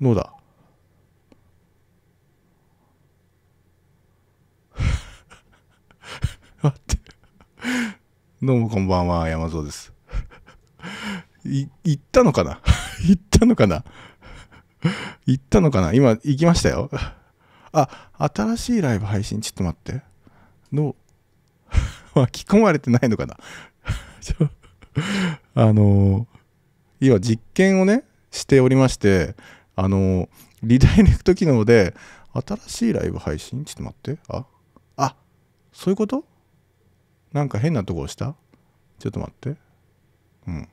のだ。待って。どうもこんばんは、山蔵です。い、行ったのかな 行ったのかな行ったのかな今、行きましたよ。あ、新しいライブ配信、ちょっと待って。の、巻き込まれてないのかなあのー、要は実験をね、しておりまして、あの、リダイレクト機能で、新しいライブ配信ちょっと待って。あ、あ、そういうことなんか変なとこ押したちょっと待って。うん。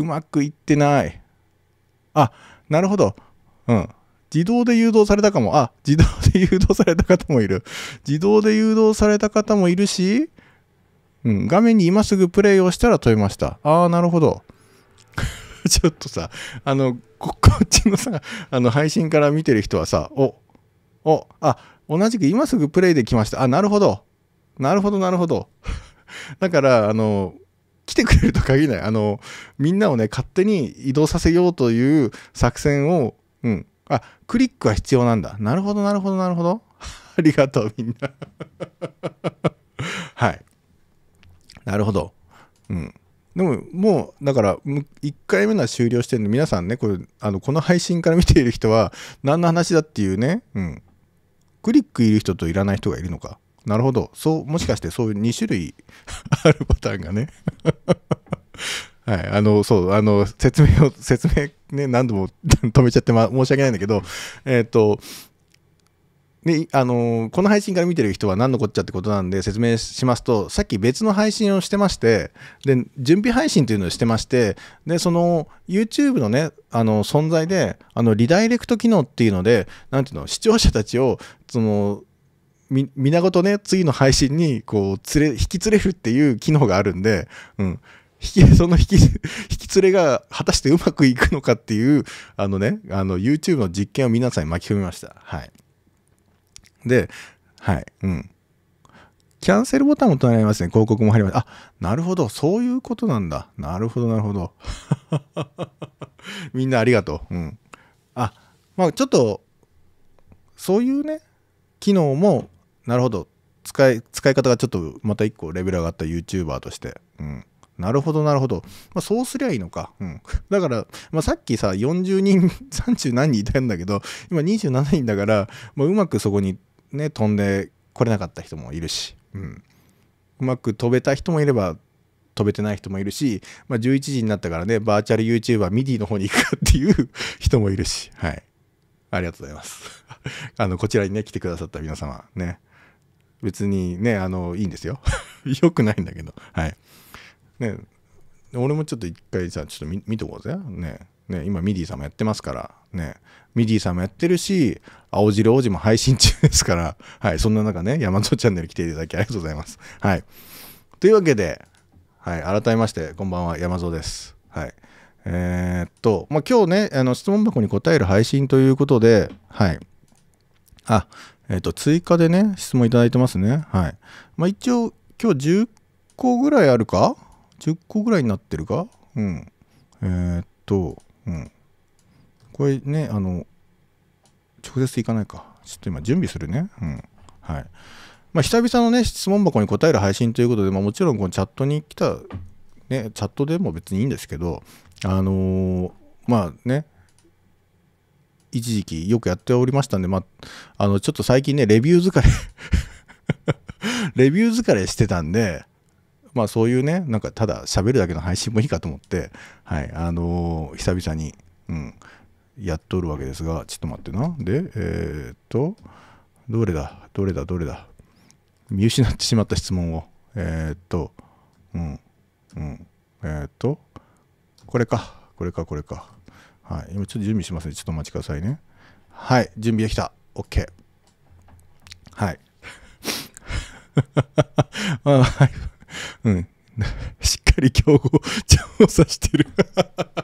うまくいってない。あ、なるほど。うん。自動で誘導されたかも。あ、自動で誘導された方もいる。自動で誘導された方もいるし、うん、画面に今すぐプレイをしたら問いました。ああ、なるほど。ちょっとさあのこっちのさあの配信から見てる人はさおおあ同じく今すぐプレイできましたあなるほどなるほどなるほど だからあの来てくれると限らないあのみんなをね勝手に移動させようという作戦をうんあクリックは必要なんだなるほどなるほどなるほど ありがとうみんなはいなるほどうんでももうだから1回目のは終了してるんで皆さんねこれあのこの配信から見ている人は 何の話だっていうね、うん、クリックいる人といらない人がいるのかなるほどそうもしかしてそういう2種類 あるパターンがね はい、あのそうあの説明を説明ね何度も止めちゃって、ま、申し訳ないんだけどえっ、ー、とで、あのー、この配信から見てる人は何のこっちゃってことなんで説明しますと、さっき別の配信をしてまして、で、準備配信というのをしてまして、で、その YouTube のね、あの、存在で、あの、リダイレクト機能っていうので、なんていうの、視聴者たちを、その、み、皆ごとね、次の配信に、こう、連れ、引き連れるっていう機能があるんで、うん。引き、その引き、引き連れが果たしてうまくいくのかっていう、あのね、あの、YouTube の実験を皆さんに巻き込みました。はい。で、はい、うん。キャンセルボタンも隣りますね。広告も入ります。あ、なるほど。そういうことなんだ。なるほど、なるほど。みんなありがとう。うん。あ、まあちょっと、そういうね、機能も、なるほど。使い、使い方がちょっとまた一個レベル上がった YouTuber として。うん。なるほど、なるほど。まあ、そうすりゃいいのか。うん。だから、まあ、さっきさ、40人、30何人いたんだけど、今27人だから、まあ、うまくそこにね飛んでこれなかった人もいるし、うん、うまく飛べた人もいれば飛べてない人もいるし、まあ、11時になったからねバーチャル YouTuber ミディの方に行くかっていう人もいるしはいありがとうございます あのこちらにね来てくださった皆様ね別にねあのいいんですよ よくないんだけどはいね俺もちょっと一回さちょっと見見とこうぜねね、今ミディさんもやってますから、ね、ミディさんもやってるし、青汁王子も配信中ですから、はい、そんな中ね、山蔵チャンネル来ていただきありがとうございます。はい。というわけで、はい、改めまして、こんばんは、山蔵です。はい。えー、っと、まあ、今日ね、あの質問箱に答える配信ということで、はい。あ、えー、っと、追加でね、質問いただいてますね。はい。まあ、一応、今日10個ぐらいあるか ?10 個ぐらいになってるかうん。えー、っと、うん。これね、あの、直接行かないか。ちょっと今準備するね。うん。はい。まあ、久々のね、質問箱に答える配信ということで、まあ、もちろんこのチャットに来た、ね、チャットでも別にいいんですけど、あのー、まあね、一時期よくやっておりましたんで、まあ、あの、ちょっと最近ね、レビュー疲れ レビュー疲れしてたんで、まあそういうね、なんかただ喋るだけの配信もいいかと思って、はい、あのー、久々に、うん、やっとるわけですが、ちょっと待ってな。で、えー、っと、どれだ、どれだ、どれだ。見失ってしまった質問を。えー、っと、うん、うん、えー、っと、これか、これか、これか。はい、今ちょっと準備しますね。ちょっとお待ちくださいね。はい、準備できた。OK。はい。まあ、はい。うん。しっかり競合 調査してる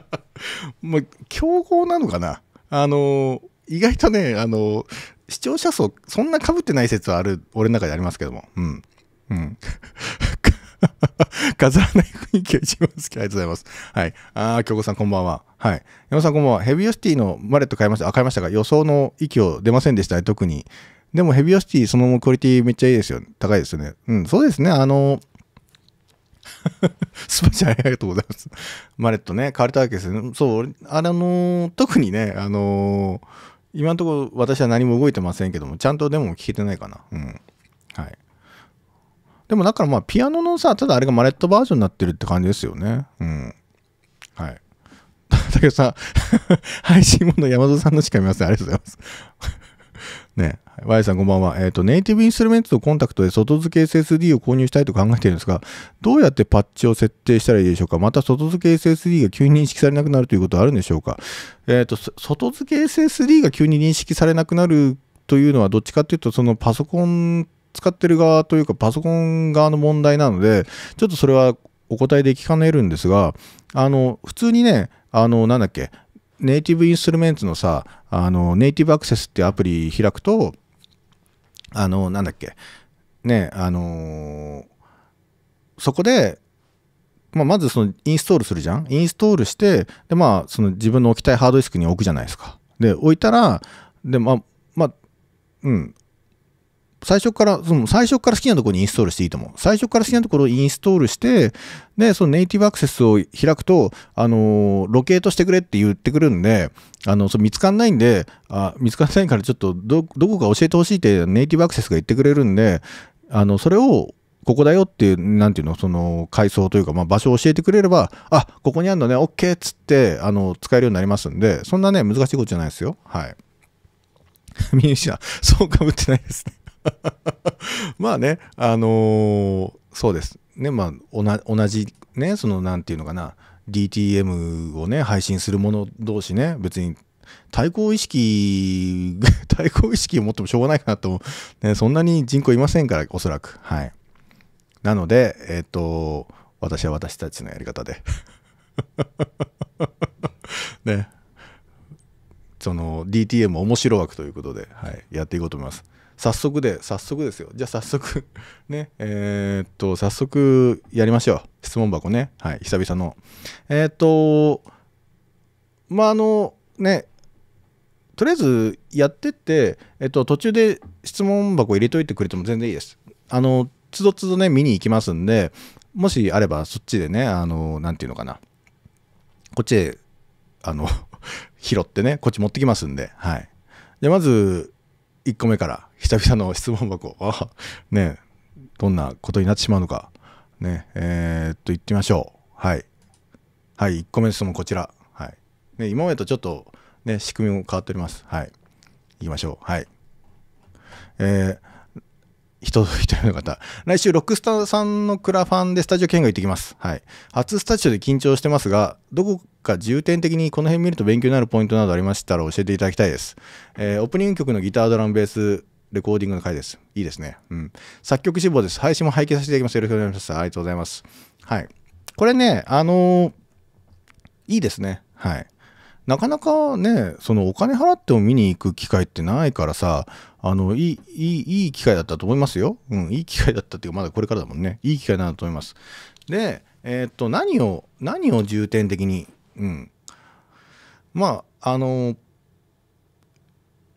まあ、競合なのかなあの、意外とね、あの、視聴者層、そんな被ってない説はある、俺の中でありますけども。うん。うん。飾らない雰囲気が一番好き。ありがとうございます。はい。あー、京子さんこんばんは。はい。山さんこんばんは。ヘビオシティのマレット買いました。あ、買いましたが、予想の域を出ませんでしたね、特に。でもヘビオシティそのままクオリティめっちゃいいですよ。高いですよね。うん、そうですね。あの、スパチャありがとうございます。マレットね、変われたわけですよね。そう、あのー、特にね、あのー、今のところ私は何も動いてませんけども、ちゃんとでも聞けてないかな。うん。はい。でもだからまあ、ピアノのさ、ただあれがマレットバージョンになってるって感じですよね。うん。はい。だけどさ、配信もの山添さんのしか見ません。ありがとうございます。ね、Y さんこんばんは。えっ、ー、と、ネイティブインストゥルメントのコンタクトで外付け SSD を購入したいと考えているんですが、どうやってパッチを設定したらいいでしょうかまた外付け SSD が急に認識されなくなるということはあるんでしょうかえっ、ー、と、外付け SSD が急に認識されなくなるというのはどっちかっていうと、そのパソコン使ってる側というかパソコン側の問題なので、ちょっとそれはお答えできかねるんですが、あの、普通にね、あの、なんだっけ、ネイティブインストゥルメンツのさ、あの、ネイティブアクセスっていうアプリ開くと、あの、なんだっけ、ね、あのー、そこで、まあ、まずそのインストールするじゃんインストールして、で、まあ、その自分の置きたいハードディスクに置くじゃないですか。で、置いたら、で、まあ、まあ、うん、最初から、その最初から好きなところにインストールしていいと思う。最初から好きなところをインストールして、で、そのネイティブアクセスを開くと、あのロケートしてくれって言ってくるんで、あの、そ見つかんないんで、あ、見つかんないからちょっとど、どこか教えてほしいってネイティブアクセスが言ってくれるんで、あの、それをここだよっていう、なんていうの、その、階層というか、まあ、場所を教えてくれれば、あ、ここにあるのね、OK っつって、あの、使えるようになりますんで、そんなね、難しいことじゃないですよ。はい。ミュージシャン、そうかぶってないですね まあね、あのー、そうです。ね、まあ、同じ、ね、その、なんていうのかな、DTM をね、配信する者同士ね、別に対抗意識、対抗意識を持ってもしょうがないかなと、ね、そんなに人口いませんから、おそらく。はい。なので、えっ、ー、と、私は私たちのやり方で。ね。その DTM 面白枠ということで、はい、やっていこうと思います。早速で、早速ですよ。じゃあ早速 ね、えー、っと、早速やりましょう。質問箱ね。はい、久々の。えー、っと、まあ、あの、ね、とりあえずやってって、えっと、途中で質問箱入れといてくれても全然いいです。あの、つどつどね、見に行きますんで、もしあればそっちでね、あの、なんていうのかな。こっちへ、あの 拾ってね、こっち持ってきますんで、はい。じゃあまず、1個目から。久々の質問箱あね、どんなことになってしまうのか、ね、えー、っと、言ってみましょう。はい。はい、1個目の質問こちら。はい。ね、今までとちょっと、ね、仕組みも変わっております。はい。行きましょう。はい。えー、人、一人の方。来週、ロックスターさんのクラファンでスタジオ見学行ってきます。はい。初スタジオで緊張してますが、どこか重点的にこの辺見ると勉強になるポイントなどありましたら教えていただきたいです。えー、オープニング曲のギター、ドラム、ベース、レコーディングの回です。いいですね。うん。作曲志望です。配信も拝見させていただきます。よろしくお願いします。ありがとうございます。はい。これね、あのー、いいですね。はい。なかなかね、そのお金払っても見に行く機会ってないからさ、あの、いい、いい、いい機会だったと思いますよ。うん、いい機会だったっていうか、まだこれからだもんね。いい機会だなと思います。で、えー、っと、何を、何を重点的に、うん。まあ、あのー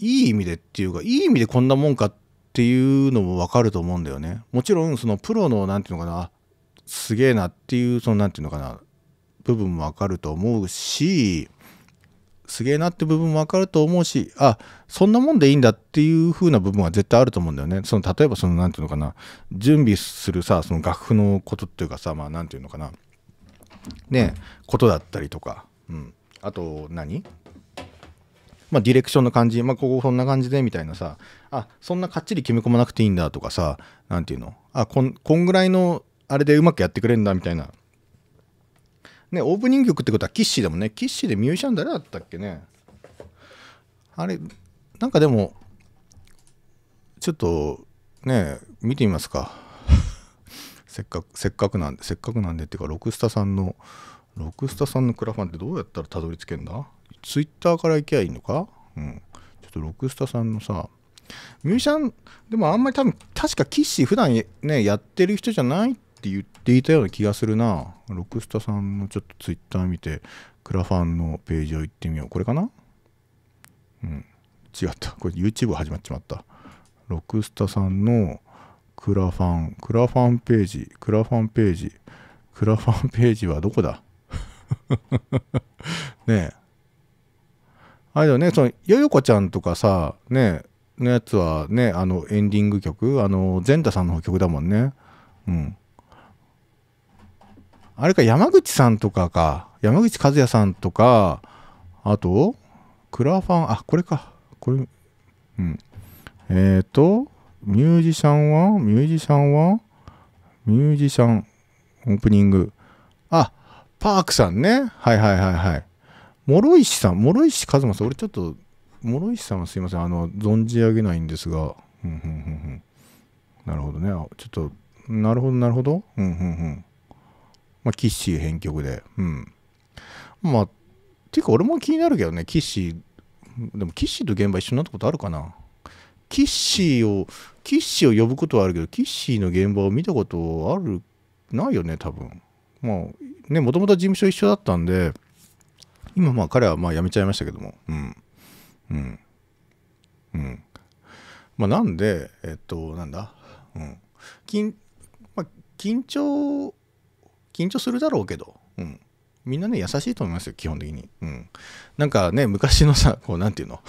いい意味でっていうかいい意味でこんなもんかっていうのも分かると思うんだよね。もちろんそのプロの何て言うのかなすげえなっていうその何て言うのかな部分も分かると思うしすげえなって部分も分かると思うしあそんなもんでいいんだっていう風な部分は絶対あると思うんだよね。その例えばその何て言うのかな準備するさその楽譜のことっていうかさまあ何て言うのかなねことだったりとか、うん、あと何まあ、ディレクションの感じ、まあ、ここそんな感じでみたいなさあそんなかっちり決め込まなくていいんだとかさ何ていうのあこんこんぐらいのあれでうまくやってくれるんだみたいな。ね、オープニング曲ってことはキッシーだもんね。キッシーでミュージシャン誰だったっけねあれ、なんかでも、ちょっとね、見てみますか。せっかく、せっかくなんで、せっかくなんでっていうか、ロクスタさんの、ロクスタさんのクラファンってどうやったらたどり着けんだツイッターから行きゃいいのかうん。ちょっとロクスタさんのさ、ミュージシャン、でもあんまり多分、確かキッシー普段ね、やってる人じゃないって言っていたような気がするな。ロクスタさんのちょっとツイッター見て、クラファンのページを行ってみよう。これかなうん。違った。これ YouTube 始まっちまった。ロクスタさんのクラファン、クラファンページ、クラファンページ、クラファンページはどこだ ねえ。あれだよねそのヨヨコちゃんとかさねのやつはねあのエンディング曲あのン太さんの曲だもんねうんあれか山口さんとかか山口和也さんとかあとクラファンあこれかこれうんえっ、ー、とミュージシャンはミュージシャンはミュージシャンオープニングあパークさんねはいはいはいはい諸石さん、諸石一馬さん、俺ちょっと、諸石さんはすいません、あの、存じ上げないんですが、うんうんうんうん。なるほどね。ちょっと、なるほど、なるほど。うんうんうん。まあ、キッシー編曲で。うん。まあ、ていうか俺も気になるけどね、キッシー、でもキッシーと現場一緒になったことあるかなキッシーを、キッシーを呼ぶことはあるけど、キッシーの現場を見たことある、ないよね、多分。まあ、ね、もともと事務所一緒だったんで、今まあ彼はまあ辞めちゃいましたけども、うん。うん。うん。まあなんで、えっと、なんだ、うん。緊、まあ、緊張、緊張するだろうけど、うん。みんなね、優しいと思いますよ、基本的に。うん。なんかね、昔のさ、こう、なんていうの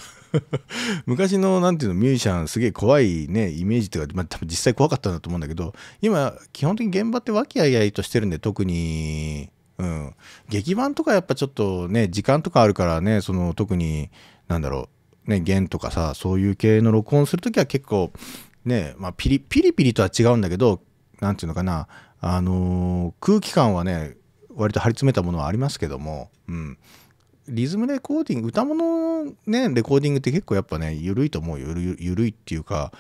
昔の、なんていうの、ミュージシャン、すげえ怖いね、イメージっていうか、まあ、多分実際怖かったんだと思うんだけど、今、基本的に現場って和気あいあいとしてるんで、特に、うん、劇版とかやっぱちょっとね時間とかあるからねその特に何だろうね弦とかさそういう系の録音する時は結構ね、まあ、ピリピリピリとは違うんだけど何て言うのかな、あのー、空気感はね割と張り詰めたものはありますけども、うん、リズムレコーディング歌物ねレコーディングって結構やっぱね緩いと思うゆるいっていうか、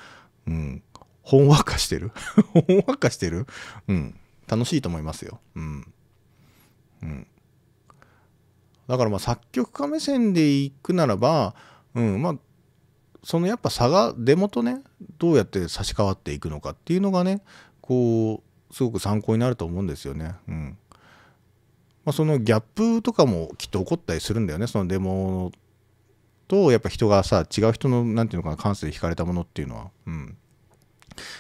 うん、ほんわかしてる ほんわかしてる、うん、楽しいと思いますよ。うんうん、だからまあ作曲家目線でいくならば、うんまあ、そのやっぱ差がデモとねどうやって差し替わっていくのかっていうのがねこうすごく参考になると思うんですよね。うんまあ、そのギャップとかもきっと起こったりするんだよねそのデモとやっぱ人がさ違う人の何て言うのかな感性で惹かれたものっていうのは。うん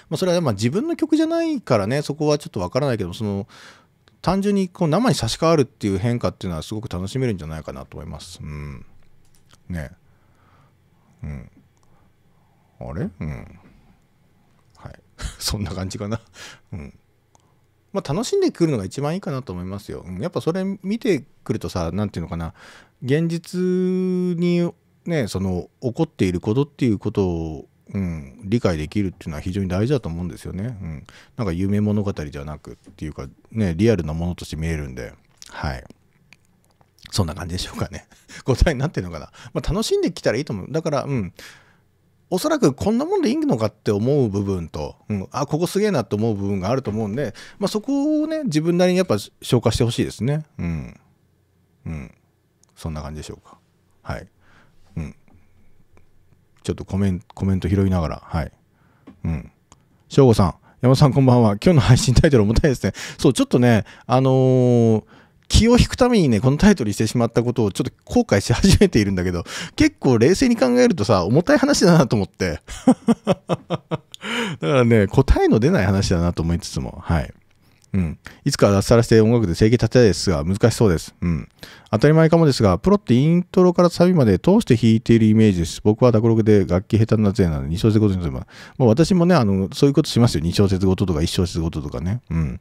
まあ、それはまあ自分の曲じゃないからねそこはちょっとわからないけどその単純にこう生に差し替わるっていう変化っていうのはすごく楽しめるんじゃないかなと思います。うん。ねうん。あれうん。はい。そんな感じかなうん。まあ、楽しんでくるのが一番いいかなと思いますよ。うん、やっぱそれ見てくるとさ、何て言うのかな、現実にね、その起こっていることっていうことをうん、理解できるっていうのは非常に大事だと思うんですよね。うん、なんか夢物語じゃなくっていうか、ね、リアルなものとして見えるんで、はい。そんな感じでしょうかね。答えになってるのかな。まあ、楽しんできたらいいと思う。だから、うん。おそらくこんなもんでいいのかって思う部分と、うん、あここすげえなと思う部分があると思うんで、まあ、そこをね自分なりにやっぱ消化してほしいですねうんうんそんな感じでしょうかはいちょっとコメンコメント拾いながら、はい。うん。翔吾さん、山さんこんばんは。今日の配信タイトル重たいですね。そう、ちょっとね、あのー、気を引くためにね、このタイトルにしてしまったことをちょっと後悔し始めているんだけど、結構冷静に考えるとさ、重たい話だなと思って。だからね、答えの出ない話だなと思いつつも、はい。うん。いつか脱サラして音楽で生計立てたいですが、難しそうです。うん。当たり前かもですが、プロってイントロからサビまで通して弾いているイメージです。僕はログで楽器下手なぜなので2小節ごとにとも、もう私もね、あの、そういうことしますよ。2小節ごととか1小節ごととかね。うん。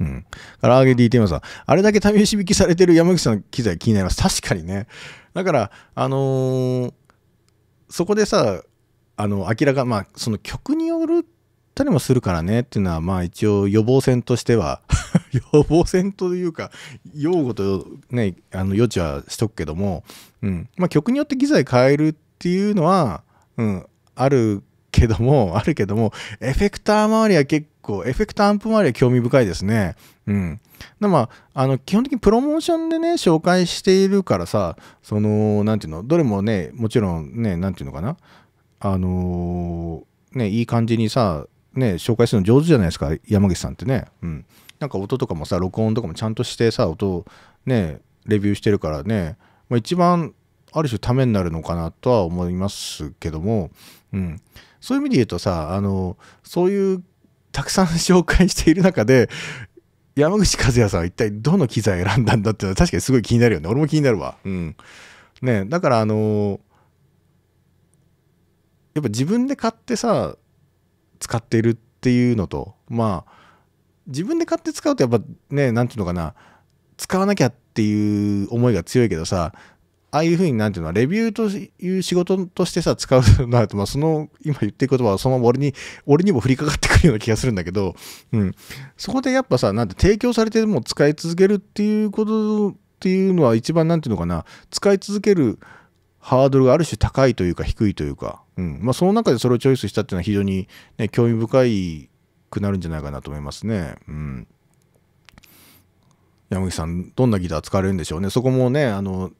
うん。ら揚げ D テーマさん。あれだけ試し引きされてる山口さんの機材気になります。確かにね。だから、あのー、そこでさ、あの、明らか、まあ、その曲によるったりもするからねっていうのはまあ一応予防線としては 予防線というか用語とねあの余地はしとくけども、うんまあ、曲によって機材変えるっていうのは、うん、あるけども あるけどもエフェクター周りは結構エフェクターアンプ周りは興味深いですね。うん、でまああの基本的にプロモーションでね紹介しているからさその何ていうのどれもねもちろんね何ていうのかなあのー、ねいい感じにさね、紹介するの上手じゃないですか、山口さんってね。うん。なんか音とかもさ、録音とかもちゃんとしてさ、音をね、レビューしてるからね、まあ、一番、ある種ためになるのかなとは思いますけども、うん。そういう意味で言うとさ、あの、そういう、たくさん紹介している中で、山口和也さんは一体どの機材選んだんだっていうのは確かにすごい気になるよね。俺も気になるわ。うん。ねだからあのやっぱ自分で買ってさ、使っているっていうのとまあ自分で買って使うとやっぱね何て言うのかな使わなきゃっていう思いが強いけどさああいうふうになんていうのはレビューという仕事としてさ使うとなるとまあその今言ってる言葉はそのまま俺に俺にも降りかかってくるような気がするんだけど、うん、そこでやっぱさなんて提供されても使い続けるっていうことっていうのは一番何ていうのかな使い続けるハードルがある種高いというか低いというか、うんまあ、その中でそれをチョイスしたっていうのは非常に、ね、興味深いくなるんじゃないかなと思いますね。うん山口さんどんなギター使われるんでしょうねそこもねあの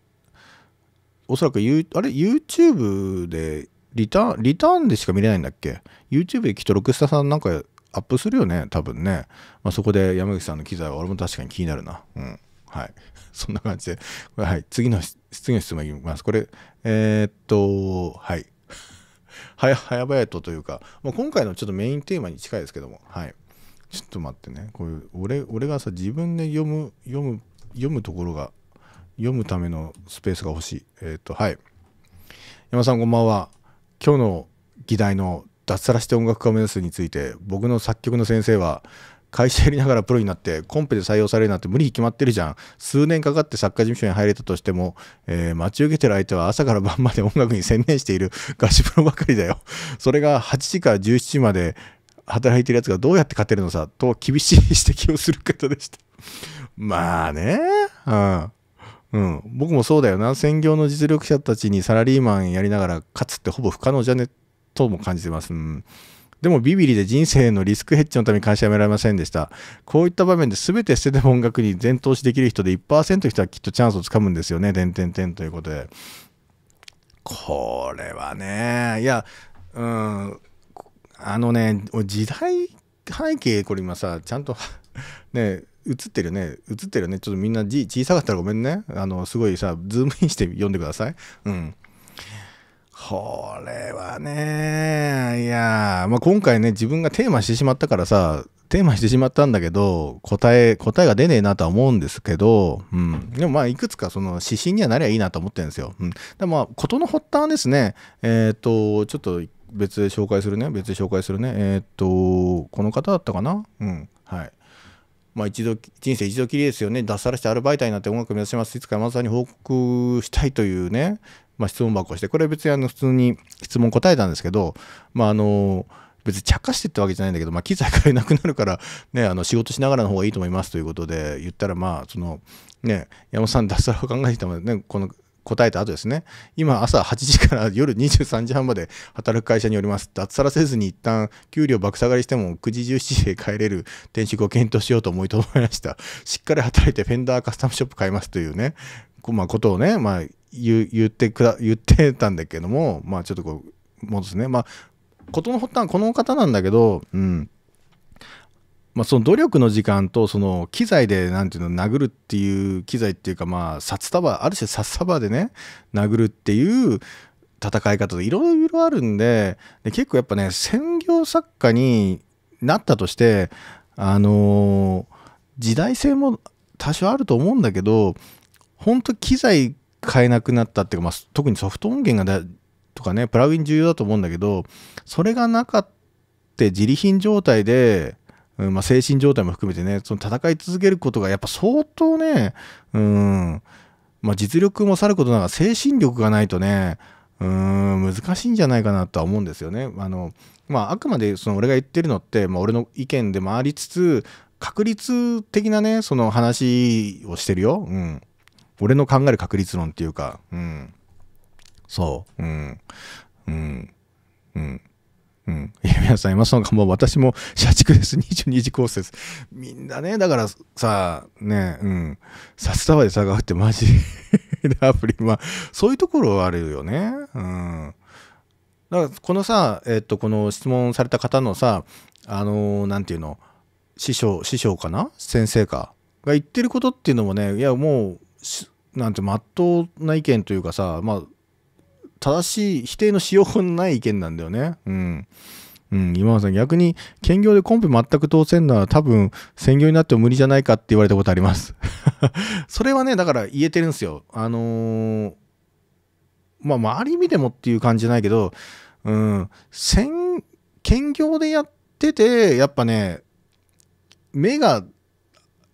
おそらくゆあれ YouTube でリターンリターンでしか見れないんだっけ YouTube できっとロクスタさんなんかアップするよね多分ね、まあ、そこで山口さんの機材は俺も確かに気になるなうんはいそんな感じで、はい、次の次の質問いきますこれえー、っと、はい。は早々とというか、もう今回のちょっとメインテーマに近いですけども、はい。ちょっと待ってね、こういう俺俺がさ、自分で読む、読む、読むところが、読むためのスペースが欲しい。えー、っと、はい。山さん、こんばんは。今日の議題の脱サラして音楽家を目指すについて、僕の作曲の先生は、会社やりながらプロになってコンペで採用されるなんて無理に決まってるじゃん数年かかって作家事務所に入れたとしても、えー、待ち受けてる相手は朝から晩まで音楽に専念しているガシプロばかりだよ それが8時から17時まで働いてるやつがどうやって勝てるのさと厳しい指摘をする方でした まあねうんうん、僕もそうだよな専業の実力者たちにサラリーマンやりながら勝つってほぼ不可能じゃねとも感じてます、うんでもビビリで人生のリスクヘッジのために会社辞められませんでした。こういった場面で全て捨てても音楽に全投資できる人で1%の人はきっとチャンスをつかむんですよね。点点点ということで。これはね、いや、うん、あのね、時代背景、これ今さ、ちゃんと ね、映ってるね映ってるねちょっとみんな字小さかったらごめんねあのすごいさズームインして読んでくださいうんこれはね、いや、まあ、今回ね、自分がテーマしてしまったからさ、テーマしてしまったんだけど、答え、答えが出ねえなとは思うんですけど、うん。でもまあ、いくつかその指針にはなりゃいいなと思ってるんですよ。うん。でまあ、事の発端はですね、えっ、ー、と、ちょっと別で紹介するね、別で紹介するね、えっ、ー、と、この方だったかなうん。はい。まあ、一度人生一度きりですよね脱サラしてアルバイトになって音楽目指しますいつか山田さんに報告したいというね、まあ、質問箱してこれ別にあの普通に質問答えたんですけど、まあ、あの別に着火してってわけじゃないんだけど、まあ、機材買えいなくなるから、ね、あの仕事しながらの方がいいと思いますということで言ったらまあそのね山本さん脱サラを考えてたので、ね、この答えた後ですね今朝8時から夜23時半まで働く会社におります脱サラせずに一旦給料爆下がりしても9時17時で帰れる転職を検討しようと思いとどまりましたしっかり働いてフェンダーカスタムショップ買いますというねまあことをね、まあ、言言ってくだ言ってたんだけどもまあちょっとこう戻すねまあ事の発端はこの方なんだけどうんまあ、その努力の時間とその機材でなんていうの殴るっていう機材っていうかまあ札束ある種札束でね殴るっていう戦い方でいろいろあるんでで結構やっぱね専業作家になったとしてあの時代性も多少あると思うんだけど本当機材買えなくなったっていうか、まあ、特にソフト音源がだとかねプラグイン重要だと思うんだけどそれがなかって自利品状態で、うんまあ、精神状態も含めてねその戦い続けることがやっぱ相当ねうん、まあ、実力もさることながら精神力がないとねうん難しいんじゃないかなとは思うんですよね。あのまあ、あくまでその俺が言ってるのって、まあ、俺の意見でもありつつ確率的なねその話をしてるよ。うん俺の考える確率論っていうか、うん。そう、うん。うん。うん。うん。いや、皆さん、今そのかも私も社畜です。22時コースです。みんなね、だからさ、ね、うん。札束で差がってマジで アプリ、まあ、そういうところはあるよね。うん。だから、このさ、えっと、この質問された方のさ、あのー、なんていうの、師匠、師匠かな先生か。が言ってることっていうのもね、いや、もう、なんてまっとうな意見というかさ、まあ、正しい否定のしようのない意見なんだよね。うん。うん、今さん逆に兼業でコンペ全く通せんのは多分専業になっても無理じゃないかって言われたことあります それはねだから言えてるんですよあのー、まあ周り見てもっていう感じじゃないけどうん専兼業でやっててやっぱね目が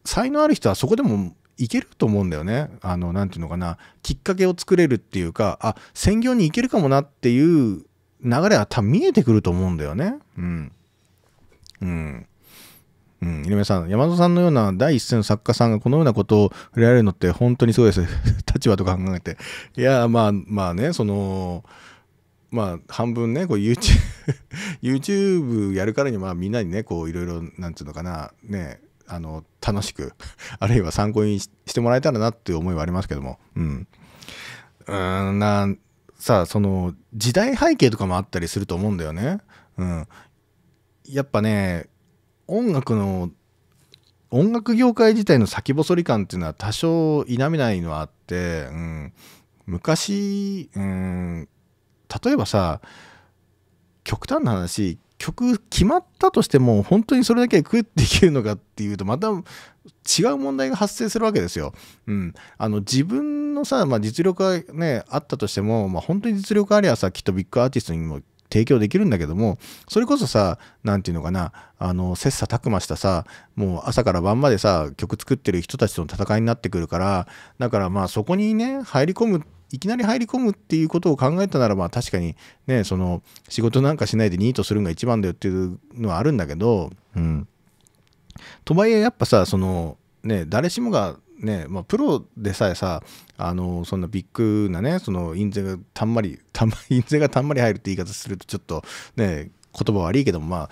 才能ある人はそこでもいけると思うんだよね。あの、なんていうのかな、きっかけを作れるっていうか、あ、専業に行けるかもなっていう流れは多分見えてくると思うんだよね。うん。うん。うん、井上さん、山田さんのような第一線の作家さんがこのようなことを触れられるのって本当にすごいです。立場とか考えて。いや、まあまあね、その、まあ半分ね、こう YouTube, YouTube やるからにはみんなにね、こういろいろ、なんていうのかな、ね、あの楽しく あるいは参考にしてもらえたらなっていう思いはありますけどもうんうんなさあその時代背景とかもあったりすると思うんだよねうんやっぱね音楽の音楽業界自体の先細り感っていうのは多少否めないのはあって、うん、昔、うん、例えばさ極端な話曲決まったとしても本当にそれだけ食っていけるのかっていうとまた違う問題が発生するわけですよ。うん、あの自分のさ、まあ、実力が、ね、あったとしても、まあ、本当に実力ありゃさきっとビッグアーティストにも提供できるんだけどもそれこそさ何て言うのかなあの切磋琢磨したさもう朝から晩までさ曲作ってる人たちとの戦いになってくるからだからまあそこにね入り込むっていきなり入り込むっていうことを考えたならば確かにねその仕事なんかしないでニートするんが一番だよっていうのはあるんだけど、うん、とはいえやっぱさそのね誰しもがねまあ、プロでさえさあのそんなビッグなねその印税がたんまり たんまり印税がたんまり入るって言い方するとちょっとね言葉悪いけどもまあ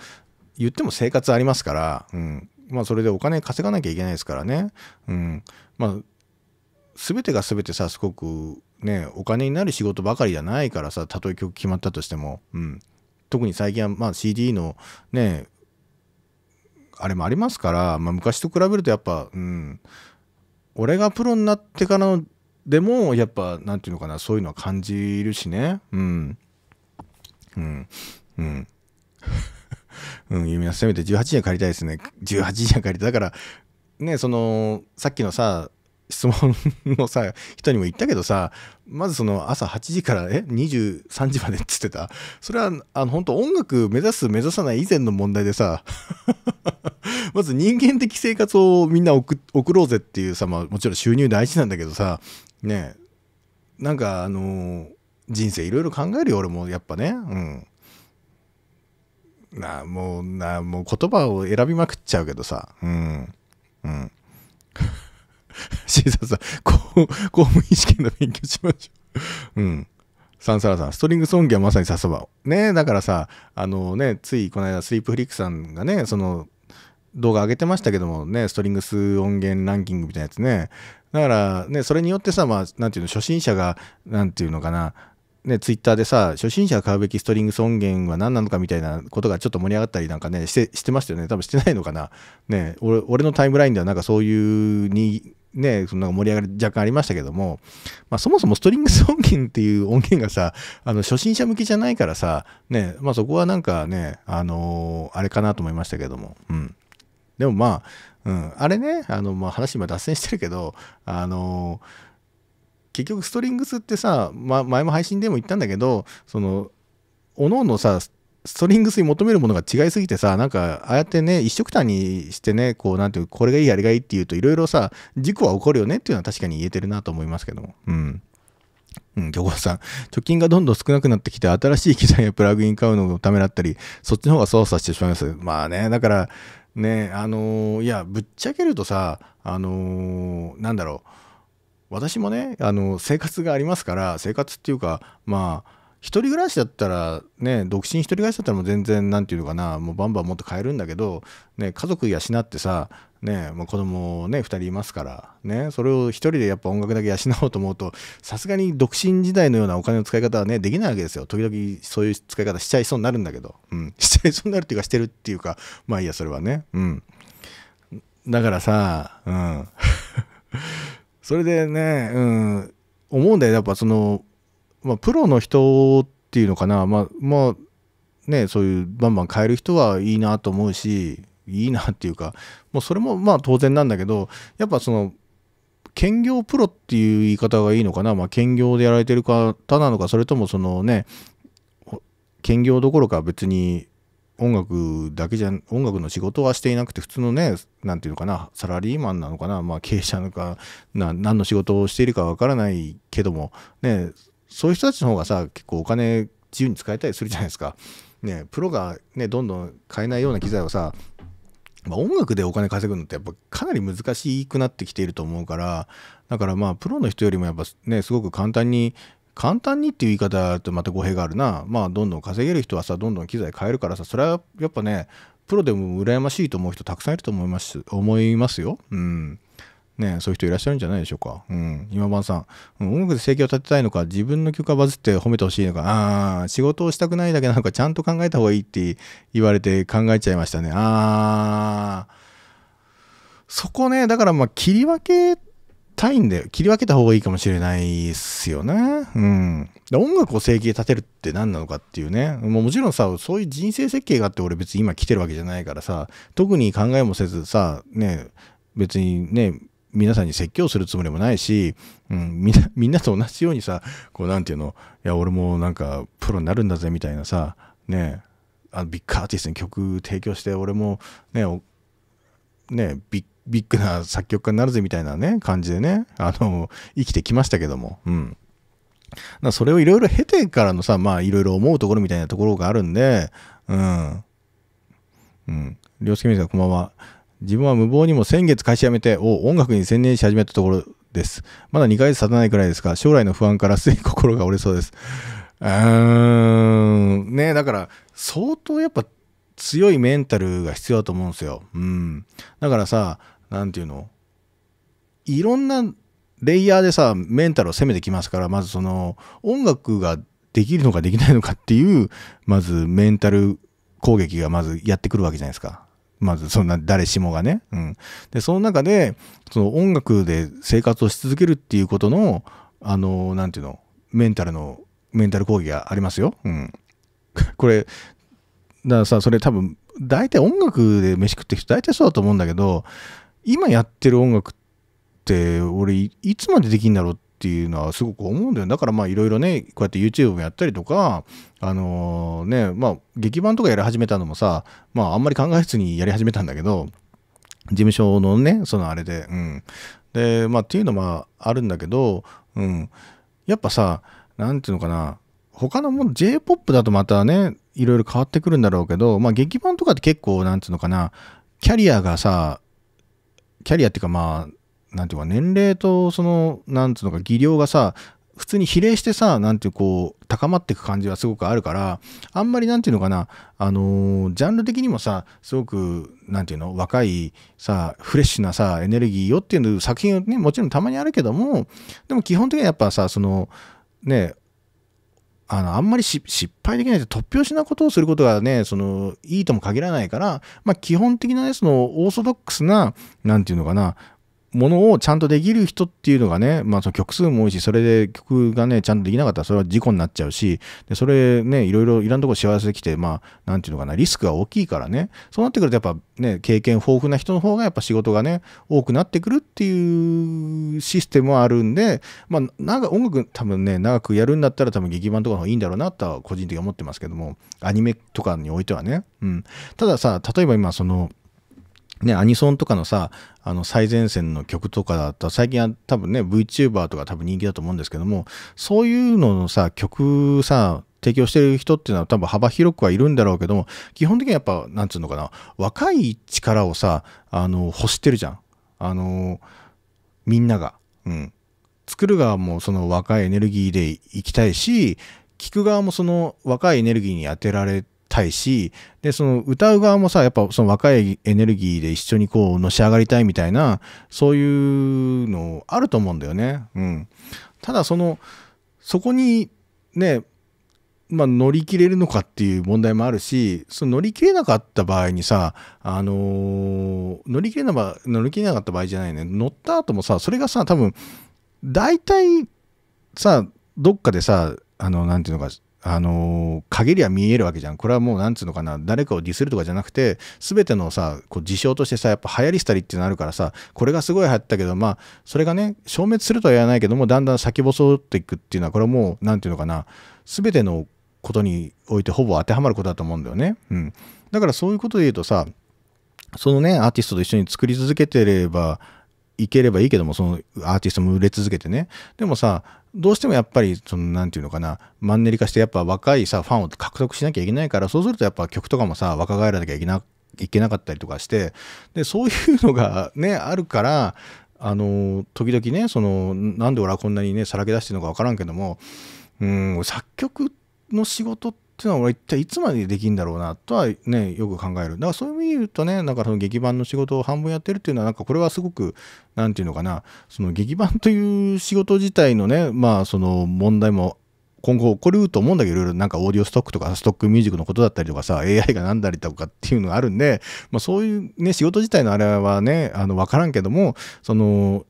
言っても生活ありますから、うん、まあそれでお金稼がなきゃいけないですからね、うん、まあ全てが全てさすごくね、お金になる仕事ばかりじゃないからさ、たとえ曲決まったとしても、うん。特に最近は、まあ、CD のね、あれもありますから、まあ、昔と比べるとやっぱ、うん、俺がプロになってからでも、やっぱ、なんていうのかな、そういうのは感じるしね、うん。うん。うん。うん、弓はせめて18時は借りたいですね。18時は借りた。だから、ね、その、さっきのさ、質問のさ人にも言ったけどさまずその朝8時からえ23時までっつってたそれはあの本当音楽目指す目指さない以前の問題でさ まず人間的生活をみんな送ろうぜっていうさ、まあ、もちろん収入大事なんだけどさねなんかあのー、人生いろいろ考えるよ俺もやっぱねうんなもうなもう言葉を選びまくっちゃうけどさうんうんシーザーさん、公公務員試験の勉強しましょう。うん。サンサラさん、ストリングス音源はまさにさそばを。ねだからさ、あのね、ついこの間、スリープフリックさんがね、その、動画上げてましたけどもね、ストリングス音源ランキングみたいなやつね。だからね、それによってさ、まあ、なんていうの、初心者が、なんていうのかな、ね、ツイッターでさ、初心者が買うべきストリングス音源は何なのかみたいなことがちょっと盛り上がったりなんかね、して、してましたよね。多分してないのかな。ね、俺、俺のタイムラインではなんかそういうに、ね、その盛り上がり若干ありましたけども、まあ、そもそもストリングス音源っていう音源がさ、あの初心者向きじゃないからさ、ね、まあ、そこはなんかね、あのー、あれかなと思いましたけども、うん。でもまあ、うん、あれね、あの、まあ、話今脱線してるけど、あのー、結局ストリングスってさ、ま、前も配信でも言ったんだけど、その、おのおのさ、ストリングスに求めるものが違いすぎてさ、なんか、ああやってね、一色単にしてね、こう、なんていう、これがいい、あれがいいっていうと、いろいろさ、事故は起こるよねっていうのは確かに言えてるなと思いますけども。うん。うん、漁港さん。貯金がどんどん少なくなってきて、新しい機材やプラグイン買うのをためらったり、そっちの方が操作してしまいます。まあね、だから、ね、あのー、いや、ぶっちゃけるとさ、あのー、なんだろう。私もね、あのー、生活がありますから、生活っていうか、まあ、一人暮らしだったらね独身一人暮らしだったらもう全然何て言うのかなもうバンバンもっと買えるんだけど、ね、家族養ってさね、もう子供ね2人いますからねそれを1人でやっぱ音楽だけ養おうと思うとさすがに独身時代のようなお金の使い方はねできないわけですよ時々そういう使い方しちゃいそうになるんだけど、うん、しちゃいそうになるっていうかしてるっていうかまあいいやそれはねうんだからさうん それでねうん思うんだよやっぱそのまあ、プロの人っていうのかな、まあ、まあ、ね、そういうバンバン変える人はいいなと思うし、いいなっていうか、もうそれもまあ当然なんだけど、やっぱその、兼業プロっていう言い方がいいのかな、まあ、兼業でやられてる方なのか、それともそのね、兼業どころか別に音楽だけじゃ、音楽の仕事はしていなくて、普通のね、何て言うのかな、サラリーマンなのかな、まあ、経営者なのか、何の仕事をしているかわからないけども、ね、そういう人たちの方がさ結構お金自由に使えたりするじゃないですか。ねプロがねどんどん買えないような機材をさ、まあ、音楽でお金稼ぐのってやっぱかなり難しくなってきていると思うからだからまあプロの人よりもやっぱねすごく簡単に簡単にっていう言い方とまた語弊があるなまあどんどん稼げる人はさどんどん機材買えるからさそれはやっぱねプロでも羨ましいと思う人たくさんいると思います思いますよ。うんね、そういう人いらっしゃるんじゃないでしょうか。うん。今晩さん、音楽で生計を立てたいのか、自分の曲がバズって褒めてほしいのか、ああ、仕事をしたくないだけなのか、ちゃんと考えた方がいいって言われて考えちゃいましたね。ああ、そこね、だからまあ、切り分けたいんだよ。切り分けた方がいいかもしれないっすよね。うん。音楽を生計立てるって何なのかっていうね。もうもちろんさ、そういう人生設計があって俺別に今来てるわけじゃないからさ、特に考えもせずさ、ね、別にね、皆さんに説教するつもりもないし、うん、みんな、みんなと同じようにさ、こうなんていうの、いや、俺もなんかプロになるんだぜみたいなさ、ね、あのビッグアーティストに曲提供して、俺もね、ね、ビッグ、ビッグな作曲家になるぜみたいなね、感じでね、あの、生きてきましたけども、うん。だそれをいろいろ経てからのさ、まあいろいろ思うところみたいなところがあるんで、うん。うん。りょうすけみさん、こんばんは。自分は無謀にも先月会社辞めて、を音楽に専念し始めたところです。まだ2ヶ月経たないくらいですか、将来の不安からすでに心が折れそうです。うーん、ねだから、相当やっぱ強いメンタルが必要だと思うんですよ。うん。だからさ、何て言うのいろんなレイヤーでさ、メンタルを攻めてきますから、まずその、音楽ができるのかできないのかっていう、まずメンタル攻撃がまずやってくるわけじゃないですか。まずそんな誰しもがね。うん、でその中でその音楽で生活をし続けるっていうことのあの何ていうのメンタルのメンタル講義がありますよ。うん、これだからさそれ多分大体音楽で飯食ってる人大体そうだと思うんだけど今やってる音楽って俺いつまでできんだろうってっていうのはすごく思うんだよだからまあいろいろねこうやって YouTube もやったりとかあのー、ねまあ劇版とかやり始めたのもさまああんまり考えずにやり始めたんだけど事務所のねそのあれでうんでまあっていうのもあるんだけどうんやっぱさ何ていうのかな他のもの J-POP だとまたねいろいろ変わってくるんだろうけどまあ劇版とかって結構何ていうのかなキャリアがさキャリアっていうかまあなんていうか、年齢と、その、なんつうのか、技量がさ、普通に比例してさ、なんていうこう、高まっていく感じはすごくあるから、あんまりなんていうのかな、あのー、ジャンル的にもさ、すごく、なんていうの、若いさ、フレッシュなさ、エネルギーよっていう作品はね、もちろんたまにあるけども、でも基本的にはやっぱさ、その、ね、あの、あんまり失敗できないと突拍子なことをすることがね、その、いいとも限らないから、まあ基本的なね、その、オーソドックスな、何て言うのかな、ものをちゃんとできる人っていうのがね、まあ、その曲数も多いし、それで曲がね、ちゃんとできなかったらそれは事故になっちゃうし、でそれね、いろいろいろんとこ幸せできて、まあ、なんていうのかな、リスクが大きいからね、そうなってくるとやっぱね、経験豊富な人の方がやっぱ仕事がね、多くなってくるっていうシステムはあるんで、まあ、長音楽多分ね、長くやるんだったら多分劇版とかの方がいいんだろうなとは個人的に思ってますけども、アニメとかにおいてはね、うん。たださ、例えば今その、ね、アニソンとかのさ、あの最前線の曲とかだったら最近は多分ね、VTuber とか多分人気だと思うんですけども、そういうののさ、曲さ、提供してる人っていうのは多分幅広くはいるんだろうけども、基本的にはやっぱ、なんつうのかな、若い力をさ、あの、欲してるじゃん。あの、みんなが。うん。作る側もその若いエネルギーでいきたいし、聞く側もその若いエネルギーに当てられて、たいし、で、その歌う側もさ、やっぱその若いエネルギーで一緒にこうのし上がりたいみたいな、そういうのあると思うんだよね。うん。ただその、そこにね、まあ、乗り切れるのかっていう問題もあるし、その乗り切れなかった場合にさ、あのー、乗り切れなば、乗り切れなかった場合じゃないね。乗った後もさ、それがさ、多分、大体さ、どっかでさ、あの、なんていうのか、あの限りは見えるわけじゃんこれはもうなんつうのかな誰かをディスるとかじゃなくて全てのさこう事象としてさやっぱ流行りしたりっていうのあるからさこれがすごい流行ったけどまあそれがね消滅するとは言わないけどもだんだん先細っていくっていうのはこれはもう何て言うのかな全てのことにおいてほぼ当てはまることだと思うんだよね。うん、だからそういうことで言うとさそのねアーティストと一緒に作り続けてればいければいいけども、そのアーティストも売れ続けてね。でもさ、どうしてもやっぱり、その、なんていうのかな、マンネリ化して、やっぱ若いさ、ファンを獲得しなきゃいけないから、そうするとやっぱ曲とかもさ、若返らなきゃいけな、いけなかったりとかして、で、そういうのがね、あるから、あの、時々ね、その、なんで俺はこんなにね、さらけ出してるのかわからんけども、うん、作曲の仕事って、っていうのは一体いつまでできんだろうなとはねよく考えるだからそういう意味で言うとねなんかその劇版の仕事を半分やってるっていうのはなんかこれはすごく何て言うのかなその劇版という仕事自体のねまあその問題も今後起こると思うんだけど、いろいろなんかオーディオストックとかストックミュージックのことだったりとかさ、AI が何だりとかっていうのがあるんで、まあそういうね、仕事自体のあれはね、あの、わからんけども、その、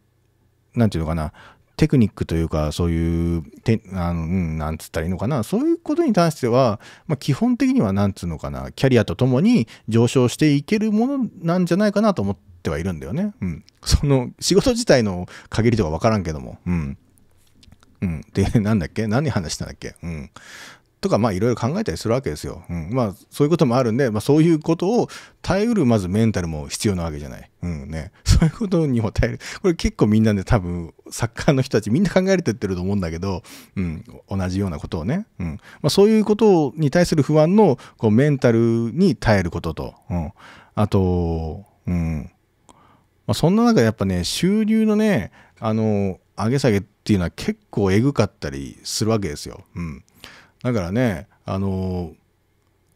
何て言うのかな、テクニックというか、そういう、てあのうん、なんつったらいいのかな、そういうことに関しては、まあ、基本的には、なんつうのかな、キャリアとともに上昇していけるものなんじゃないかなと思ってはいるんだよね。うん。その、仕事自体の限りとか分からんけども、うん。うん。で、なんだっけ何話したんだっけうん。とか、まあ、いろいろ考えたりするわけですよ。うん。まあ、そういうこともあるんで、まあ、そういうことを耐えうる、まずメンタルも必要なわけじゃない。うんね。そういうことにも耐える。これ結構みんなね、多分、作家の人たちみんな考えてってると思うんだけど、うん。同じようなことをね。うん。まあ、そういうことに対する不安の、こう、メンタルに耐えることと、うん。あと、うん。まあ、そんな中やっぱね、収入のね、あの、上げ下げっていうのは結構えぐかったりするわけですよ。うん。だからね、あの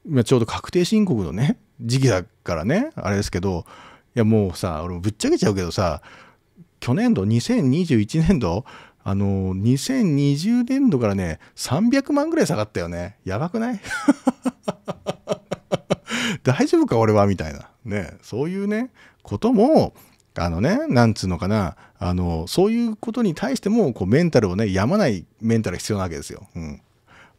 ー、ちょうど確定申告のね、時期だからね、あれですけど、いやもうさ、俺ぶっちゃけちゃうけどさ、去年度、2021年度、あのー、2020年度からね、300万ぐらい下がったよね。やばくない 大丈夫か俺はみたいな。ね、そういうね、ことも、あのね、なんつうのかな、あの、そういうことに対しても、こう、メンタルをね、病まないメンタルが必要なわけですよ。うん。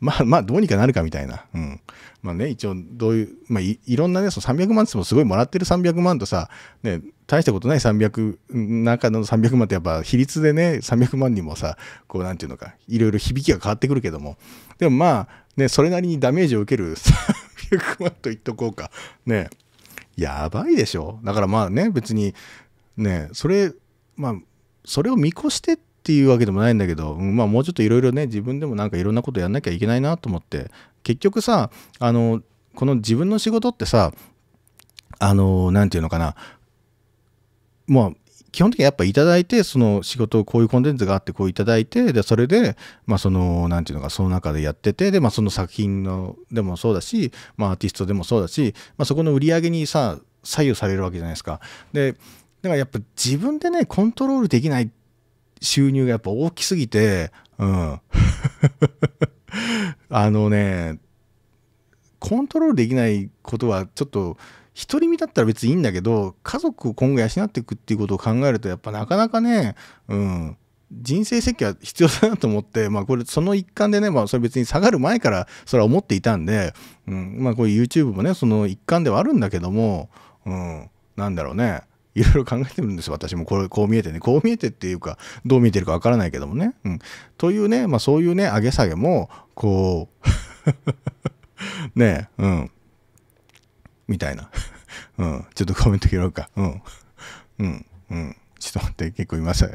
まあまあどうにかなるかみたいな。うん。まあね、一応どういう、まあいろんなね、その300万ってもすごいもらってる300万とさ、ね、大したことない300、中の300万ってやっぱ比率でね、300万にもさ、こうなんていうのか、いろいろ響きが変わってくるけども、でもまあね、それなりにダメージを受ける300 万と言っとこうか。ね。やばいでしょ。だからまあね、別に、ね、それ、まあ、それを見越してって、っていうわけでもないんだけど、うん、まあもうちょっといろいろね自分でもなんかいろんなことやんなきゃいけないなと思って結局さあのこの自分の仕事ってさあの何て言うのかなまあ基本的にやっぱいただいてその仕事をこういうコンテンツがあってこういただいてでそれでまあその何て言うのかその中でやっててでまあその作品のでもそうだしまあアーティストでもそうだしまあそこの売り上げにさ左右されるわけじゃないですか。でだからやっぱ自分でねコントロールできないっ収入がやっぱ大きすぎて、うん。あのね、コントロールできないことはちょっと、独り身だったら別にいいんだけど、家族を今後養っていくっていうことを考えると、やっぱなかなかね、うん、人生設計は必要だなと思って、まあこれその一環でね、まあそれ別に下がる前からそれは思っていたんで、うん、まあこういう YouTube もね、その一環ではあるんだけども、うん、なんだろうね、いろいろ考えてるんです私もこれこう見えてねこう見えてっていうかどう見えてるかわからないけどもね、うん、というね、まあ、そういうね上げ下げもこう ねえうんみたいな、うん、ちょっとコメント拾うかうんうんうんちょっと待って結構います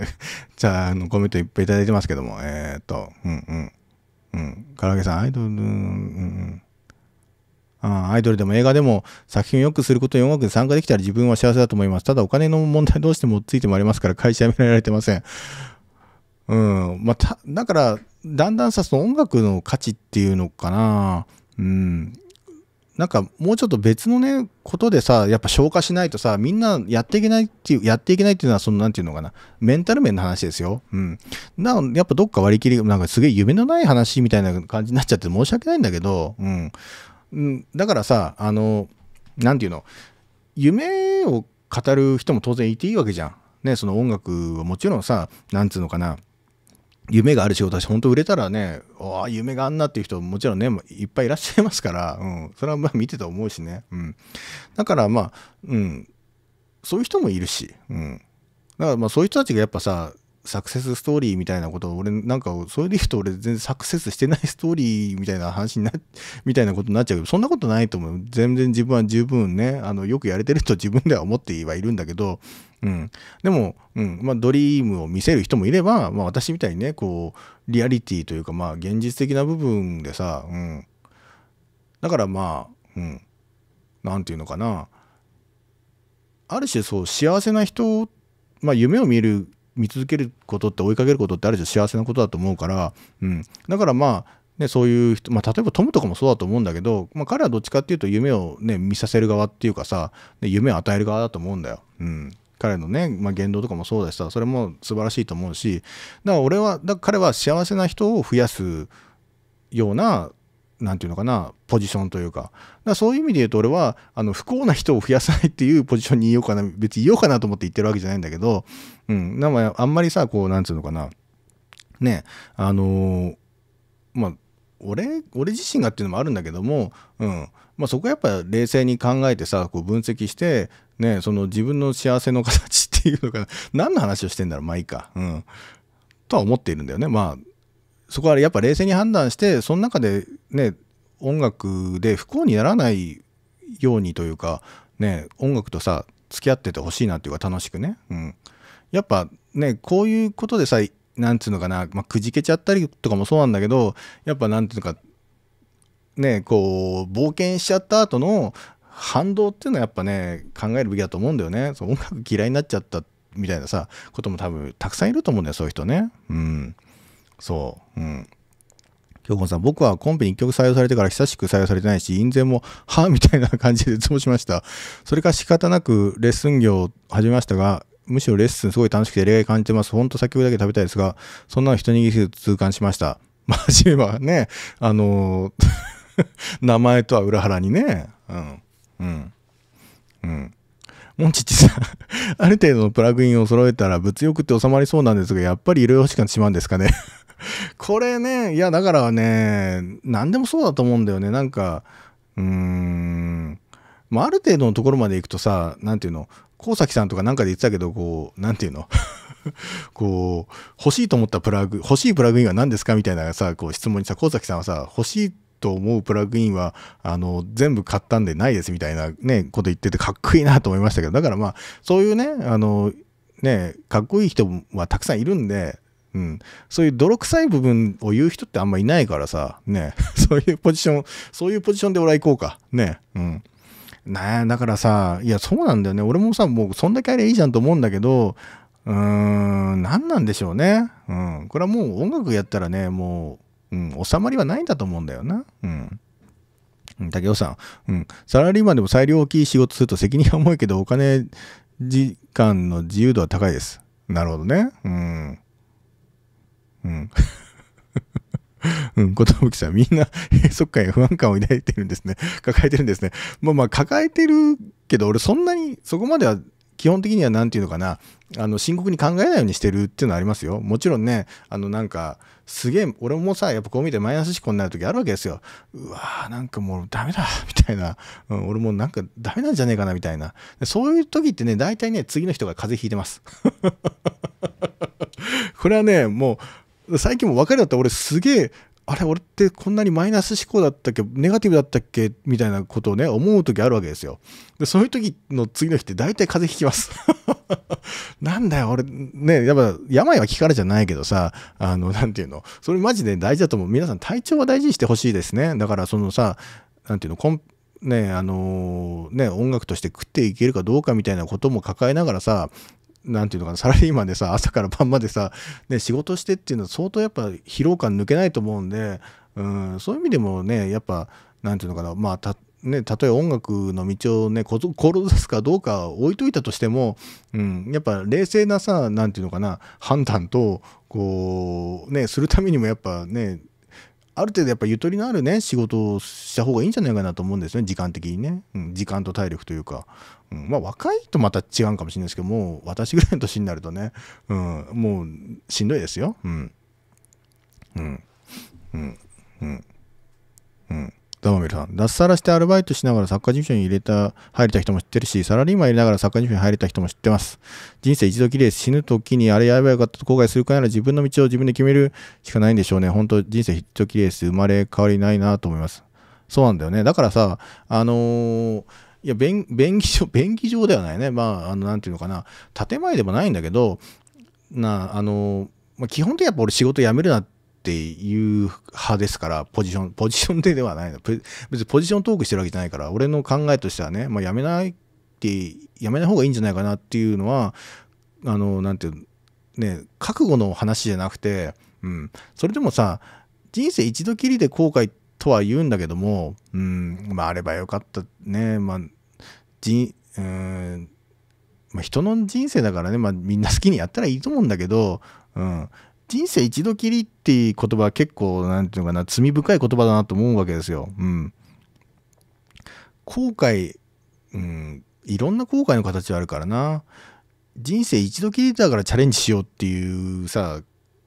じゃああのコメントいっぱい頂いてますけどもえー、っとうんうんうん唐揚げさんアイドルうんうんアイドルでも映画でも作品を良くすることに音楽に参加できたら自分は幸せだと思います。ただお金の問題どうしてもついてもありますから会社辞められてません。うん。まあ、だから、だんだんさ、その音楽の価値っていうのかな。うん。なんかもうちょっと別のね、ことでさ、やっぱ消化しないとさ、みんなやっていけないっていう、やっていけないっていうのは、その、なんていうのかな、メンタル面の話ですよ。うん。な、やっぱどっか割り切り、なんかすげえ夢のない話みたいな感じになっちゃって申し訳ないんだけど、うん。うん、だからさあの何て言うの夢を語る人も当然いていいわけじゃん。ねその音楽はもちろんさなんつうのかな夢がある仕事だし本当売れたらねああ夢があんなっていう人ももちろんねいっぱいいらっしゃいますから、うん、それはまあ見てて思うしね、うん、だからまあ、うん、そういう人もいるし、うん、だからまあそういう人たちがやっぱさサクセスストーリーみたいなことを俺なんかそれで言うと俺全然サクセスしてないストーリーみたいな話になみたいなことになっちゃうけどそんなことないと思う全然自分は十分ねあのよくやれてると自分では思ってはいるんだけど、うん、でも、うんまあ、ドリームを見せる人もいれば、まあ、私みたいにねこうリアリティというかまあ現実的な部分でさ、うん、だからまあ何、うん、て言うのかなある種そう幸せな人まあ夢を見る見続けることって追いかけることってある種幸せなことだと思うから、うん、だからまあね、そういう人、まあ、例えばトムとかもそうだと思うんだけど、まあ、彼はどっちかっていうと夢を、ね、見させる側っていうかさ、ね、夢を与える側だと思うんだよ。うん彼のね、まあ、言動とかもそうだしさそれも素晴らしいと思うしだから俺はだから彼は幸せな人を増やすようなんていうのかなポジションというかだそういう意味で言うと俺はあの不幸な人を増やさないっていうポジションにいようかな別にいようかなと思って言ってるわけじゃないんだけど、うん、なんあんまりさこう何て言うのかなねあのー、まあ俺俺自身がっていうのもあるんだけども、うんまあ、そこはやっぱ冷静に考えてさこう分析して、ね、その自分の幸せの形っていうのかな何の話をしてんだろうまあいいか、うん、とは思っているんだよねまあそこはやっぱ冷静に判断してその中でね音楽で不幸にならないようにというかね音楽とさ付き合っててほしいなっていうか楽しくね、うん、やっぱねこういうことでさなんつうのかな、まあ、くじけちゃったりとかもそうなんだけどやっぱなんていうかねこう冒険しちゃった後の反動っていうのはやっぱね考えるべきだと思うんだよねそう音楽嫌いになっちゃったみたいなさことも多分たくさんいると思うんだよそういう人ねうんそう。うん。京子さん、僕はコンペに一曲採用されてから久しく採用されてないし、印税も、はみたいな感じで潰しました。それから仕方なくレッスン業を始めましたが、むしろレッスンすごい楽しくて、恋愛感じてます。ほんと先ほどだけ食べたいですが、そんなの人握り痛感しました。真面目はね、あのー 名前とは裏腹にね。うん。うん。うん。モンチッチさんある程度のプラグインを揃えたら物欲って収まりそうなんですが、やっぱりいろいろ欲しくなってしまうんですかね これね、いや、だからね、何でもそうだと思うんだよね。なんか、うーん、まあ、ある程度のところまで行くとさ、なんていうの、高崎さんとかなんかで言ってたけど、こう、なんていうの こう、欲しいと思ったプラグ、欲しいプラグインは何ですかみたいなさ、こう質問にさ、高崎さんはさ、欲しいと思うプラグインは、あの、全部買ったんでないですみたいなね、こと言っててかっこいいなと思いましたけど、だからまあ、そういうね、あの、ね、かっこいい人はたくさんいるんで、うん、そういう泥臭い部分を言う人ってあんまいないからさ、ね、そういうポジション、そういうポジションで俺は行こうか。ね、うん。ねだからさ、いや、そうなんだよね。俺もさ、もうそんだけあれいいじゃんと思うんだけど、うーん、何なんでしょうね。うん。これはもう音楽やったらね、もう、うん、収まりはないんだと思うんだよな。うん。竹雄さん、うん、サラリーマンでも裁量大きい仕事すると責任は重いけど、お金時間の自由度は高いです。なるほどね。うん。うん。うん、ことぶきさん、みんな閉塞感や不安感を抱いてるんですね。抱えてるんですね。まあまあ、抱えてるけど、俺そんなに、そこまでは基本的には何て言うのかな、あの、深刻に考えないようにしてるっていうのはありますよ。もちろんね、あの、なんか、すげえ、俺もさ、やっぱこう見てマイナス思考になる時あるわけですよ。うわーなんかもうダメだ、みたいな。うん、俺もなんかダメなんじゃねえかな、みたいな。そういう時ってね、大体ね、次の人が風邪ひいてます。これはね、もう、最近も別れだったら俺すげえあれ俺ってこんなにマイナス思考だったっけネガティブだったっけみたいなことをね思う時あるわけですよでそういう時の次の日って大体風邪ひきます なんだよ俺ねやっぱ病は気からじゃないけどさあの何て言うのそれマジで大事だと思う皆さん体調は大事にしてほしいですねだからそのさ何て言うのコンねあのー、ね音楽として食っていけるかどうかみたいなことも抱えながらさ何て言うのかな、サラリーマンでさ、朝から晩までさ、ね、仕事してっていうのは相当やっぱ疲労感抜けないと思うんで、うん、そういう意味でもね、やっぱ、何て言うのかな、まあ、た、ね、例とえ音楽の道をね、志すかどうか置いといたとしても、うん、やっぱ冷静なさ、何て言うのかな、判断と、こう、ね、するためにもやっぱね、ある程度やっぱゆとりのあるね仕事をした方がいいんじゃないかなと思うんですよね時間的にね、うん、時間と体力というか、うん、まあ若いとまた違うかもしれないですけどもう私ぐらいの年になるとね、うん、もうしんどいですようんうんうんうんうんダマメルさん。脱サラしてアルバイトしながら作家事務所に入れた、入れた人も知ってるし、サラリーマン入れながら作家事務所に入れた人も知ってます。人生一度きりで死ぬ時にあれやればよかったと後悔するかなら自分の道を自分で決めるしかないんでしょうね。本当人生一度きいです。生まれ変わりないなと思います。そうなんだよね。だからさ、あのー、いや便便宜上、便宜上ではないね。まあ、あの、なんていうのかな。建前でもないんだけど、な、あのまあ、基本的にやっぱ俺仕事辞めるなってっていう派ですから、ポジション、ポジションでではないの。別にポジショントークしてるわけじゃないから、俺の考えとしてはね、まあ、やめないって、やめない方がいいんじゃないかなっていうのは、あの、なんていう、ね、覚悟の話じゃなくて、うん、それでもさ、人生一度きりで後悔とは言うんだけども、うん、まあ、あればよかったね、まあ、人、うん、まあ、人の人生だからね、まあ、みんな好きにやったらいいと思うんだけど、うん、人生一度きりっていう言葉は結構、なんていうのかな、罪深い言葉だなと思うわけですよ。うん。後悔、うん、いろんな後悔の形あるからな。人生一度きりだからチャレンジしようっていうさ、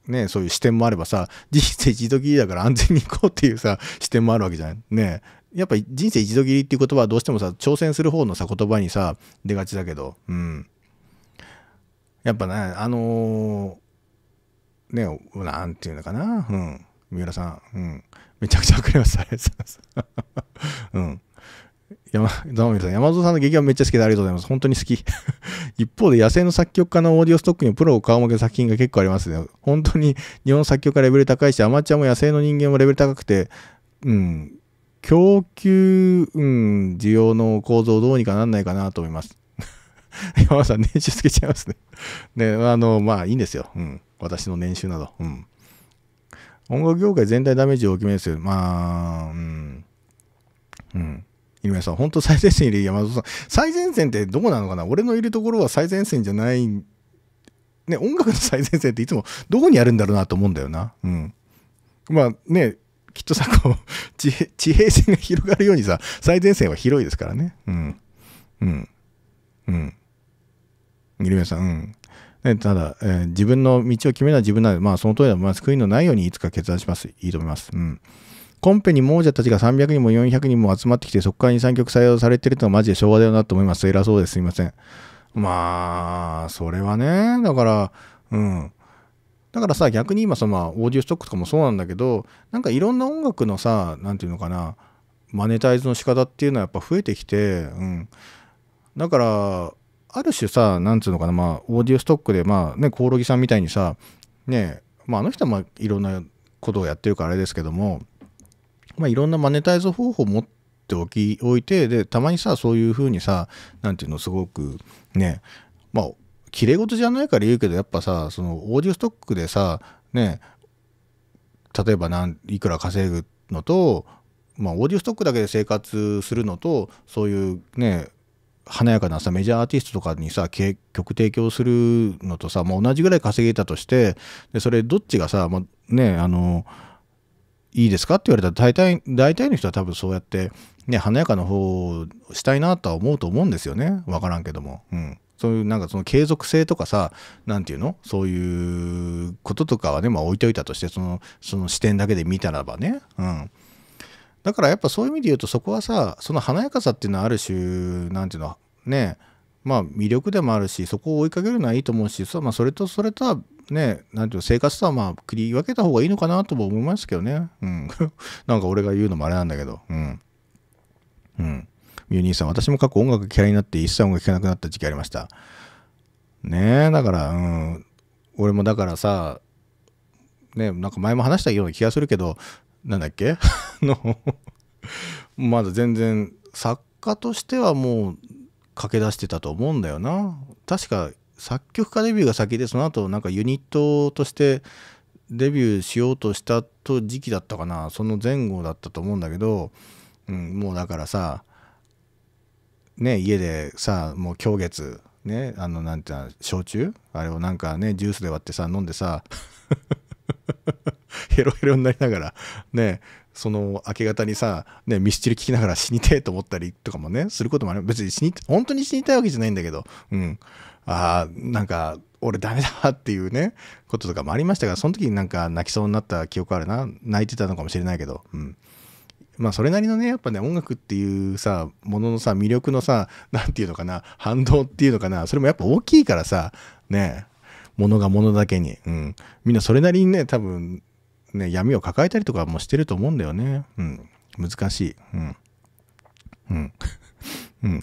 ね、そういう視点もあればさ、人生一度きりだから安全に行こうっていうさ、視点もあるわけじゃない。ね。やっぱ人生一度きりっていう言葉はどうしてもさ、挑戦する方のさ、言葉にさ、出がちだけど、うん。やっぱね、あのーね、なんていうのかな、うん、三浦さん、うん、めちゃくちゃわかります、ありがとうございます。うん。山田さん、山蔵さんの劇はめっちゃ好きでありがとうございます。本当に好き。一方で野生の作曲家のオーディオストックにプロを顔向けの作品が結構ありますね。本当に日本作曲家レベル高いし、アマチュアも野生の人間もレベル高くて、うん、供給、うん、需要の構造どうにかなんないかなと思います。山田さん、年収つけちゃいますね。ね、あの、まあいいんですよ。うん。私の年収など。うん。音楽業界全体ダメージ大きめですよ。まあ、うん。うん。井上さん、本当最前線いる山田さん。最前線ってどこなのかな俺のいるところは最前線じゃない。ね、音楽の最前線っていつもどこにあるんだろうなと思うんだよな。うん。まあね、きっとさ、こう、地平線が広がるようにさ、最前線は広いですからね。うん。うん。うん。グリさん、うん。ただ、えー、自分の道を決めるのは自分なので、まあその通りだ。まあ救いのないようにいつか決断します。いいと思います。うん。コンペに亡者たちが300人も400人も集まってきて、そこから2、3曲採用されてるってのはマジで昭和だよなと思います。偉そうですいません。まあ、それはね、だから、うん。だからさ、逆に今その、オーディオストックとかもそうなんだけど、なんかいろんな音楽のさ、なんていうのかな、マネタイズの仕方っていうのはやっぱ増えてきて、うん。だから、ある種さ、なんつうのかな、まあ、オーディオストックで、まあね、コオロギさんみたいにさ、ね、まあ、あの人はまあいろんなことをやってるからあれですけども、まあ、いろんなマネタイズ方法を持っておき、おいて、で、たまにさ、そういうふうにさ、なんていうの、すごくね、まあ、れい事じゃないから言うけど、やっぱさ、そのオーディオストックでさ、ね、例えばいくら稼ぐのと、まあ、オーディオストックだけで生活するのとそういうね華やかなさメジャーアーティストとかにさ曲提供するのとさ、まあ、同じぐらい稼げたとしてでそれどっちがさ、まあ、ねあのいいですかって言われたら大体大体の人は多分そうやってね華やかな方をしたいなとは思うと思うんですよね分からんけども。うんそういうなんかその継続性とかさ、何て言うのそういうこととかはね、まあ置いといたとして、その、その視点だけで見たらばね、うん。だからやっぱそういう意味で言うとそこはさその華やかさっていうのはある種何ていうのねまあ魅力でもあるしそこを追いかけるのはいいと思うしそ,、まあ、それとそれとはねていうの生活とはまあ切り分けた方がいいのかなとも思いますけどねうん なんか俺が言うのもあれなんだけどうんうんミュー兄さん私も過去音楽嫌いになって一切音楽聴かなくなった時期ありましたねえだからうん俺もだからさねなんか前も話したような気がするけどなんだっけ のまだ全然作家としてはもう駆け出してたと思うんだよな確か作曲家デビューが先でその後なんかユニットとしてデビューしようとしたと時期だったかなその前後だったと思うんだけど、うん、もうだからさね家でさもう今日月ねあのなんていうの焼酎あれをなんかねジュースで割ってさ飲んでさ ヘロヘロになりながら、ね、その明け方にさ、ね、ミスチル聴きながら死にてえと思ったりとかもね、することもある。別に死に、本当に死にたいわけじゃないんだけど、うん。ああ、なんか、俺ダメだっていうね、こととかもありましたが、その時になんか泣きそうになった記憶あるな。泣いてたのかもしれないけど、うん。まあそれなりのね、やっぱね、音楽っていうさ、もののさ、魅力のさ、何て言うのかな、反動っていうのかな、それもやっぱ大きいからさ、ね、物が物だけに。うん。みんなそれなりにね、多分、ね、闇を抱えたりとかもしてると思うんだよね。うん。難しい。うん。うん。うん。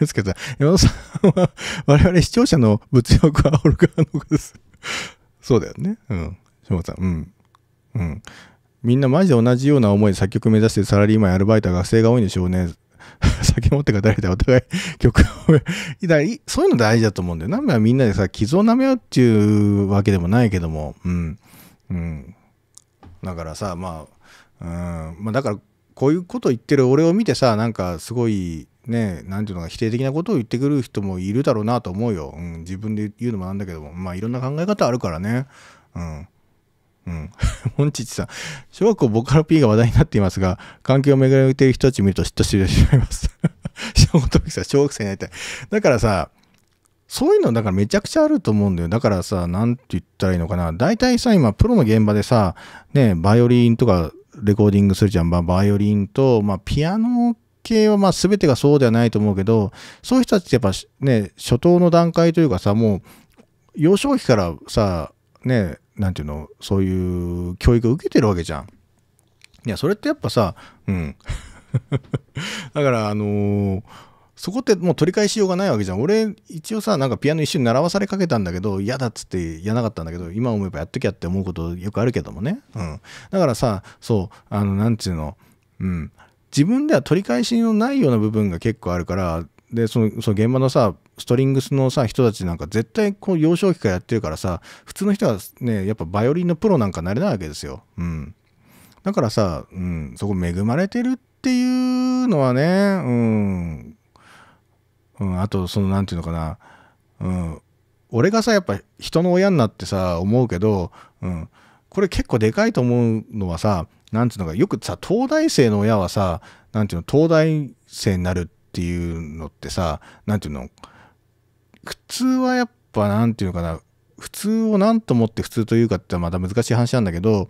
ですけど、山田さんは、我々視聴者の物欲はおる側のです。そうだよね。うん。しもさん、うん。うん。みんなマジで同じような思いで作曲目指してサラリーマン、アルバイト、学生が多いんでしょうね。酒 持ってか誰だお互い曲を だい、そういうの大事だと思うんだよ。なめはみんなでさ、傷を舐め合うっていうわけでもないけども、うん。うん。だからさ、まあ、うん、まあだから、こういうこと言ってる俺を見てさ、なんかすごい、ね、なんていうのか否定的なことを言ってくる人もいるだろうなと思うよ。うん、自分で言うのもなんだけども、まあいろんな考え方あるからね。うん。うん。モンチッチさん。小学校ボカロ P が話題になっていますが、環境を巡られている人たちを見ると嫉妬してしまいます。小学生、小学生になりたい。だからさ、そういうの、だからめちゃくちゃあると思うんだよ。だからさ、なんて言ったらいいのかな。大体さ、今、プロの現場でさ、ね、バイオリンとかレコーディングするじゃん。まあ、バイオリンと、まあ、ピアノ系はまあ全てがそうではないと思うけど、そういう人たちってやっぱね、初頭の段階というかさ、もう幼少期からさ、ね、なんていうの、そういう教育を受けてるわけじゃん。いや、それってやっぱさ、うん。だから、あのー、そこってもう取り返しようがないわけじゃん。俺、一応さ、なんかピアノ一瞬習わされかけたんだけど、嫌だっつって嫌なかったんだけど、今思えばやっときゃって思うことよくあるけどもね。うん。だからさ、そう、あの、なんていうの、うん。自分では取り返しのないような部分が結構あるから、でそのその現場のさストリングスのさ人たちなんか絶対こう幼少期からやってるからさ普通の人はねやっぱバイオリンのプロなんかなれないわけですよ。うん、だからさ、うん、そこ恵まれてるっていうのはね、うんうん、あとその何て言うのかな、うん、俺がさやっぱ人の親になってさ思うけど、うん、これ結構でかいと思うのはさ何て言うのかよくさ東大生の親はさ何て言うの東大生になるってっていうのってさ何て言うの普通はやっぱ何て言うのかな普通を何と思って普通というかってまた難しい話なんだけど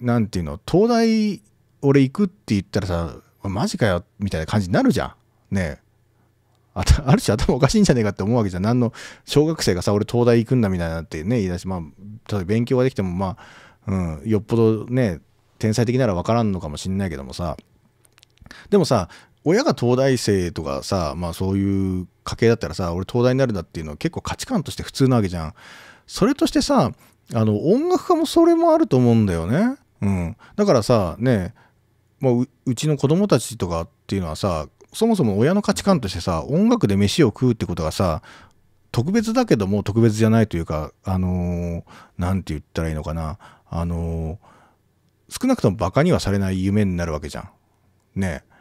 何て言うの東大俺行くって言ったらさマジかよみたいな感じになるじゃんねえあたある種頭おかしいんじゃねえかって思うわけじゃん。何の小学生がさ、俺東大行くんだみたいなってね、言い出し、まあ、例えば勉強ができても、まあ、うん、よっぽどね、天才的なら分からんのかもしんないけどもさ、でもさ、親が東大生とかさ、まあ、そういう家系だったらさ俺東大になるんだっていうのは結構価値観として普通なわけじゃん。それとしてさあの音楽家もそれもあると思うんだよね。うん、だからさねまあ、うちの子供たちとかっていうのはさそもそも親の価値観としてさ音楽で飯を食うってことがさ特別だけども特別じゃないというかあの何、ー、て言ったらいいのかなあのー、少なくともバカにはされない夢になるわけじゃん。ねえ。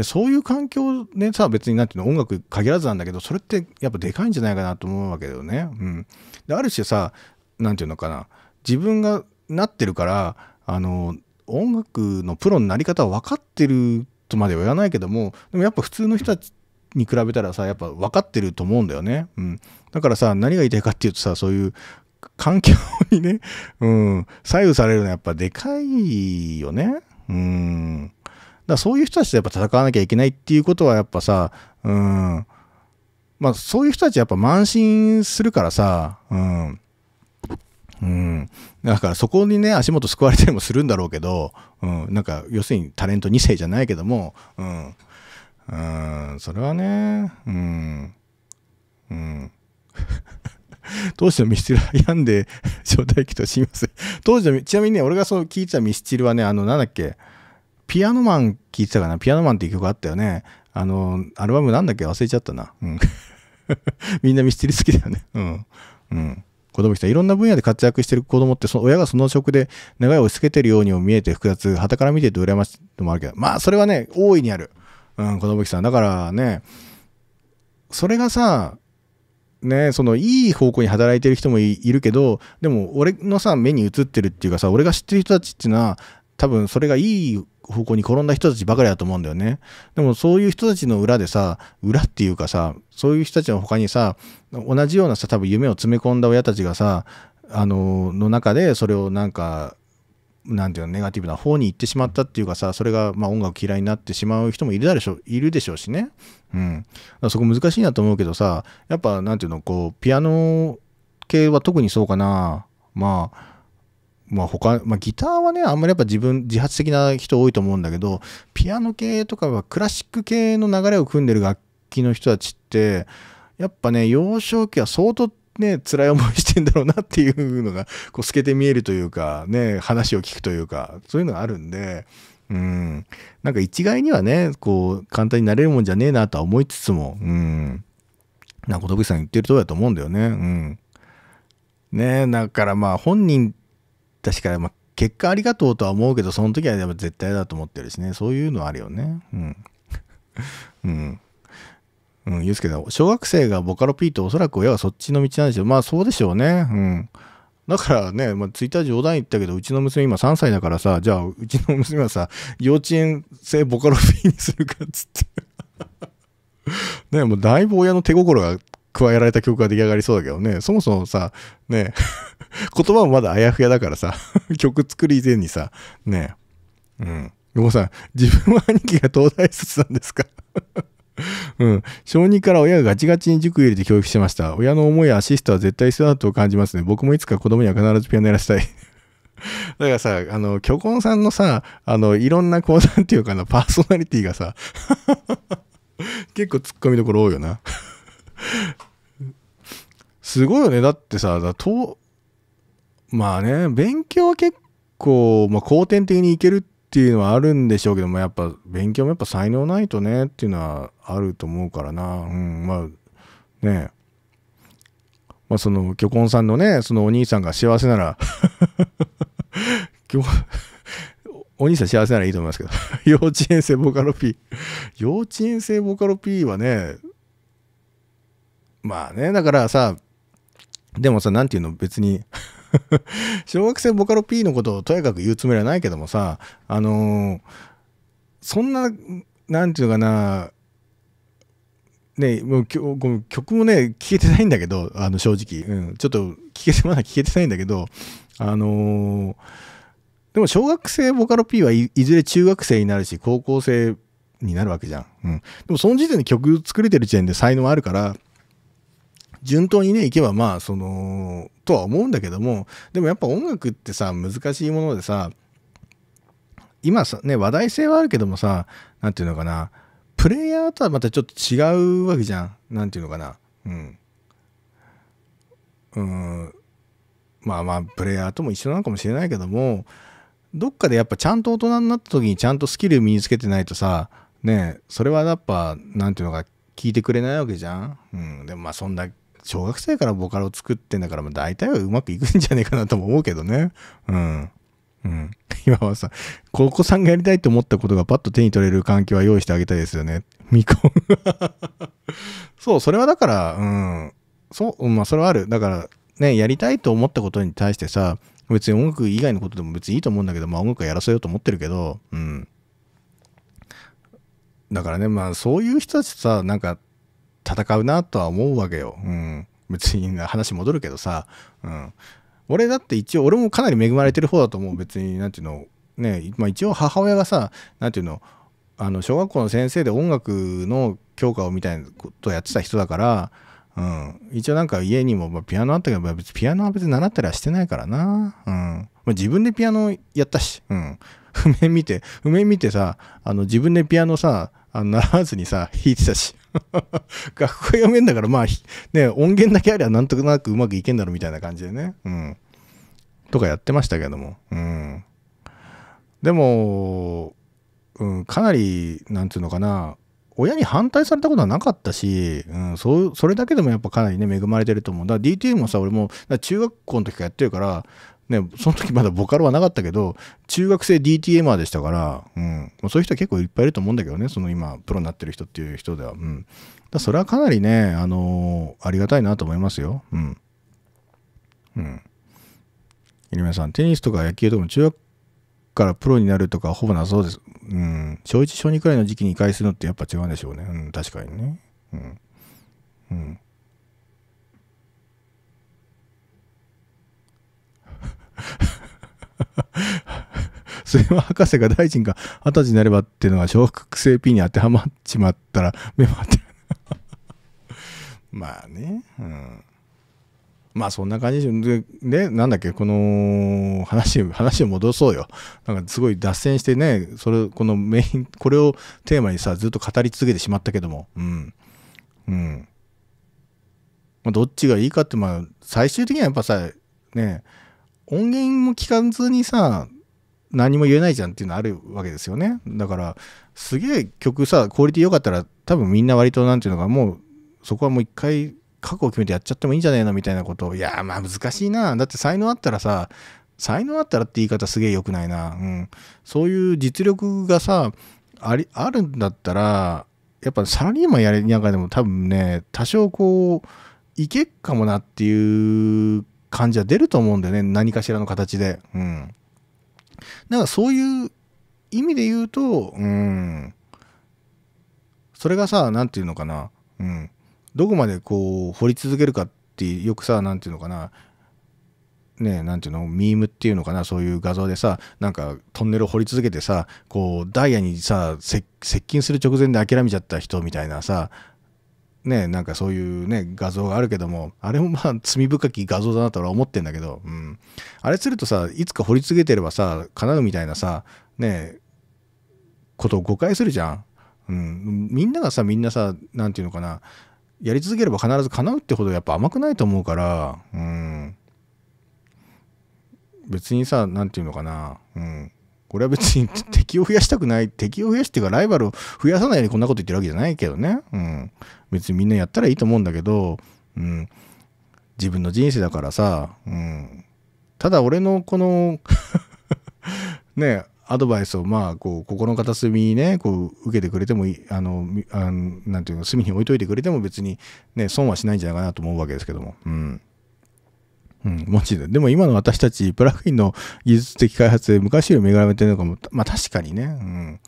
でそういう環境でさ、別になんていうの、音楽限らずなんだけど、それってやっぱでかいんじゃないかなと思うわけだよね。うん。で、ある種さ、なんていうのかな、自分がなってるから、あの、音楽のプロのなり方は分かってるとまでは言わないけども、でもやっぱ普通の人たちに比べたらさ、やっぱ分かってると思うんだよね。うん。だからさ、何が言いたいかっていうとさ、そういう環境にね、うん、左右されるのはやっぱでかいよね。うん。だそういう人たちとやっぱ戦わなきゃいけないっていうことはやっぱさ、うん、まあそういう人たちやっぱ慢心するからさ、うん、うん。だからそこにね、足元救われたりもするんだろうけど、うん、なんか要するにタレント2世じゃないけども、うん、うん、それはね、うん、うん。当時のミスチルは病んで、正体気とします。当時の、ちなみにね、俺がそう聞いたミスチルはね、あの、なんだっけ、ピアノマン聴いてたかなピアノマンっていう曲あったよね。あの、アルバムなんだっけ忘れちゃったな。うん。みんなミステリ好きだよね。うん。うん。子供来た。いろんな分野で活躍してる子供って、その親がその職で願いを押し付けてるようにも見えて複雑、傍から見てると羨ましいのもあるけど、まあ、それはね、大いにある。うん、子供来ん。だからね、それがさ、ね、そのいい方向に働いてる人もいるけど、でも俺のさ、目に映ってるっていうかさ、俺が知ってる人たちっていうのは、多分それがいい方向に転んだ人たちばかりだと思うんだよね。でもそういう人たちの裏でさ、裏っていうかさ、そういう人たちの他にさ、同じようなさ、多分夢を詰め込んだ親たちがさ、あの、の中でそれをなんか、なんていうの、ネガティブな方に行ってしまったっていうかさ、それがまあ音楽嫌いになってしまう人もいるでしょいるでしょうしね。うん。そこ難しいなと思うけどさ、やっぱなんていうの、こう、ピアノ系は特にそうかな。まあ、まあ他、まあ、ギターはね、あんまりやっぱ自分、自発的な人多いと思うんだけど、ピアノ系とかはクラシック系の流れを組んでる楽器の人たちって、やっぱね、幼少期は相当ね、辛い思いしてんだろうなっていうのが、こう透けて見えるというか、ね、話を聞くというか、そういうのがあるんで、うん、なんか一概にはね、こう、簡単になれるもんじゃねえなとは思いつつも、うん、なんか、小さん言ってる通りだと思うんだよね、うん。ねだからまあ本人確か、まあ、結果ありがとうとは思うけど、その時はやっぱ絶対だと思ってるしね。そういうのはあるよね。うん。うん。うん、ゆうすけさん、小学生がボカロ P とおそらく親はそっちの道なんでしょう。まあそうでしょうね。うん。だからね、まあ、ツイッター冗談言ったけど、うちの娘今3歳だからさ、じゃあうちの娘はさ、幼稚園生ボカロ P にするかっつって。ね、もうだいぶ親の手心が加えられた曲が出来上がりそうだけどね、そもそもさ、ね、言葉もまだあやふやだからさ、曲作る以前にさ、ねえ。うん。ごもさん、自分は兄貴が東大卒なんですか うん。小2から親がガチガチに塾入れて教育してました。親の思いやアシストは絶対必要だと感じますね。僕もいつか子供には必ずピアノやらしたい。だからさ、あの、巨根さんのさ、あの、いろんなこう、なんていうかな、パーソナリティがさ、結構ツッコミどころ多いよな。すごいよね。だってさ、だまあね、勉強は結構、まあ、後天的にいけるっていうのはあるんでしょうけども、やっぱ、勉強もやっぱ才能ないとね、っていうのはあると思うからな。うん、まあ、ねまあ、その、巨根さんのね、そのお兄さんが幸せなら お兄さん幸せならいいと思いますけど 幼稚園生ボカロ P 幼稚園生ボカロ P はねまあねだからさでもさなんていうの別に 小学生ボカロ P のことをとやかく言うつもりはないけどもさ、あのー、そんな、何て言うかな、ね、もう曲もね、聴けてないんだけど、あの正直、うん、ちょっと聞けて、まだ聴けてないんだけど、あのー、でも小学生ボカロ P はいずれ中学生になるし、高校生になるわけじゃん。うん。でもその時点で曲作れてる時点で才能あるから、順当にね、行けばまあ、その、とは思うんだけども、でもやっぱ音楽ってさ、難しいものでさ、今さ、ね、話題性はあるけどもさ、何て言うのかな、プレイヤーとはまたちょっと違うわけじゃん。何て言うのかな。うん。うん。まあまあ、プレイヤーとも一緒なのかもしれないけども、どっかでやっぱちゃんと大人になった時にちゃんとスキル身につけてないとさ、ね、それはやっぱ、何て言うのか、聞いてくれないわけじゃん。うん。でもまあ、そんだ小学生からボカロ作ってんだから、まあ、大体はうまくいくんじゃねえかなとも思うけどね。うん。うん。今はさ、高校さんがやりたいと思ったことがパッと手に取れる環境は用意してあげたいですよね。未婚 そう、それはだから、うん。そう、まあ、それはある。だから、ね、やりたいと思ったことに対してさ、別に音楽以外のことでも別にいいと思うんだけど、まあ音楽はやらせようと思ってるけど、うん。だからね、まあそういう人たちとさ、なんか戦うなとは思うわけよ。うん。別に話戻るけどさ、うん。俺だって一応、俺もかなり恵まれてる方だと思う。別に、なんていうの、ね、まあ、一応母親がさ、なんていうの、あの小学校の先生で音楽の教科をみたいなことをやってた人だから、うん、一応なんか家にも、まピアノあったけど、別にピアノは別に習ったりはしてないからな、うんまあ、自分でピアノやったし、うん、譜面見て譜面見てさあの自分でピアノさあの習わずにさ弾いてたし 学校や読めんだから、まあ、ね、音源だけありゃなんとなくうまくいけんだろみたいな感じでね。うん。とかやってましたけども。うん。でも、うん、かなり、なんつうのかな、親に反対されたことはなかったし、うん、そそれだけでもやっぱかなりね恵まれてると思うだから DTM もさ俺も中学校の時からやってるからね、その時まだボカロはなかったけど、中学生 DTMR でしたから、うん、そういう人は結構いっぱいいると思うんだけどね、その今、プロになってる人っていう人では。うん、だそれはかなりね、あのー、ありがたいなと思いますよ。うん。うん。入宮さん、テニスとか野球とかも中学からプロになるとかほぼなそうです。うん。小1、小2くらいの時期に2回するのってやっぱ違うんでしょうね。うん、確かにね。うん。うん。末 間博士が大臣が二十歳になればっていうのが小学生 P に当てはまっちまったら目も当て まあね、うん、まあそんな感じでで、ね、なんだっけこの話話を戻そうよなんかすごい脱線してねそれこのメインこれをテーマにさずっと語り続けてしまったけどもうんうんまあ、どっちがいいかってまあ最終的にはやっぱさねえ音源も聞かずにさ何も言えないじゃんっていうのあるわけですよねだからすげえ曲さクオリティ良かったら多分みんな割と何ていうのかもうそこはもう一回覚悟決めてやっちゃってもいいんじゃないのみたいなことをいやまあ難しいなだって才能あったらさ才能あったらって言い方すげえ良くないな、うん、そういう実力がさありあるんだったらやっぱサラリーマンやりながらでも多分ね多少こういけっかもなっていう感じは出ると思うんだよね。何かしらの形で。うん。んかそういう意味で言うと、うん。それがさ、何て言うのかな。うん。どこまでこう、掘り続けるかってよくさ、何て言うのかな。ねえ、て言うの、ミームっていうのかな、そういう画像でさ、なんかトンネルを掘り続けてさ、こう、ダイヤにさ、接近する直前で諦めちゃった人みたいなさ、ね、なんかそういうね、画像があるけども、あれもまあ罪深き画像だなと俺は思ってんだけど、うん。あれするとさ、いつか掘り続けてればさ、叶うみたいなさ、ね、ことを誤解するじゃん。うん。みんながさ、みんなさ、なんていうのかな、やり続ければ必ず叶うってほどやっぱ甘くないと思うから、うん。別にさ、なんていうのかな、うん。これは別に敵を増やしたくない、敵を増やしてかライバルを増やさないようにこんなこと言ってるわけじゃないけどね。うん。別にみんなやったらいいと思うんだけど、うん。自分の人生だからさ、うん。ただ俺のこの ね、アドバイスをまあ、こう、心の片隅にね、こう、受けてくれてもいい、あの、何ていうの、隅に置いといてくれても別にね、損はしないんじゃないかなと思うわけですけども。うん。うん、もちろん。でも今の私たち、プラグインの技術的開発で昔より恵られてるのかも、まあ確かにね。うん。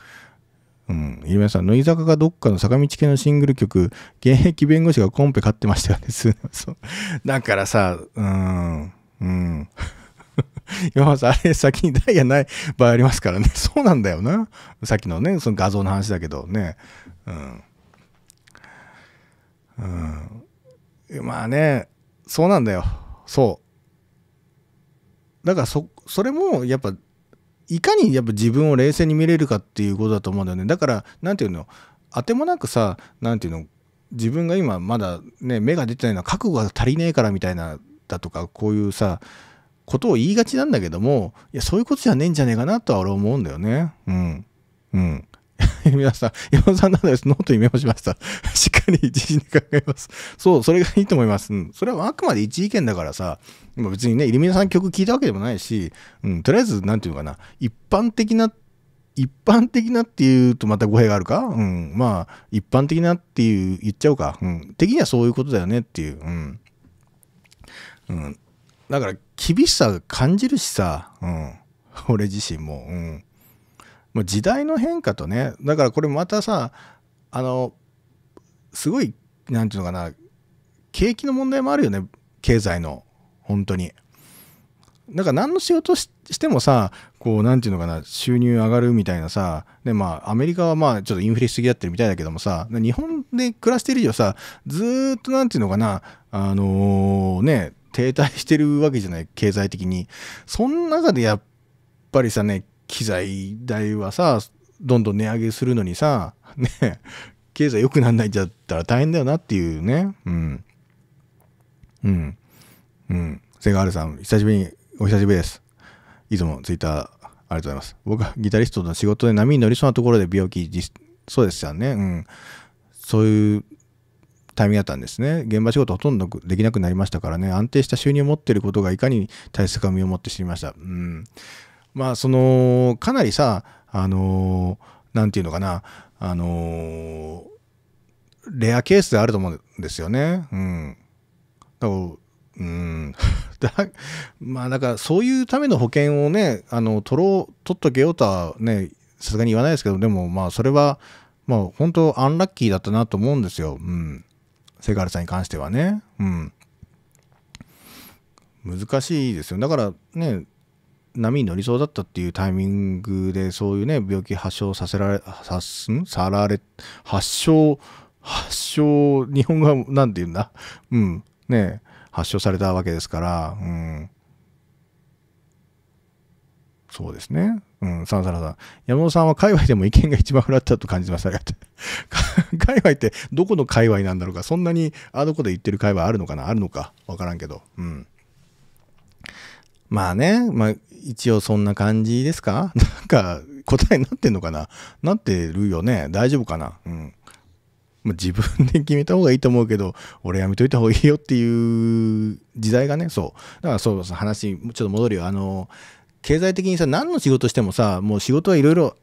うん。ゆめさん、乃木坂がどっかの坂道系のシングル曲、現役弁護士がコンペ買ってましたよね。そう。だからさ、うん、うん。今 本さん、あれ先にダイヤない場合ありますからね。そうなんだよな。さっきのね、その画像の話だけどね。うん。うん。まあね、そうなんだよ。そうだからそそれもやっぱいかにやっぱ自分を冷静に見れるかっていうことだと思うんだよねだから何て言うのあてもなくさ何て言うの自分が今まだね芽が出てないのは覚悟が足りねえからみたいなだとかこういうさことを言いがちなんだけどもいやそういうことじゃねえんじゃねえかなとは俺思うんだよねうんうん 皆さん、山本さんなんです。ノートにメモしました。しっかり一時に考えます。そう、それがいいと思います。うん、それはあくまで一意見だからさ、別にね、イルミナさん曲聴いたわけでもないし、うん、とりあえず、なんていうのかな、一般的な、一般的なっていうとまた語弊があるかうん、まあ、一般的なっていう、言っちゃうか。うん、的にはそういうことだよねっていう。うん。うん、だから、厳しさ感じるしさ、うん、俺自身も。うんもう時代の変化とねだからこれまたさあのすごい何て言うのかな景気の問題もあるよね経済の本当に。なんか何の仕事してもさこう何て言うのかな収入上がるみたいなさでまあアメリカはまあちょっとインフレしすぎやってるみたいだけどもさ日本で暮らしてる以上さずっと何て言うのかなあのー、ね停滞してるわけじゃない経済的にそん中でやっぱりさね機材代はさどんどん値上げするのにさ ね経済良くなんないんじゃったら大変だよなっていうねうんうんうんセガールさん久しぶりにお久しぶりですいつもツイッターありがとうございます僕はギタリストの仕事で波に乗りそうなところで病気そうですよねうんそういうタイミングだったんですね。現場仕事ほとんどできなくなりましたからね、安定した収入を持っていることがいかに大切か身をもって知りました。うん。まあそのかなりさあのなんていうのかなあのー、レアケースであると思うんですよね。うん。だからうん だまあだからそういうための保険をねあの取ろう取っとけよとはねさすがに言わないですけどでもまあそれはまあ本当アンラッキーだったなと思うんですよ、うん、セガールさんに関してはね、うん、難しいですよだからね波に乗りそうだったっていうタイミングでそういうね病気発症させられさすんさられ発症発症日本語は何て言うんだうんね発症されたわけですからうんそうですねうん、サンサラさん。山本さんは界隈でも意見が一番フラッだと感じましたが、界隈ってどこの界隈なんだろうか、そんなにあどこで言ってる界隈あるのかな、あるのか、わからんけど。うん。まあね、まあ、一応そんな感じですか なんか答えになってんのかななってるよね大丈夫かなうん。自分で決めた方がいいと思うけど、俺やめといた方がいいよっていう時代がね、そう。だからそうそう、話、ちょっと戻るよ。あの、経済的にさ、何の仕事してもさ、もう仕事はいろいろ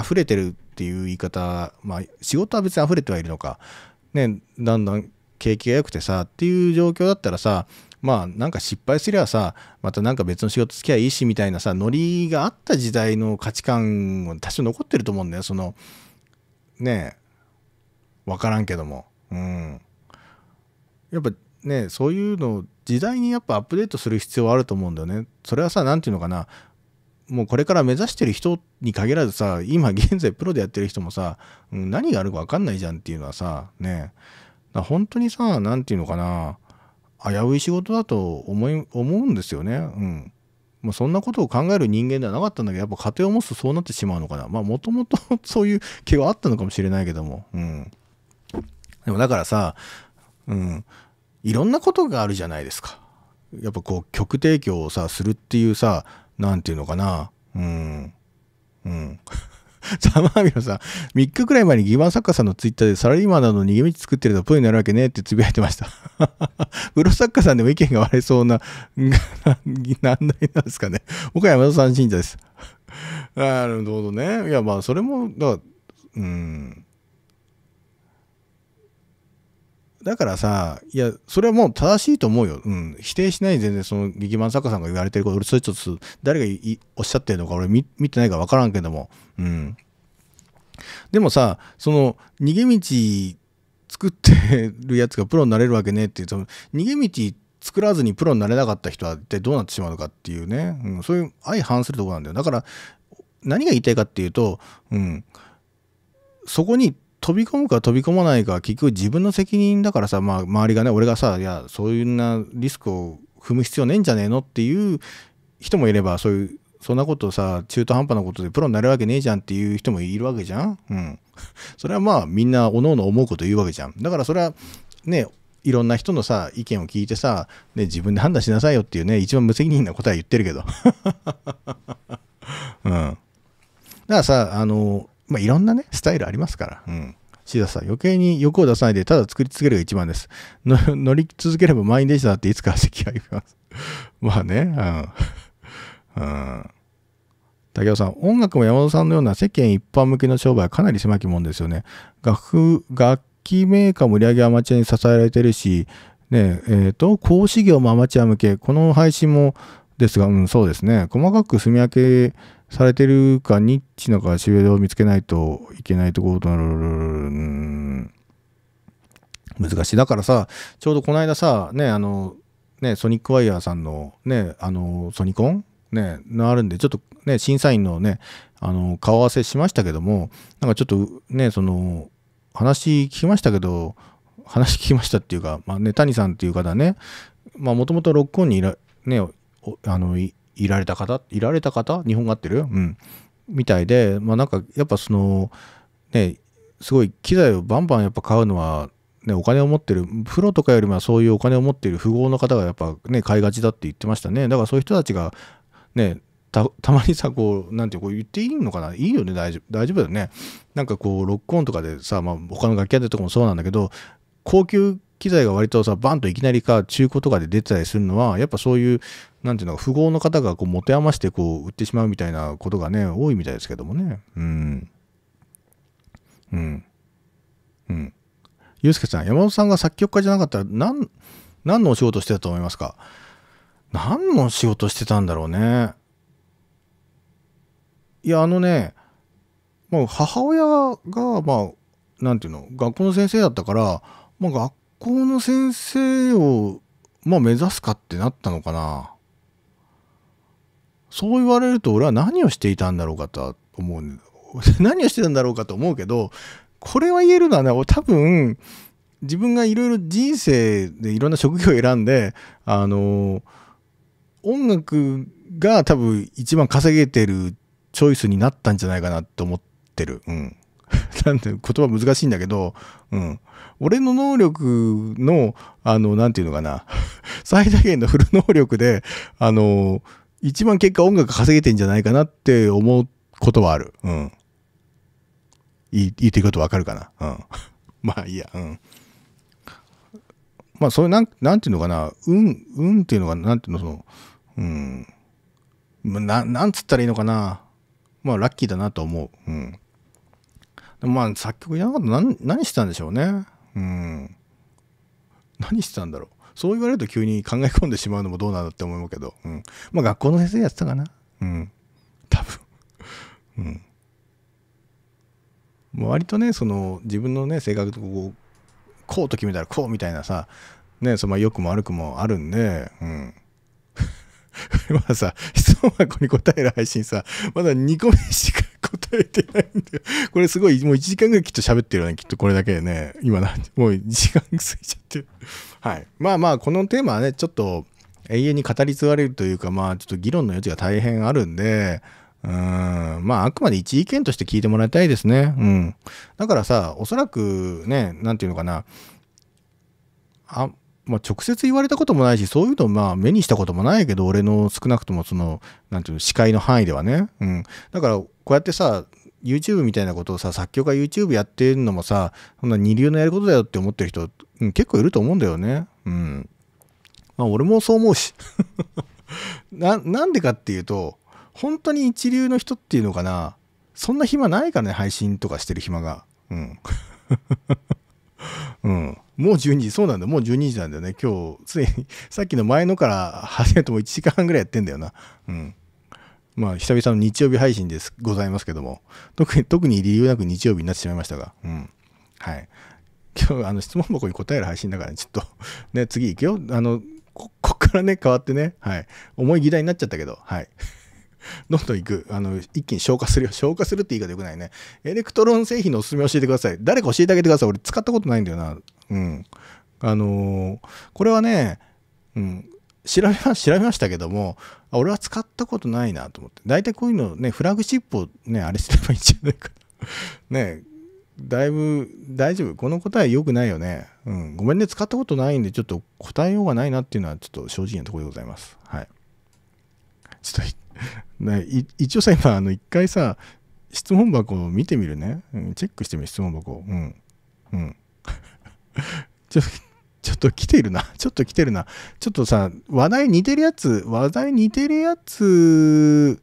溢れてるっていう言い方、まあ、仕事は別に溢れてはいるのか。ね、だんだん景気が良くてさ、っていう状況だったらさ、まあなんか失敗すりゃさまたなんか別の仕事つきゃいいしみたいなさノリがあった時代の価値観を多少残ってると思うんだよそのねえ分からんけどもうんやっぱねそういうの時代にやっぱアップデートする必要はあると思うんだよねそれはさ何て言うのかなもうこれから目指してる人に限らずさ今現在プロでやってる人もさ、うん、何があるか分かんないじゃんっていうのはさね本当にさ何て言うのかな危うい仕事だと思い思うんですよね。うんまあ、そんなことを考える人間ではなかったんだけどやっぱ家庭を持つとそうなってしまうのかなまあもともと そういう気はあったのかもしれないけども、うん、でもだからさ、うん、いろんなことがあるじゃないですかやっぱこう曲提供をさするっていうさ何て言うのかなうんうんザまーみろさん、3日くらい前にギバン作家さんのツイッターでサラリーマンなどの逃げ道作ってるとプロになるわけねってつぶやいてました。プ ロ作家さんでも意見が割れそうな、何題なんですかね。僕は山田さん信者です。なるほどね。いや、まあ、それも、だから、うん。だからさ、いや、それはもう正しいと思うよ。うん。否定しない全然、その、劇漫作家さんが言われてること、俺、それちょっと、誰がいおっしゃってるのか、俺見、見てないから分からんけども。うん。でもさ、その、逃げ道作ってるやつがプロになれるわけねっていう、と逃げ道作らずにプロになれなかった人は一体どうなってしまうのかっていうね、うん、そういう相反するとこなんだよ。だから、何が言いたいかっていうと、うん、そこに飛び込むか飛び込まないかは結局自分の責任だからさ、まあ、周りがね俺がさいやそういうなリスクを踏む必要ねえんじゃねえのっていう人もいればそういうそんなことさ中途半端なことでプロになるわけねえじゃんっていう人もいるわけじゃんうん それはまあみんなおのおの思うこと言うわけじゃんだからそれはねいろんな人のさ意見を聞いてさ、ね、自分で判断しなさいよっていうね一番無責任な答え言ってるけど うんだからさあのまあ、いろんなね、スタイルありますから。うん。シザさん、余計に欲を出さないで、ただ作り続けるが一番です。乗り続ければ満員電車だっていつか席がいます。まあね、うん。うん。竹雄さん、音楽も山本さんのような世間一般向けの商売はかなり狭きもんですよね。楽譜、楽器メーカーも売り上げアマチュアに支えられてるし、ねえ、えっ、ー、と、講師業もアマチュア向け、この配信もですが、うん、そうですね、細かく住み分けされてるかニッチのかシベを見つけないといけないところとなる難しいだからさちょうどこの間さねあのねソニックワイヤーさんのねあのソニコンねのあるんでちょっとね審査員のねあの顔合わせしましたけどもなんかちょっとねその話聞きましたけど話聞きましたっていうか、まあね、谷さんっていう方ねもともとロックオンにいら、ね、あのいいられた方いられた方日本語合ってるうん。みたいで、まあなんかやっぱその、ね、すごい機材をバンバンやっぱ買うのは、ね、お金を持ってる、プロとかよりもそういうお金を持っている富豪の方がやっぱね、買いがちだって言ってましたね。だからそういう人たちが、ね、たたまにさこうなんてうこう言っていいのかないいよね大丈夫大丈夫だよねなんかこうロックオンとかでさ、まあ、他の楽器屋でとかもそうなんだけど高級機材が割とさバンといきなりか中古とかで出てたりするのはやっぱそういう何ていうの富豪の方がこう持て余してこう売ってしまうみたいなことがね多いみたいですけどもねうんうんうんゆうすけさん山本さんが作曲家じゃなかったら何何のお仕事してたと思いますか何の仕事してたんだろうねいやあのねもう母親がまあ何ていうの学校の先生だったからまあ、学校の先生を、まあ、目指すかってなったのかな。そう言われると俺は何をしていたんだろうかと思う。何をしてたんだろうかと思うけど、これは言えるのはね、多分、自分がいろいろ人生でいろんな職業を選んで、あの、音楽が多分一番稼げてるチョイスになったんじゃないかなと思ってる。うん。なんて言葉難しいんだけど、うん。俺の能力の、あの、なんていうのかな、最大限のフル能力で、あの、一番結果音楽稼げてんじゃないかなって思うことはある。うん。言ってることわかるかな。うん。まあいいや、うん。まあ、そういう、なん、なんていうのかな、うん、うんっていうのが、なんていうの、その、うん。な、なんつったらいいのかな。まあ、ラッキーだなと思う。うん。まあ作曲やなかった何何してたんでしょうねうん何してたんだろうそう言われると急に考え込んでしまうのもどうなんだって思うけど、うん、まあ学校の先生やってたかなうん多分うんもう割とねその自分のね性格とこうこうと決めたらこうみたいなさねその良くも悪くもあるんでうん まあさ質問箱に答える配信さまだ2個目しか答えてないんで、これすごい、もう1時間ぐらいきっと喋ってるよね、きっとこれだけでね。今なんもう1時間過ぎちゃってる。はい。まあまあ、このテーマはね、ちょっと永遠に語り継がれるというか、まあ、ちょっと議論の余地が大変あるんで、うん、まあ、あくまで一意見として聞いてもらいたいですね。うん。だからさ、おそらくね、なんていうのかな。あ、まあ、直接言われたこともないしそういうのまあ目にしたこともないけど俺の少なくともその何ていうの視界の範囲ではね、うん、だからこうやってさ YouTube みたいなことをさ作曲家 YouTube やってるのもさそんな二流のやることだよって思ってる人、うん、結構いると思うんだよね。うんまあ、俺もそう思うし ななんでかっていうと本当に一流の人っていうのかなそんな暇ないからね配信とかしてる暇が。うんうん。もう12時、そうなんだ、もう12時なんだよね。今日、ついに、さっきの前のから始めても1時間半ぐらいやってんだよな。うん。まあ、久々の日曜日配信です、ございますけども。特に、特に理由なく日曜日になってしまいましたが。うん。はい。今日、あの、質問箱に答える配信だから、ね、ちょっとね、次行くよ。あの、こ、こっからね、変わってね、はい。重い議題になっちゃったけど、はい。どんどん行く。あの、一気に消化するよ。消化するって言い方よくないね。エレクトロン製品のおすすめ教えてください。誰か教えてあげてください。俺使ったことないんだよな。うん。あのー、これはね、うん、調べま調べましたけども、俺は使ったことないなと思って。大体こういうのね、フラグシップをね、あれすればいいんじゃないかな。ねだいぶ大丈夫。この答え良くないよね。うん。ごめんね、使ったことないんで、ちょっと答えようがないなっていうのは、ちょっと正直なところでございます。はい。ちょっと、一応さ今あの一回さ質問箱を見てみるね、うん、チェックしてみる質問箱うんうん ちょちょっと来てるな ちょっと来てるなちょっとさ話題似てるやつ話題似てるやつ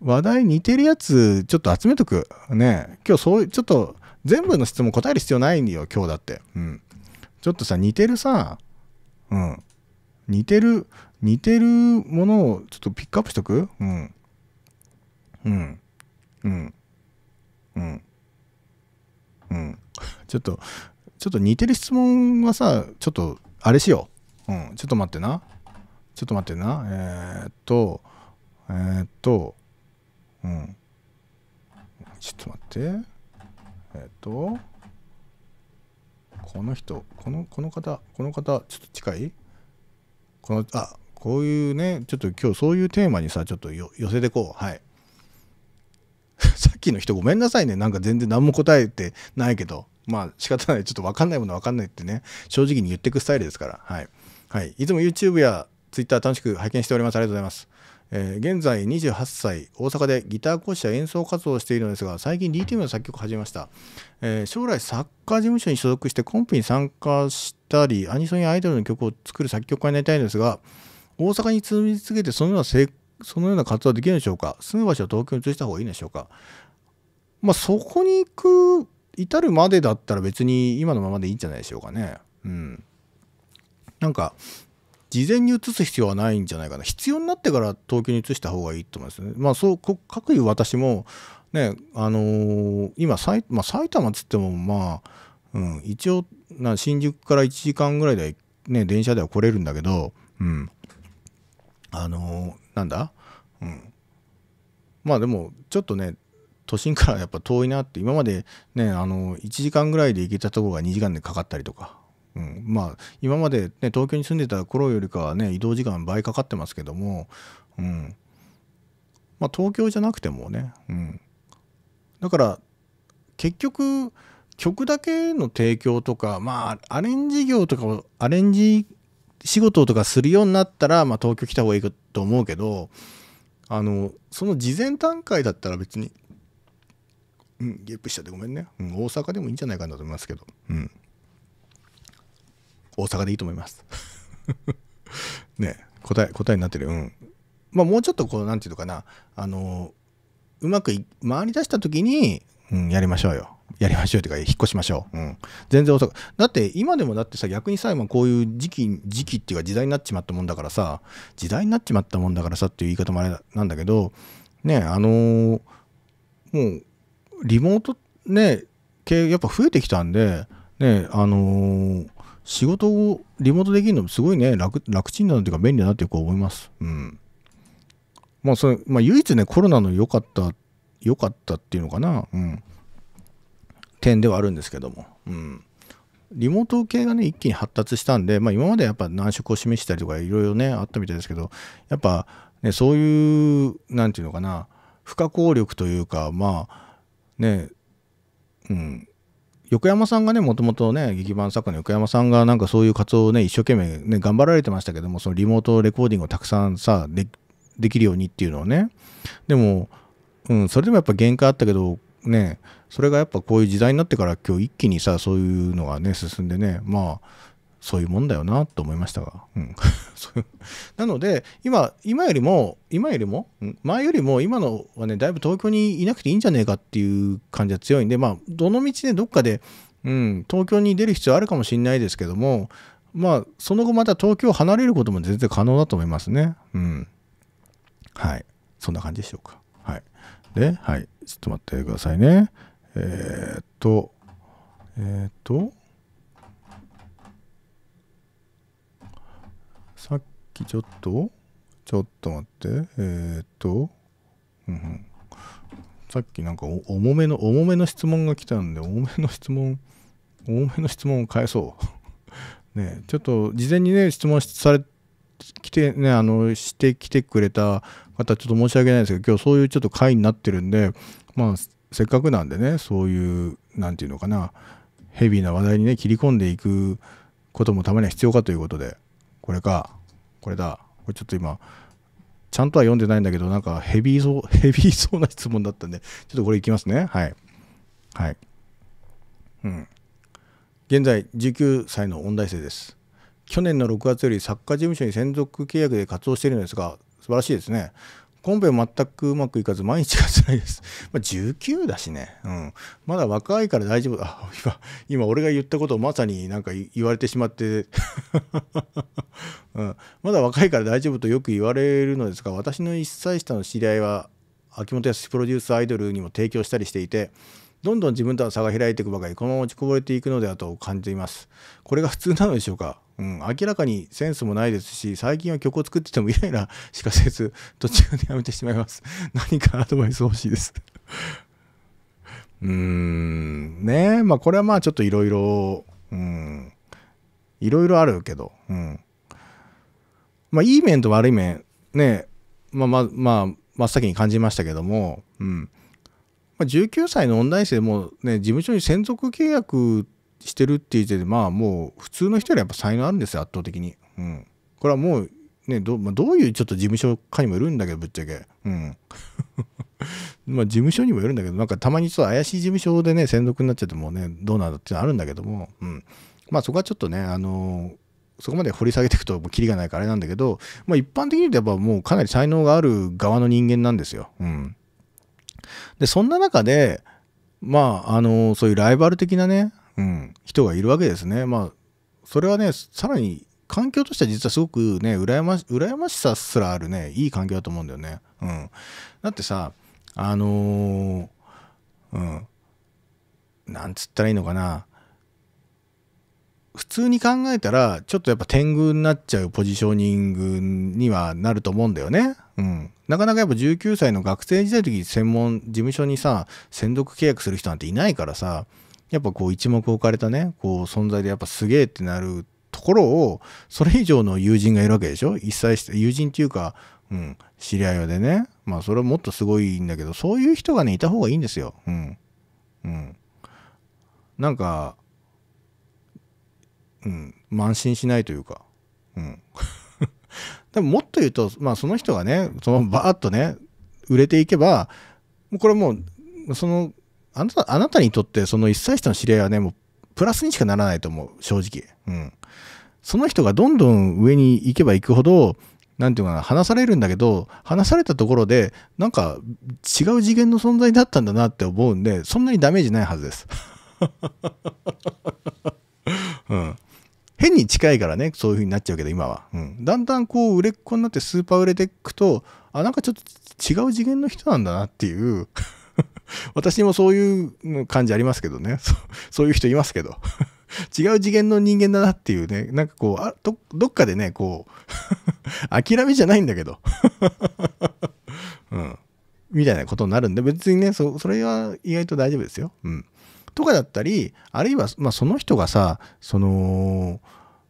話題似てるやつちょっと集めとくね今日そういうちょっと全部の質問答える必要ないんだよ今日だってうんちょっとさ似てるさうん似てる似てるものをちょっとピックアップしとくうん。うん。うん。うん。うん。ちょっと、ちょっと似てる質問はさ、ちょっと、あれしよう。うん。ちょっと待ってな。ちょっと待ってな。えー、っと、えー、っと、うん。ちょっと待って。えー、っと、この人、この、この方、この方、ちょっと近いこの、あ、こういうね、ちょっと今日そういうテーマにさ、ちょっと寄せてこう。はい。さっきの人ごめんなさいね。なんか全然何も答えてないけど。まあ仕方ない。ちょっとわかんないものわかんないってね、正直に言ってくスタイルですから。はい。はい。いつも YouTube や Twitter 楽しく拝見しております。ありがとうございます。えー、現在28歳、大阪でギター講師や演奏活動をしているのですが、最近 DTM の作曲を始めました、えー、将来作家事務所に所属してコンペに参加したり、アニソンやアイドルの曲を作る作曲家になりたいのですが、大阪に住み続けてそのようなそのような活動はできるんでしょうか住む場所は東京に移した方がいいんでしょうかまあそこに行く至るまでだったら別に今のままでいいんじゃないでしょうかね。うん。なんか事前に移す必要はないんじゃないかな必要になってから東京に移した方がいいと思いますね。まあそうかくいう私もねあのー、今埼,、まあ、埼玉つってもまあ、うん、一応な新宿から1時間ぐらいで、ね、電車では来れるんだけど、うん、あのー、なんだ、うん、まあでもちょっとね都心からやっぱ遠いなって今までねあの1時間ぐらいで行けたとこが2時間でかかったりとか、うん、まあ今まで、ね、東京に住んでた頃よりかはね移動時間倍かかってますけども、うん、まあ東京じゃなくてもね、うん、だから結局曲だけの提供とかまあアレンジ業とかアレンジ仕事とかするようになったら、まあ、東京来た方がいいと思うけどあのその事前段階だったら別に、うん、ゲップしちゃってごめんね、うん、大阪でもいいんじゃないかなと思いますけど、うん、大阪でいいと思います ね答え答えになってるうんまあもうちょっとこう何て言うのかなあのうまく回りだした時に、うん、やりましょうよやりましょうというか、引っ越しましょう。うん。全然遅く。だって、今でもだってさ、逆にさ、今こういう時期、時期っていうか時代になっちまったもんだからさ、時代になっちまったもんだからさっていう言い方もあれなんだけど、ね、あのー、もう、リモートね、系やっぱ増えてきたんで、ね、あのー、仕事をリモートできるのすごいね、楽、楽ちんなのというか便利だなっていう思います。うん。まあ、それ、まあ、唯一ね、コロナの良かった、良かったっていうのかな。うん。点ではあるんですけども、うん、リモート系がね一気に発達したんで、まあ、今までやっぱ難色を示したりとかいろいろねあったみたいですけどやっぱ、ね、そういう何て言うのかな不可抗力というかまあねうん横山さんがねもともとね劇版作家の横山さんがなんかそういう活動をね一生懸命ね頑張られてましたけどもそのリモートレコーディングをたくさんさでできるようにっていうのをねでも、うん、それでもやっぱ限界あったけどねそれがやっぱこういう時代になってから今日一気にさそういうのがね進んでねまあそういうもんだよなと思いましたが、うん、なので今今よりも今よりも前よりも今のはねだいぶ東京にいなくていいんじゃねえかっていう感じは強いんでまあどの道でどっかで、うん、東京に出る必要あるかもしれないですけどもまあその後また東京離れることも全然可能だと思いますね。うん、はいそんな感じでしょうか。はい、で、はい、ちょっと待ってくださいね。えー、っと、えー、っと、さっきちょっと、ちょっと待って、えー、っと、うん、うん、さっきなんか重めの、重めの質問が来たんで、重めの質問、重めの質問を返そう。ねちょっと事前にね、質問され来てね、あの、してきてくれた方、ちょっと申し訳ないですけど、今日そういうちょっと回になってるんで、まあ、せっかくなんでねそういう何て言うのかなヘビーな話題にね切り込んでいくこともたまには必要かということでこれかこれだこれちょっと今ちゃんとは読んでないんだけどなんかヘビーそう ヘビーそうな質問だったんでちょっとこれいきますねはいはいうん現在19歳の音大生です去年の6月より作家事務所に専属契約で活動しているのですが素晴らしいですねコンペ全くうまくいかず、毎日が辛いです。まあ、19だしね。うん。まだ若いから大丈夫。あ、今、今俺が言ったことをまさになんか言われてしまって うん。まだ若いから大丈夫とよく言われるのですが、私の一歳下の知り合いは、秋元康プロデュースアイドルにも提供したりしていて、どんどん自分との差が開いていくばかり、このまま落ちこぼれていくのではと感じています。これが普通なのでしょうかうん、明らかにセンスもないですし最近は曲を作っててもイライラ しかせず途中でやめてしまいます 何かアドバイス欲しいです うーんねえまあこれはまあちょっといろいろうんいろいろあるけどうんまあいい面と悪い面ねまあまあまあ真っ先に感じましたけどもうんまあ、19歳の音大生もね事務所に専属契約してるって言ってまあもう普通の人よりやっぱ才能あるんですよ圧倒的に、うん、これはもうねど,、まあ、どういうちょっと事務所かにもよるんだけどぶっちゃけうん まあ事務所にもよるんだけどなんかたまにちょっと怪しい事務所でね専属になっちゃってもねどうなんだっていうのあるんだけども、うん、まあそこはちょっとねあのーそこまで掘り下げていくともうキリがないからあれなんだけど、まあ、一般的に言うとやっぱもうかなり才能がある側の人間なんですよ。うん、でそんな中でまああのそういうライバル的なねうん、人がいるわけですね。まあ、それはね、さらに環境としては実はすごくね、羨まし、羨ましさすらあるね、いい環境だと思うんだよね。うん。だってさ、あのー、うん。なんつったらいいのかな。普通に考えたら、ちょっとやっぱ天狗になっちゃうポジショニングにはなると思うんだよね。うん。なかなかやっぱ19歳の学生時代の時専門事務所にさ、専属契約する人なんていないからさ、やっぱこう一目置かれたねこう存在でやっぱすげえってなるところをそれ以上の友人がいるわけでしょ一切して友人っていうか、うん、知り合いでねまあそれはもっとすごいんだけどそういう人がねいた方がいいんですよ。うん、うん、なんか、うん、慢心しないというか。うん でももっと言うと、まあ、その人がねそのバーッとね売れていけばこれもうそのあなた、あなたにとってその一歳下の知り合いはね、もうプラスにしかならないと思う、正直。うん。その人がどんどん上に行けば行くほど、何て言うかな、話されるんだけど、話されたところで、なんか違う次元の存在だったんだなって思うんで、そんなにダメージないはずです。うん。変に近いからね、そういう風になっちゃうけど、今は。うん。だんだんこう、売れっ子になってスーパー売れていくと、あ、なんかちょっと違う次元の人なんだなっていう 私もそういう感じありますけどね。そういう人いますけど。違う次元の人間だなっていうね、なんかこう、あどどっかでね、こう、諦めじゃないんだけど、うん、みたいなことになるんで、別にねそ、それは意外と大丈夫ですよ。うん。とかだったり、あるいは、まあ、その人がさ、その、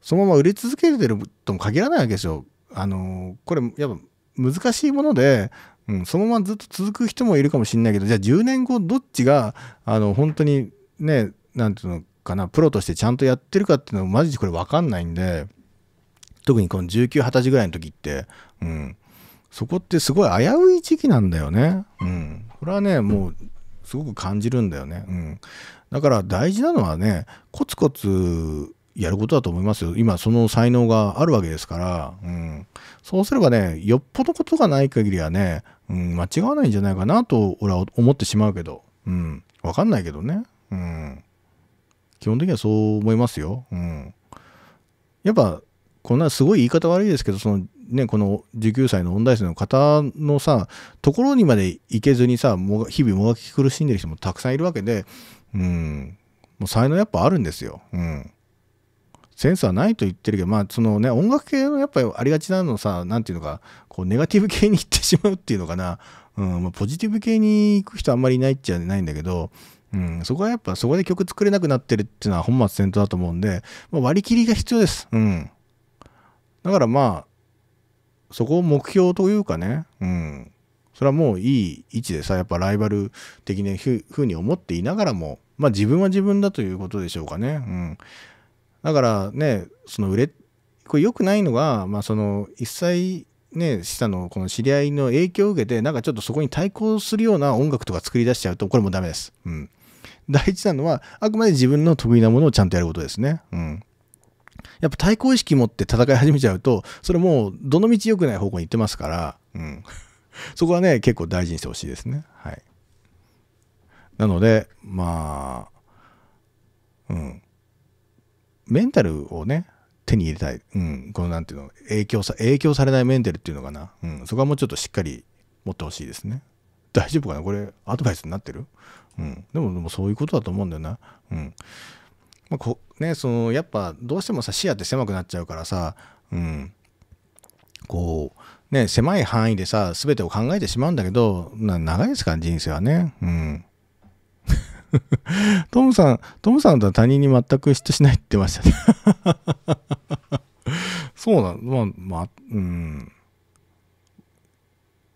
そのまま売れ続けてるとも限らないわけですよ。あのー、これ、やっぱ難しいもので、うん、そのままずっと続く人もいるかもしれないけどじゃあ10年後どっちがあの本当にね何ていうのかなプロとしてちゃんとやってるかっていうのはマジでこれ分かんないんで特にこの1920歳ぐらいの時って、うん、そこってすごい危うい時期なんだよね。うん、これはねもうすごく感じるんだよね。うん、だから大事なのはねコツコツやることだと思いますよ。今、その才能があるわけですから、うん。そうすればね、よっぽどことがない限りはね、うん、間違わないんじゃないかなと、俺は思ってしまうけど、うん。わかんないけどね。うん。基本的にはそう思いますよ。うん。やっぱ、こんなすごい言い方悪いですけど、その、ね、この19歳の音大生の方のさ、ところにまで行けずにさ、も日々もがき苦しんでる人もたくさんいるわけで、うん。もう才能やっぱあるんですよ。うん。センスはないと言ってるけど、まあ、そのね、音楽系のやっぱりありがちなのさ、なんていうのか、こう、ネガティブ系に行ってしまうっていうのかな、うん、まあ、ポジティブ系に行く人あんまりいないっちゃないんだけど、うん、そこはやっぱ、そこで曲作れなくなってるっていうのは本末転倒だと思うんで、まあ、割り切りが必要です。うん。だからまあ、そこを目標というかね、うん、それはもういい位置でさ、やっぱライバル的なふうに思っていながらも、まあ自分は自分だということでしょうかね。うん。だからねその売れこれ良くないのが、まあ、その一切ね下のこの知り合いの影響を受けてなんかちょっとそこに対抗するような音楽とか作り出しちゃうとこれもダメです。うん、大事なのはあくまで自分の得意なものをちゃんとやることですね。うんやっぱ対抗意識持って戦い始めちゃうと、それもうどの道良くない方向に行ってますから、うん。そこはね、結構大事にしてほしいですね。はい。なので、まあ、うん。メンタルをね、手に入れたい。うん。このなんていうの、影響さ、影響されないメンタルっていうのかな。うん。そこはもうちょっとしっかり持ってほしいですね。大丈夫かなこれ、アドバイスになってるうん。でも、でもそういうことだと思うんだよな。うん。まあ、こね、その、やっぱ、どうしてもさ、視野って狭くなっちゃうからさ、うん。こう、ね、狭い範囲でさ、全てを考えてしまうんだけど、長いですから、人生はね。うん。トムさん、トムさんとは他人に全く嫉妬しないって言ってましたね そうなの、まあ、まあ、うん。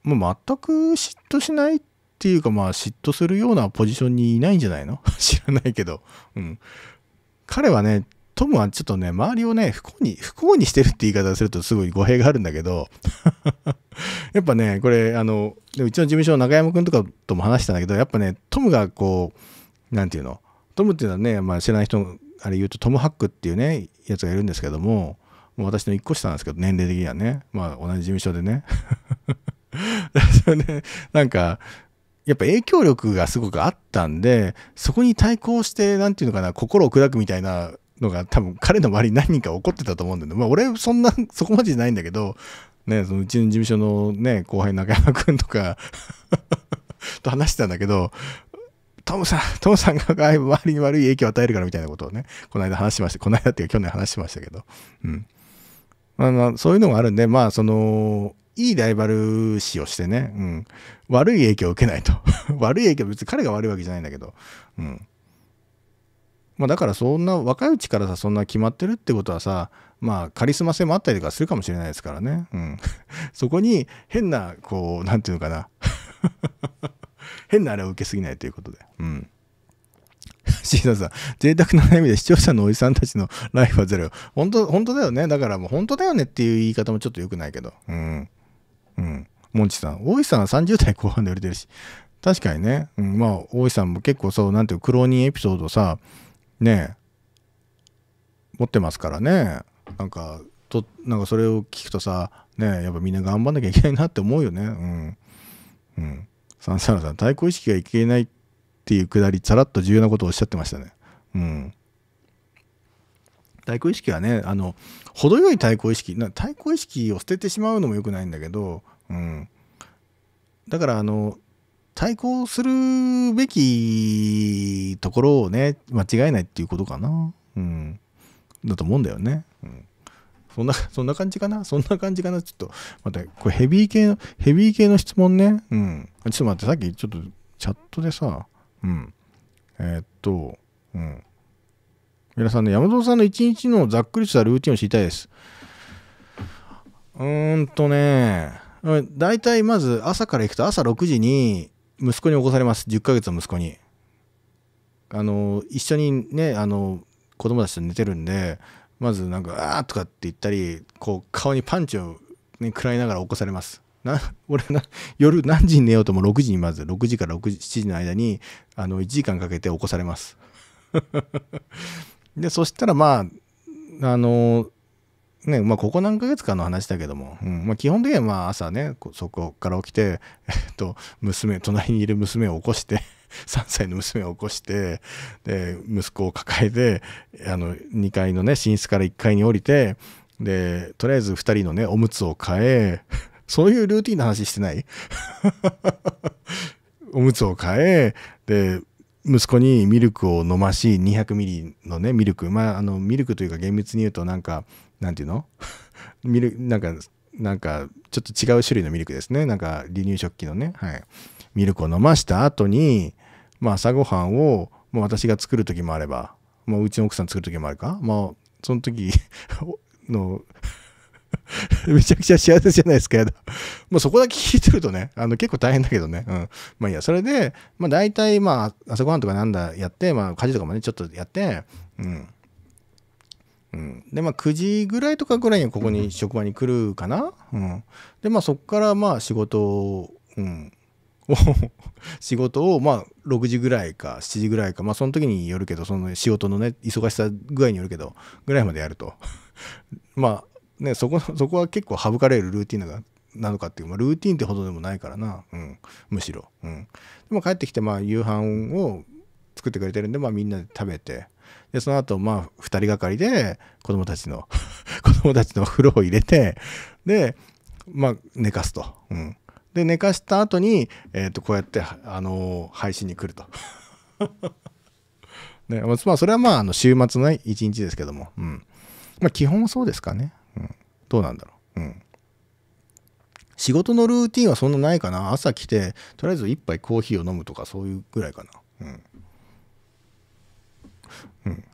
まあ、全く嫉妬しないっていうか、まあ、嫉妬するようなポジションにいないんじゃないの 知らないけど。うん。彼はね、トムはちょっとね、周りをね、不幸に、不幸にしてるって言い方するとすごい語弊があるんだけど、やっぱね、これ、あの、うちの事務所の中山くんとかとも話したんだけど、やっぱね、トムがこう、んていうのトムっていうのはね、まあ、知らない人あれ言うとトム・ハックっていうねやつがいるんですけどももう私の1個下なんですけど年齢的にはねまあ同じ事務所でねそ なんかやっぱ影響力がすごくあったんでそこに対抗して何て言うのかな心を砕くみたいなのが多分彼の周りに何人か起こってたと思うんだけどまあ俺そんなそこまでじゃないんだけどねそのうちの事務所のね後輩中山君とか と話してたんだけどトムさん、トムさんが周りに悪い影響を与えるからみたいなことをね、この間話しました。この間っていうか去年話しましたけど。うん。まあまあ、そういうのがあるんで、まあ、その、いいライバル視をしてね、うん。悪い影響を受けないと。悪い影響、別に彼が悪いわけじゃないんだけど、うん。まあ、だからそんな、若いうちからさ、そんな決まってるってことはさ、まあ、カリスマ性もあったりとかするかもしれないですからね。うん。そこに変な、こう、なんていうのかな。変なあれを受けすぎないということで。うん。シーザーさん、贅沢な悩みで視聴者のおじさんたちのライフはゼロ。本当、本当だよね。だからもう本当だよねっていう言い方もちょっと良くないけど。うん。うん。モンチさん、大石さんは30代後半で売れてるし。確かにね。うん、まあ、大石さんも結構そう、なんていう苦労人エピソードさ、ね持ってますからね。なんか、と、なんかそれを聞くとさ、ねやっぱみんな頑張んなきゃいけないなって思うよね。うん。うん。サンサラさん、対抗意識がいけないっていうくだり、さらっと重要なことをおっしゃってましたね。うん。対抗意識はね、あの、程よい対抗意識、な対抗意識を捨ててしまうのも良くないんだけど、うん。だから、あの、対抗するべきところをね、間違えないっていうことかな。うん。だと思うんだよね。そん な、そんな感じかなそんな感じかなちょっと、待って、これヘビー系の、ヘビー系の質問ね。うん。ちょっと待って、さっきちょっとチャットでさ、うん。えー、っと、うん。皆さんね、山本さんの一日のざっくりしたルーティンを知りたいです。うーんとね、大体まず朝から行くと朝6時に息子に起こされます。10ヶ月の息子に。あの、一緒にね、あの、子供たちと寝てるんで、まずなんか「あー」とかって言ったりこう顔にパンチを、ね、食らいながら起こされます。な 俺な夜何時に寝ようとも6時にまず6時から6時7時の間にあの1時間かけて起こされます。でそしたらまああのねまあ、ここ何ヶ月かの話だけども、うんまあ、基本的にはまあ朝ねそこから起きて、えっと、娘隣にいる娘を起こして3 歳の娘を起こしてで息子を抱えてあの2階のね寝室から1階に降りてでとりあえず2人のねおむつを替え そういうルーティンの話してない おむつを替えで息子にミルクを飲まし200ミリのねミルクまああのミルクというか厳密に言うとなんかなんていうのミルなんかなんかちょっと違う種類のミルクですねなんか離乳食器のねはいミルクを飲ました後にまあ、朝ごはんを、もう私が作る時もあれば、まあ、うちの奥さん作る時もあるか、まあ、その時 の めちゃくちゃ幸せじゃないですけどもまあそこだけ聞いてるとね、あの結構大変だけどね。うん。まあいいや、それで、まあ大体、まあ朝ごはんとかなんだやって、まあ家事とかもね、ちょっとやって、うん。うん、でまあ9時ぐらいとかぐらいにここに職場に来るかな、うん、でまあそこからまあ仕事を、うん、仕事をまあ6時ぐらいか7時ぐらいかまあその時によるけどその仕事のね忙しさ具合によるけどぐらいまでやると まあねそこそこは結構省かれるルーティンがなのかっていう、まあ、ルーティンってほどでもないからな、うん、むしろ、うん、でも帰ってきてまあ夕飯を作ってくれてるんで、まあ、みんなで食べてでその後まあ2人がかりで子供たちの 子供たちの風呂を入れてでまあ寝かすと、うん、で寝かした後に、えー、とこうやって、あのー、配信に来ると。ねまあ、それはまああの週末の一日ですけども、うんまあ、基本そうですかね、うん、どうなんだろう、うん、仕事のルーティンはそんなないかな朝来てとりあえず一杯コーヒーを飲むとかそういうぐらいかなうん、うん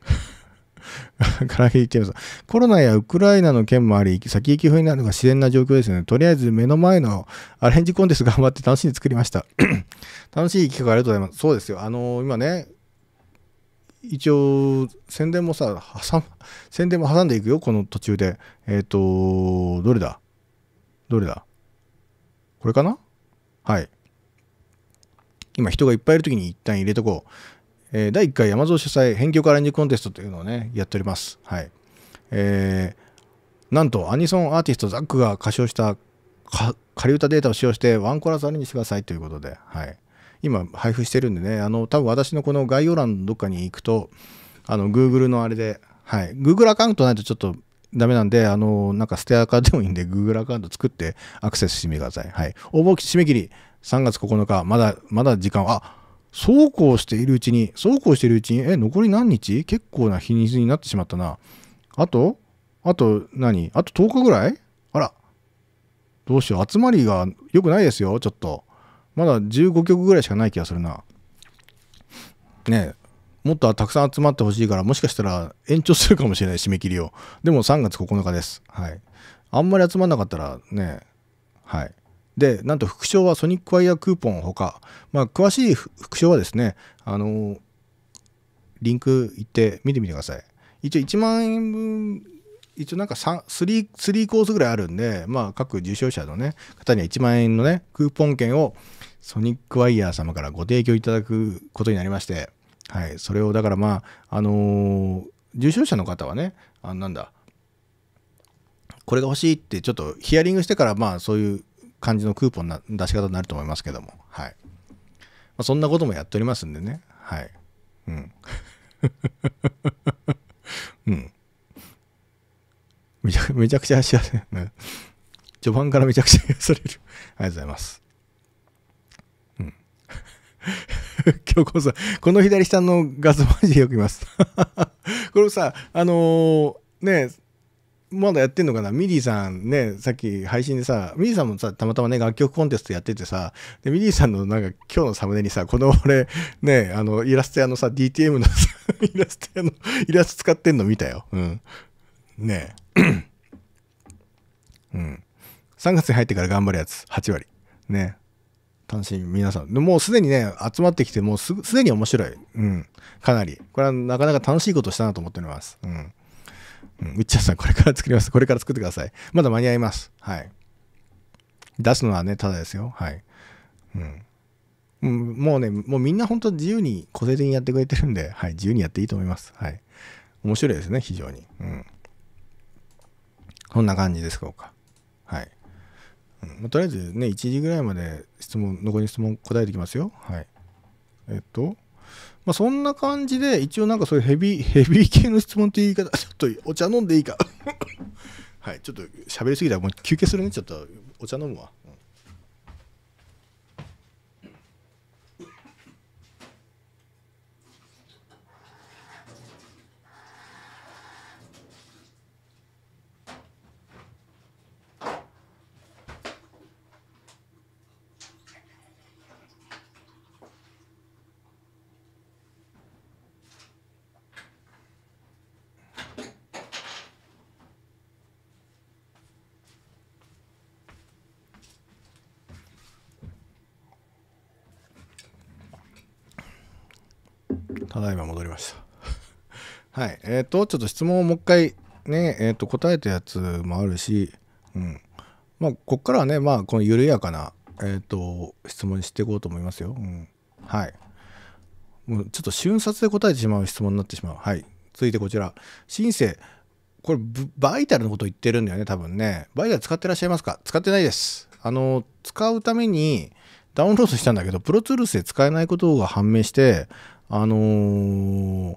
唐揚げ言っちゃいます。コロナやウクライナの件もあり、先行き不になるのが自然な状況ですね。とりあえず目の前のアレンジコンテスト頑張って楽しんで作りました。楽しい企画ありがとうございます。そうですよ。あのー、今ね、一応宣伝もさ挟宣伝も挟んでいくよこの途中でえっ、ー、とどれだどれだこれかなはい今人がいっぱいいる時に一旦入れとこうえー、第1回山蔵主催編曲アレンジコンテストというのをね、やっております。はい。えー、なんとアニソンアーティストザックが歌唱した仮歌データを使用してワンコラスアレンジしてくださいということで、はい。今配布してるんでね、あの、多分私のこの概要欄のどっかに行くと、あの、Google のあれで、はい。Google アカウントないとちょっとダメなんで、あの、なんかステアカーでもいいんで、Google アカウント作ってアクセスしてみてください。はい。応募締め切り、3月9日、まだ、まだ時間は、あそうこうしているうちに、そうこうしているうちに、え、残り何日結構な日にちになってしまったな。あとあと何あと10日ぐらいあら。どうしよう。集まりが良くないですよ、ちょっと。まだ15曲ぐらいしかない気がするな。ねえ、もっとたくさん集まってほしいから、もしかしたら延長するかもしれない、締め切りを。でも3月9日です。はい。あんまり集まんなかったらね、はい。で、なんと副賞はソニックワイヤークーポンほか、まあ、詳しい副賞はですね、あのリンク行って見てみてください。一応1万円分、一応なんか 3, 3, 3コースぐらいあるんで、まあ、各受賞者の、ね、方には1万円のね、クーポン券をソニックワイヤー様からご提供いただくことになりまして、はい、それをだからまあ、あのー、受賞者の方はね、あなんだ、これが欲しいってちょっとヒアリングしてからまあそういう感じのクーポンな出し方になると思いますけども、はい。まあ、そんなこともやっておりますんでね、はい。うん。うん。めちゃめちゃくちゃ幸せ、ね。序盤からめちゃくちゃ癒される。ありがとうございます。うん。今日こそ、この左下のガスマジでよく見ます。これさ、あのー、ねえ、まだやってんのかなミリーさんね、さっき配信でさ、ミリーさんもさ、たまたまね、楽曲コンテストやっててさ、でミリーさんのなんか今日のサムネにさ、この俺、ね、あの、イラスト屋のさ、DTM のさ、イラスト屋の、イラスト使ってんの見たよ。うん。ねえ。うん。3月に入ってから頑張るやつ、8割。ね。楽しみ、皆さん。もうすでにね、集まってきて、もうすすでに面白い。うん。かなり。これはなかなか楽しいことしたなと思っております。うん。うん、うっちゃさん、これから作ります。これから作ってください。まだ間に合います。はい。出すのはね、ただですよ。はい。うん。もうね、もうみんな本当自由に個性的にやってくれてるんで、はい、自由にやっていいと思います。はい。面白いですね、非常に。うん。そんな感じですか。はい。うん、とりあえずね、1時ぐらいまで質問、残り質問答えてきますよ。はい。えっと、まあ、そんな感じで、一応なんかそういうヘビ ヘビー系の質問ていう言い方、ちょっとお茶飲んでいいか はい、ちょっと喋りすぎたらもう休憩するね、ちょっとお茶飲むわ。ただいま戻りました はいえっ、ー、とちょっと質問をもう一回ねえっ、ー、と答えたやつもあるしうんまあこっからはねまあこの緩やかなえっ、ー、と質問にしていこうと思いますよ、うん、はいもうちょっと瞬殺で答えてしまう質問になってしまうはい続いてこちらシンセこれバイタルのこと言ってるんだよね多分ねバイタル使ってらっしゃいますか使ってないですあの使うためにダウンロードしたんだけどプロツールスで使えないことが判明してあのー、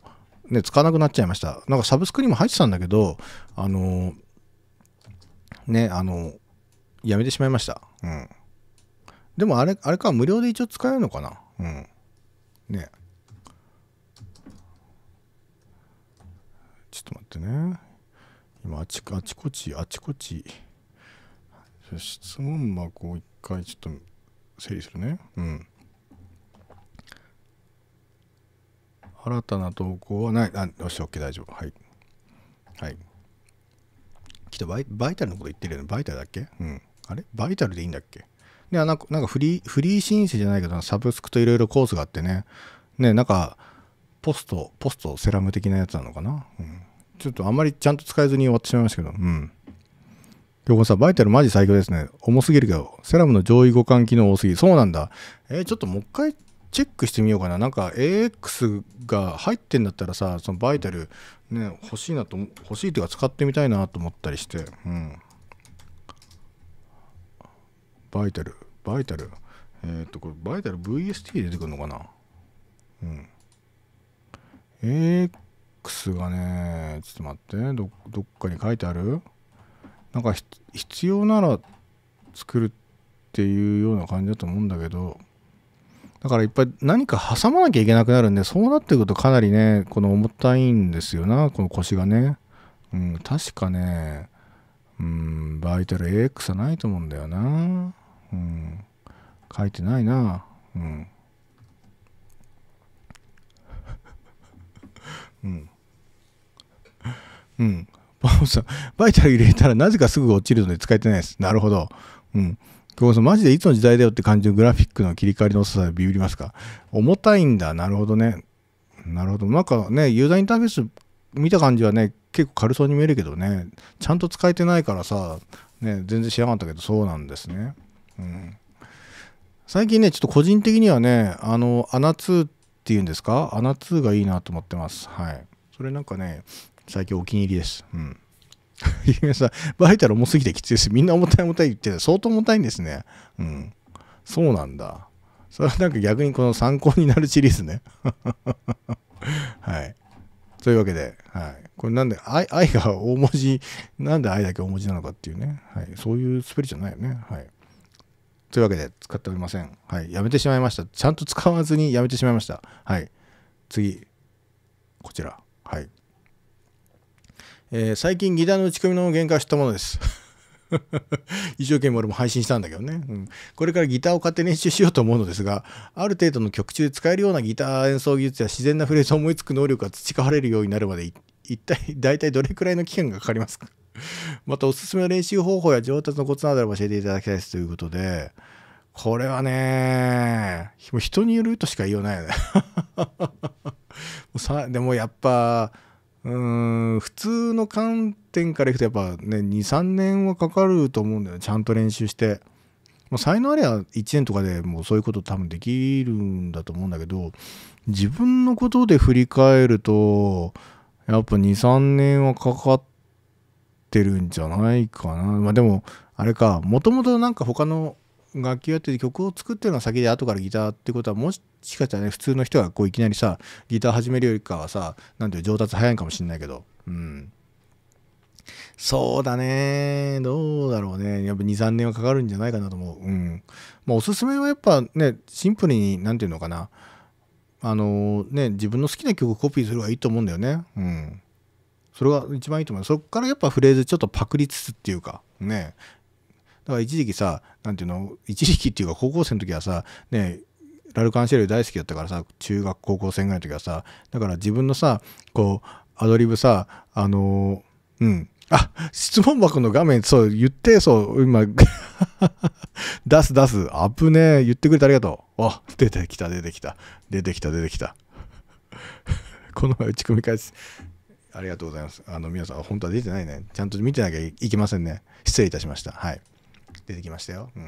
ね、使わなくなっちゃいました。なんかサブスクにも入ってたんだけど、あのー、ね、あのやめてしまいました。うん。でもあれ、あれか、無料で一応使えるのかな。うん。ね。ちょっと待ってね。今、あちあちこち、あちこち。質問箱を一回ちょっと整理するね。うん。新たな投稿はない。あ、よし、OK、大丈夫。はい。はい。きっとバイバイタルのこと言ってるよね。バイタルだっけうん。あれバイタルでいいんだっけで、なんか、なんかフリー、フリー申請じゃないけど、サブスクといろいろコースがあってね。ね、なんか、ポスト、ポストセラム的なやつなのかな。うん。ちょっとあんまりちゃんと使えずに終わってしまいましたけど。うん。京子さバイタルマジ最強ですね。重すぎるけど、セラムの上位互換機能多すぎ。そうなんだ。えー、ちょっともう一回チェックしてみようかななんか AX が入ってんだったらさそのバイタル、ね、欲しいなと欲しいというか使ってみたいなと思ったりして、うん、バイタルバイタルえっ、とこれバイタル VST 出てくるのかなうん AX がねちょっと待ってどどっかに書いてあるなんか必要なら作るっていうような感じだと思うんだけどだからいっぱい何か挟まなきゃいけなくなるんで、そうなってくるとかなりね、この重たいんですよな、この腰がね。うん、確かね、うん、バイタル AX はないと思うんだよな。うん、書いてないな。うん。うん。うん。バイタル入れたらなぜかすぐ落ちるので使えてないです。なるほど。うん。久保さマジでいつの時代だよって感じのグラフィックの切り替わりの遅さでビビりますか重たいんだ。なるほどね。なるほど。なんかね、ユーザーインターフェース見た感じはね、結構軽そうに見えるけどね、ちゃんと使えてないからさ、ね、全然知らなかったけど、そうなんですね。うん。最近ね、ちょっと個人的にはね、あの、アナ2っていうんですかアナ2がいいなと思ってます。はい。それなんかね、最近お気に入りです。うん。姫 さん、バイタル重すぎてきついです。みんな重たい重たい言ってて、相当重たいんですね。うん。そうなんだ。それはなんか逆にこの参考になるシリーズね。はい。というわけで、はい。これなんで愛、愛が大文字、なんで愛だけ大文字なのかっていうね。はい。そういうスペルじゃないよね。はい。というわけで、使っておりません。はい。やめてしまいました。ちゃんと使わずにやめてしまいました。はい。次。こちら。えー、最近ギターの打ち込みの限界を知ったものです。一生懸命俺も配信したんだけどね、うん、これからギターを買って練習しようと思うのですがある程度の曲中で使えるようなギター演奏技術や自然なフレーズを思いつく能力が培われるようになるまで一体大体どれくらいの期間がかかりますか またおすすめの練習方法や上達のコツなどあれば教えていただきたいですということでこれはねもう人によるとしか言いようないよね でもやっぱうん普通の観点からいくとやっぱね23年はかかると思うんだよちゃんと練習して。まあ、才能ありゃ1年とかでもうそういうこと多分できるんだと思うんだけど自分のことで振り返るとやっぱ23年はかかってるんじゃないかなまあでもあれかもともとなんか他の楽器やってて曲を作ってるのは先で後からギターってことはもしかしたらね普通の人がこういきなりさギター始めるよりかはさ何ていう上達早いかもしんないけどうんそうだねどうだろうねやっぱ23年はかかるんじゃないかなと思ううんまあおすすめはやっぱねシンプルに何て言うのかなあのね自分の好きな曲をコピーするばいいと思うんだよねうんそれが一番いいと思うそこからやっぱフレーズちょっとパクりつつっていうかねから一時期さ、なんていうの、一時期っていうか高校生の時はさ、ね、ラルカンシェル大好きだったからさ、中学高校生ぐらいの時はさ、だから自分のさ、こう、アドリブさ、あのー、うん、あ、質問箱の画面、そう、言って、そう、今出す 出す、アップね、言ってくれてありがとう。あ、出てきた、出てきた、出てきた、出てきた。この前打ち込み返す。ありがとうございます。あの、皆さん、本当は出てないね。ちゃんと見てなきゃいけませんね。失礼いたしました。はい。出てきましたよ。う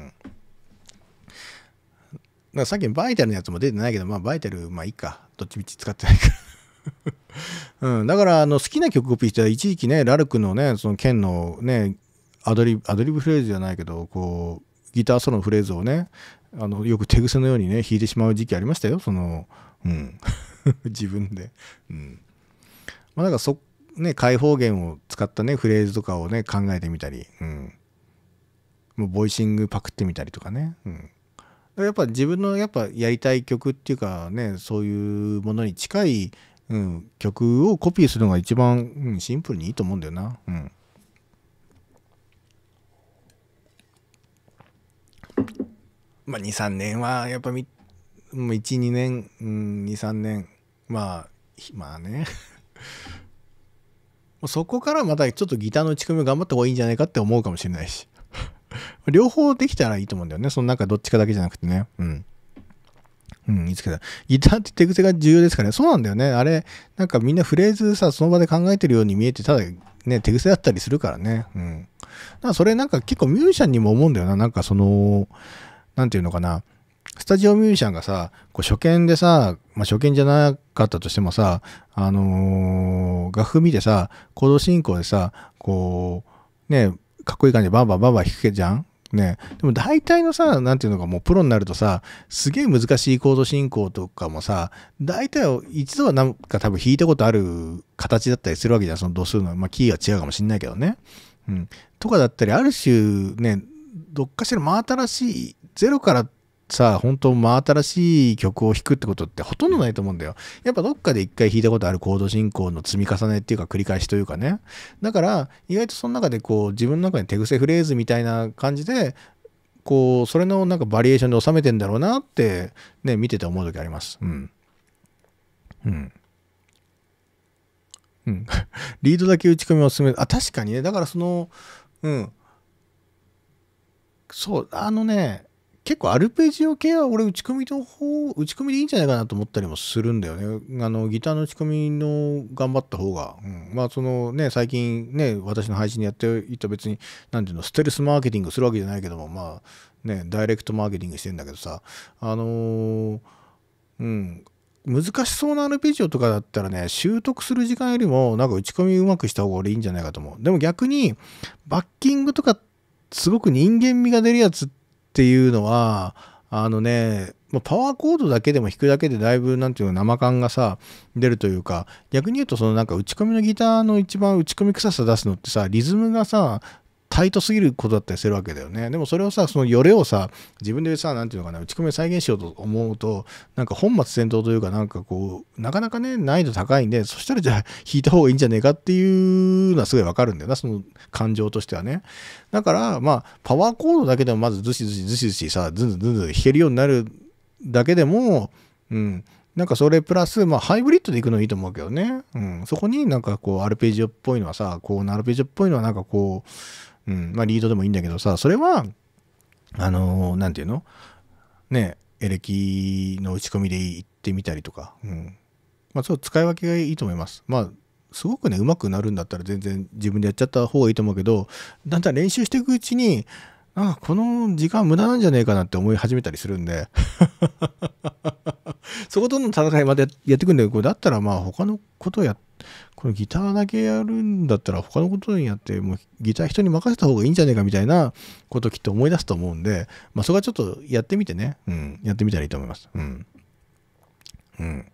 ん。さっきのバイタルのやつも出てないけど、まあ、バイタル、まあいいか。どっちみち使ってないから うん、だからあの好きな曲コピーしたら一時期ねラルクのねその剣のねアドリブアドリブフレーズじゃないけどこうギターソロのフレーズをねあのよく手癖のようにね弾いてしまう時期ありましたよその、うん、自分で、うんまあ、だからそ、ね、開放弦を使ったねフレーズとかをね考えてみたり、うん、もうボイシングパクってみたりとかね、うん、やっぱ自分のやっぱやりたい曲っていうかねそういうものに近い、うん、曲をコピーするのが一番、うん、シンプルにいいと思うんだよな。うん、まあ23年はやっぱみ12年、うん、23年まあまあね そこからまたちょっとギターの打ち込みを頑張った方がいいんじゃないかって思うかもしれないし。両方できたらいいと思うんだよね。そのなんかどっちかだけじゃなくてね。うん。うん、いつけた。ギターって手癖が重要ですからね。そうなんだよね。あれ、なんかみんなフレーズさ、その場で考えてるように見えて、ただね、手癖だったりするからね。うん。だからそれなんか結構ミュージシャンにも思うんだよな。なんかその、なんていうのかな。スタジオミュージシャンがさ、こう初見でさ、まあ、初見じゃなかったとしてもさ、あのー、楽譜見てさ、行動進行でさ、こう、ね、かっこいい感じでバンバンバンバン弾けじゃんね、でも大体のさ何ていうのかもうプロになるとさすげえ難しいコード進行とかもさ大体一度はなんか多分弾いたことある形だったりするわけじゃんその度数の、まあ、キーが違うかもしんないけどね。うん、とかだったりある種ねどっかしら真新しいゼロからさ本当真新しい曲を弾くってことってほとんどないと思うんだよやっぱどっかで一回弾いたことあるコード進行の積み重ねっていうか繰り返しというかねだから意外とその中でこう自分の中に手癖フレーズみたいな感じでこうそれのなんかバリエーションで収めてんだろうなってね見てて思う時ありますうんうんうん、リードだけ打ち込みを進める。あ、確かにね。だからその、うん。そう、あのね、結構アルペジオ系は俺打ち込みの方打ち込みでいいんじゃないかなと思ったりもするんだよねあのギターの打ち込みの頑張った方が、うん、まあそのね最近ね私の配信でやっていた別に何ていうのステルスマーケティングするわけじゃないけどもまあねダイレクトマーケティングしてんだけどさあのー、うん難しそうなアルペジオとかだったらね習得する時間よりもなんか打ち込みうまくした方が俺いいんじゃないかと思うでも逆にバッキングとかすごく人間味が出るやつってっていうのは、あのね、パワーコードだけでも弾くだけでだいぶ、なんていうの、生感がさ、出るというか、逆に言うと、そのなんか打ち込みのギターの一番打ち込み臭さ出すのってさ、リズムがさ、タイトすぎることだったりするわけだよね。でもそれをさ、そのよれをさ、自分でさ、なんていうのかな、打ち込み再現しようと思うと、なんか本末転倒というか、なんかこう、なかなかね、難易度高いんで、そしたらじゃあ弾いた方がいいんじゃねえかっていうのはすごいわかるんだよな、その感情としてはね。だから、まあ、パワーコードだけでもまずずしずしずしずしさ、ずんずんずんずん弾けるようになるだけでも、うん、なんかそれプラス、まあハイブリッドでいくのいいと思うけどね。うん。そこになんかこう、アルペジオっぽいのはさ、こう、アルペジオっぽいのはなんかこう、うん、まあリードでもいいんだけどさ、それは、あのー、なんていうのね、エレキの打ち込みで行ってみたりとか、うん。まあ、そう、使い分けがいいと思います。まあ、すごくね、うまくなるんだったら全然自分でやっちゃった方がいいと思うけど、だんだん練習していくうちに、あこの時間無駄なんじゃねえかなって思い始めたりするんで そことの戦いまでやってくんで、これだったらまあ他のことをやって、こギターだけやるんだったら他のことにやってもうギター人に任せた方がいいんじゃねえかみたいなこときっと思い出すと思うんで、まあ、そこはちょっとやってみてね、うん、やってみたらいいと思います。うん。うん。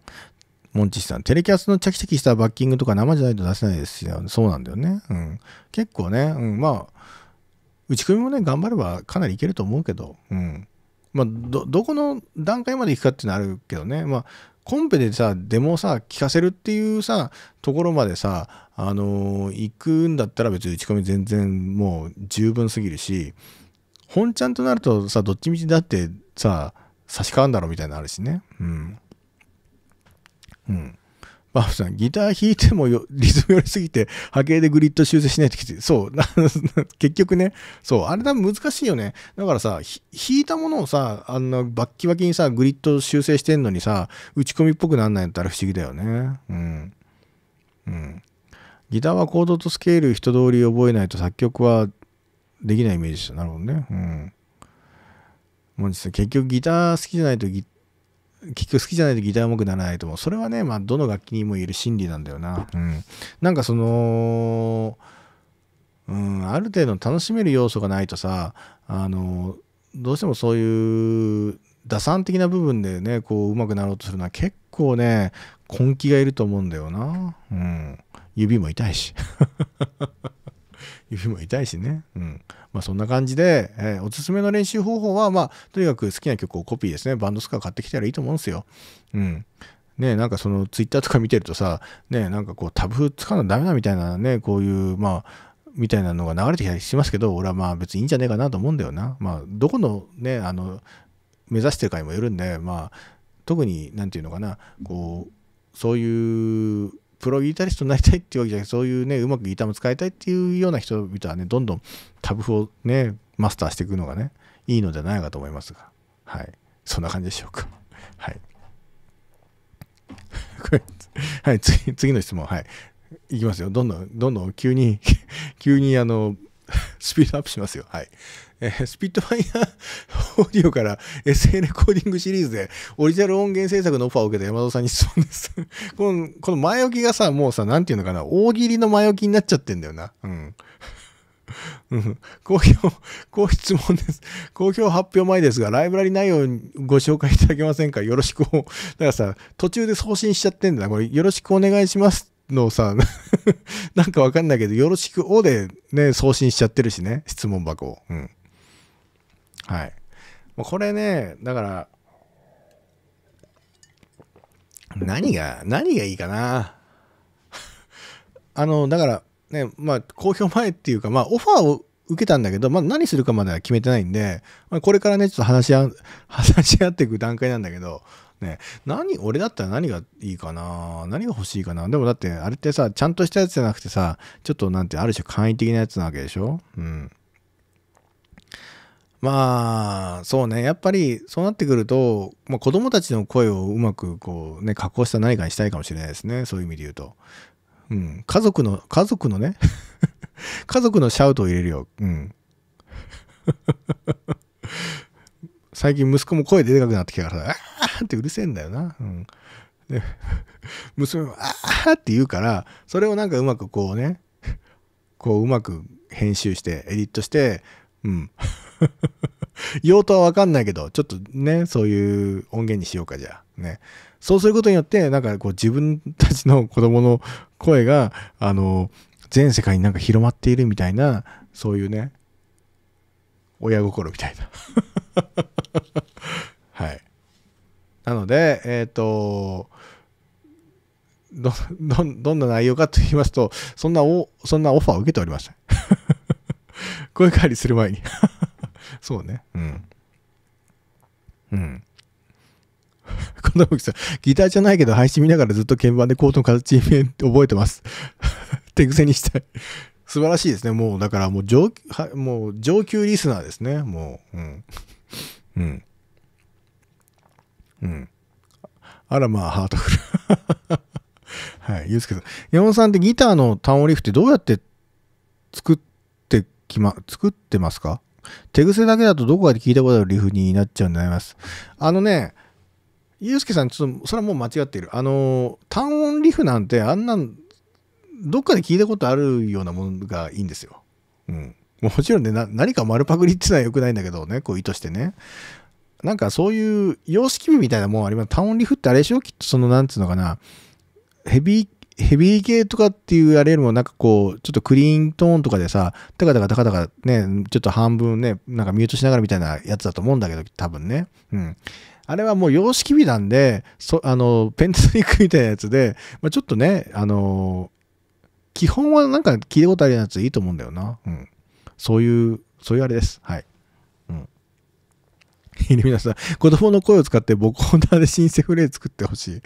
モンチさん、テレキャスのチャキチャキしたバッキングとか生じゃないと出せないですし、そうなんだよね。うん。結構ね、うん、まあ、打ち組みもね、頑張ればかなりいけると思うけど、うん。まあ、ど、どこの段階までいくかっていうのはあるけどね、まあ、コンペでさ、デモをさ、聞かせるっていうさ、ところまでさ、あのー、行くんだったら別に打ち込み全然もう十分すぎるし、本ちゃんとなるとさ、どっちみちだってさ、差し替わんだろうみたいなのあるしね。うん。うん。さん、ギター弾いてもリズム寄りすぎて波形でグリッド修正しないときつい。そう。結局ね、そう。あれ多分難しいよね。だからさ、弾いたものをさ、あのバッキバキにさ、グリッド修正してんのにさ、打ち込みっぽくなんないんだったら不思議だよね。うん。うん。ギターはコードとスケール人通り覚えないと作曲はできないイメージですよ。なるほどね。うん。もう結局ギター好きじゃないとギ結局好きじゃないとギターうまくならないと思う。それはね、まあ、どの楽器にも言える心理なんだよな。うん。なんかその、うん、ある程度楽しめる要素がないとさ、あの、どうしてもそういう打算的な部分でね、こう、まくなろうとするのは結構ね、根気がいると思うんだよな。うん。指も痛いし。指も痛いしね。うん。まあそんな感じで、えー、おすすめの練習方法は、まあ、とにかく好きな曲をコピーですね。バンドスカー買ってきたらいいと思うんですよ。うん。ねなんかそのツイッターとか見てるとさ、ねなんかこうタブ使うのダメだみたいなね、こういう、まあ、みたいなのが流れてきたりしますけど、俺はまあ別にいいんじゃねえかなと思うんだよな。まあ、どこのね、あの、目指してるかにもよるんで、まあ、特に、何て言うのかな、こう、そういうプロギタリストになりたいっていうわけじゃなくて、そういうね、うまくギターも使いたいっていうような人々はね、どんどんタブをね、マスターしていくのがね、いいのではないかと思いますが、はい。そんな感じでしょうか。はい。はい、次、次の質問、はい。いきますよ。どんどん、どんどん急に 急にあの、スピードアップしますよ。はい。えー、スピットファイヤーオーディオから SA レコーディングシリーズでオリジナル音源制作のオファーを受けた山田さんに質問です この。この前置きがさ、もうさ、なんていうのかな、大喜利の前置きになっちゃってんだよな。うん。うん、公表、う質問です。公表発表前ですが、ライブラリ内容をご紹介いただけませんかよろしくお、だからさ、途中で送信しちゃってんだな。これ、よろしくお願いしますのさ、なんかわかんないけど、よろしくおでね、送信しちゃってるしね、質問箱を。うん。はい。もうこれね、だから、何が、何がいいかな。あの、だから、ね、まあ、公表前っていうか、まあ、オファーを受けたんだけど、まあ、何するかまでは決めてないんで、まあ、これからね、ちょっと話し合、話し合っていく段階なんだけど、ね、何、俺だったら何がいいかな何が欲しいかなでもだって、あれってさ、ちゃんとしたやつじゃなくてさ、ちょっとなんて、ある種簡易的なやつなわけでしょうん。まあそうねやっぱりそうなってくると、まあ、子供たちの声をうまくこうね加工した何かにしたいかもしれないですねそういう意味で言うと、うん、家族の家族のね 家族のシャウトを入れるようん 最近息子も声ででかくなってきたからああってうるせえんだよな、うん、で娘もああって言うからそれをなんかうまくこうねこううまく編集してエディットしてうん 用途はわかんないけど、ちょっとね、そういう音源にしようか、じゃあ。ね。そうすることによって、なんかこう自分たちの子供の声が、あの、全世界になんか広まっているみたいな、そういうね、親心みたいな。はい。なので、えっ、ー、と、ど、ど、どんな内容かと言いますと、そんなお、そんなオファーを受けておりました。声変わりする前に そうね。うん。うん。この時さん、ギターじゃないけど配信見ながらずっと鍵盤でコートの形覚えてます。手癖にしたい。素晴らしいですね。もう、だからもう上、もう上級リスナーですね。もう、うん。うん。うん。あらまあ、ハートフル。はい、ユうすけさん。山本さんってギターのタンオリフってどうやって作ってきま、作ってますか手癖だけだとどこかで聞いたことあるリフになっちゃうんであります。あのね、ゆうすけさん、ちょっと、それはもう間違っている。あの、単音リフなんて、あんなん、どっかで聞いたことあるようなものがいいんですよ。うん。もちろんね、何か丸パクリってのは良くないんだけどね、こう意図してね。なんかそういう様式美みたいなもんあります。単音リフってあれでしょきっとその、なんつうのかな、ヘビーヘビー系とかっていうあれよりもなんかこう、ちょっとクリーントーンとかでさ、タカタカタカタカね、ちょっと半分ね、なんかミュートしながらみたいなやつだと思うんだけど、多分ね。うん。あれはもう様式美なんで、そあの、ペンタニックみたいなやつで、まあ、ちょっとね、あの、基本はなんか聞いたことあるやついいと思うんだよな。うん。そういう、そういうあれです。はい。ひねさん、子供の声を使ってボコーダーでシンセフレー作ってほしい。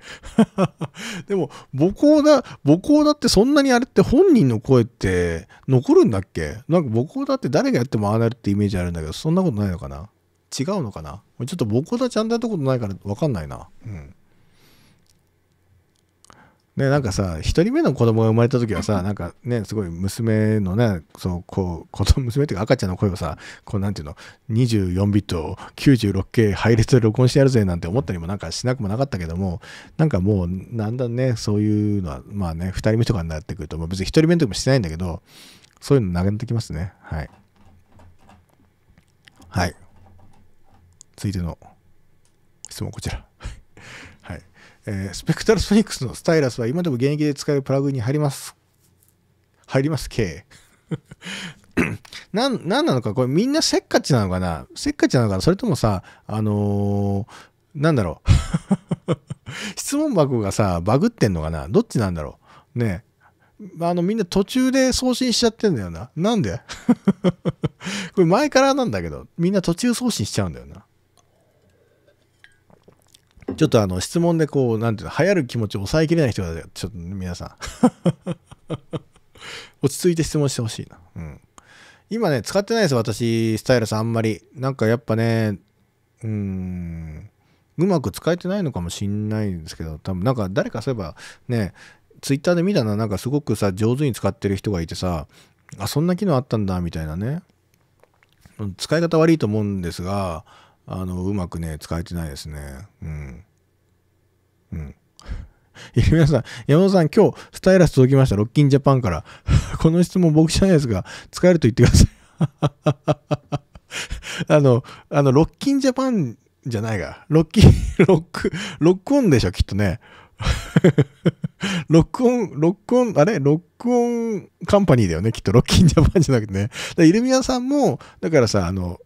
でも、ボコーダー、ボコーダーってそんなにあれって本人の声って残るんだっけなんかボコーダーって誰がやってもああなるってイメージあるんだけど、そんなことないのかな違うのかなちょっとボコーダーちゃんとやったことないからわかんないな。うん。ね、なんかさ、1人目の子供が生まれた時はさ、なんかね、すごい娘のね、そう、こう、子供、娘っていうか赤ちゃんの声をさ、こう、なんていうの、24ビットを 96K 配列で録音してやるぜなんて思ったりもなんかしなくもなかったけども、なんかもう、だんだんね、そういうのは、まあね、2人目とかになってくると、まあ、別に1人目の時もしてないんだけど、そういうの投げてきますね。はい。はい。続いての質問こちら。えー、スペクタルソニックスのスタイラスは今でも現役で使えるプラグに入ります。入ります、K。なん、なんなのか、これみんなせっかちなのかなせっかちなのかなそれともさ、あのー、なんだろう。質問箱がさ、バグってんのかなどっちなんだろうねあの、みんな途中で送信しちゃってんだよな。なんで これ前からなんだけど、みんな途中送信しちゃうんだよな。ちょっとあの質問でこう、なんていうの、流行る気持ちを抑えきれない人が、ちょっと皆さん 落ち着いて質問してほしいな。うん。今ね、使ってないです私、スタイルさんあんまり。なんかやっぱね、うん、うまく使えてないのかもしんないんですけど、多分なんか誰かそういえばね、ツイッターで見たな、なんかすごくさ、上手に使ってる人がいてさ、あ、そんな機能あったんだ、みたいなね。使い方悪いと思うんですが、あのうまくね使えてないですねうんうん 皆さん、山本さん、今日、スタイラス届きました。ロッキンジャパンから。この質問僕じゃないですが、使えると言ってください。あの、あの、ロッキンジャパンじゃないが、ロッキン、ロック、ロックオンでしょ、きっとね。ロックオン、ロックオン、あれロックオンカンパニーだよね、きっと。ロッキンジャパンじゃなくてね。イルミアさんも、だからさ、あの、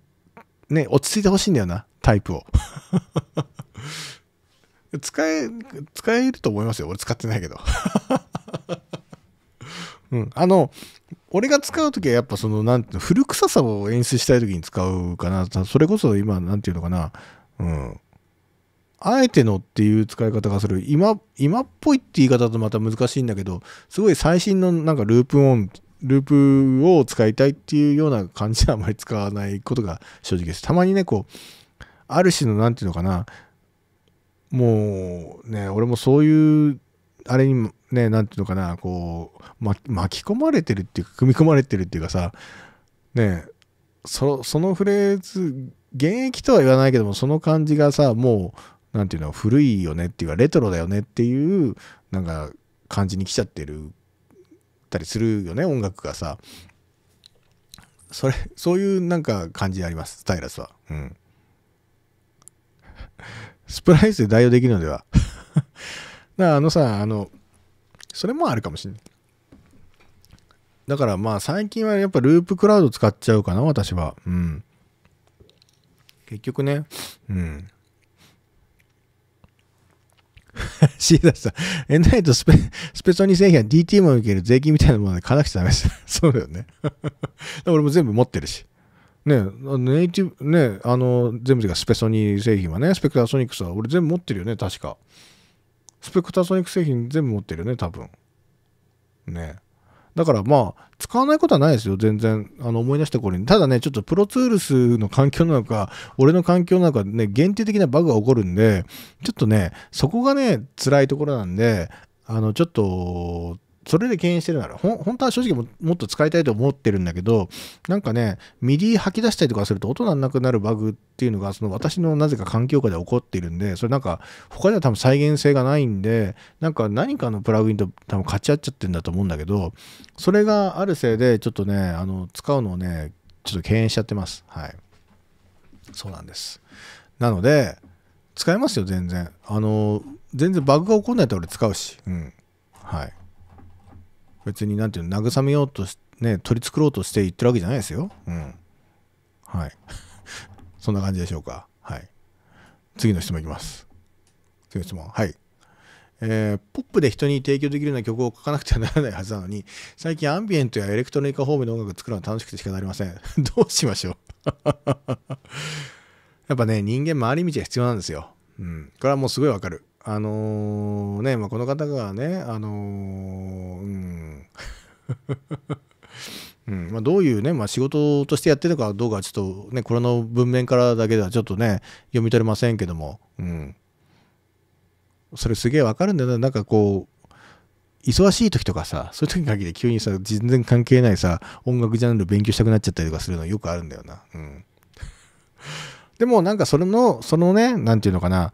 ね、落ち着いてほしいんだよな、タイプを。使え、使えると思いますよ。俺使ってないけど。うん。あの、俺が使う時はやっぱその、なんていうの、古臭さを演出したい時に使うかな。それこそ今、なんていうのかな。うん。あえてのっていう使い方がする。今、今っぽいって言い方だとまた難しいんだけど、すごい最新のなんかループ音ループを使いたいっていうような感じはあまり使わないことが正直です。たまにね、こう、ある種の何て言うのかな、もうね、俺もそういう、あれにね、何て言うのかな、こう、ま、巻き込まれてるっていうか、組み込まれてるっていうかさ、ねそ、そのフレーズ、現役とは言わないけども、その感じがさ、もう、何て言うの、古いよねっていうか、レトロだよねっていう、なんか、感じに来ちゃってるたりするよね音楽がさそれそういうなんか感じありますスタイラスはうん スプライスで代用できるのでは だからあのさあのそれもあるかもしんないだからまあ最近はやっぱループクラウド使っちゃうかな私はうん結局ねうん シーダさん、エンナイトスペ、スペソニ製品は DT も受ける税金みたいなもので買わなくちゃダメです。そうだよね。俺も全部持ってるし。ね、ネイティブ、ね、あの、全部う。スペソニー製品はね、スペクタソニックスは俺全部持ってるよね、確か。スペクタソニック製品全部持ってるよね、多分。ね。だからまあ、使わないことはないですよ、全然。あの、思い出した頃に。ただね、ちょっとプロツールスの環境なのか、俺の環境なのかね、限定的なバグが起こるんで、ちょっとね、そこがね、辛いところなんで、あの、ちょっと、それで敬遠してるなら、ほ本当は正直ももっと使いたいと思ってるんだけど、なんかね、ミディ吐き出したりとかすると音がなくなるバグっていうのが、その私のなぜか環境下で起こっているんで、それなんか他では多分再現性がないんで、なんか何かのプラグインと多分勝ち合っちゃってんだと思うんだけど、それがあるせいで、ちょっとね、あの、使うのをね、ちょっと敬遠しちゃってます。はい。そうなんです。なので、使えますよ、全然。あの、全然バグが起こらないと俺使うし。うん。はい。別になんていうの慰めようとしね取り繕ろうとして言ってるわけじゃないですようんはい そんな感じでしょうかはい次の質問いきます次の質問はいえー、ポップで人に提供できるような曲を書かなくてはならないはずなのに最近アンビエントやエレクトロニカ方面の音楽作るのは楽しくて仕方ありません どうしましょう やっぱね人間回り道が必要なんですようんこれはもうすごいわかるあのー、ね、まあ、この方がね、あのー、うん、うんまあ、どういうね、まあ、仕事としてやってるかどうかちょっとね、これの文面からだけではちょっとね、読み取れませんけども、うん。それすげえわかるんだよな、なんかこう、忙しい時とかさ、そういう時に限って急にさ、全然関係ないさ、音楽ジャンル勉強したくなっちゃったりとかするのよくあるんだよな。うん。でもなんかそれの、そのね、なんていうのかな、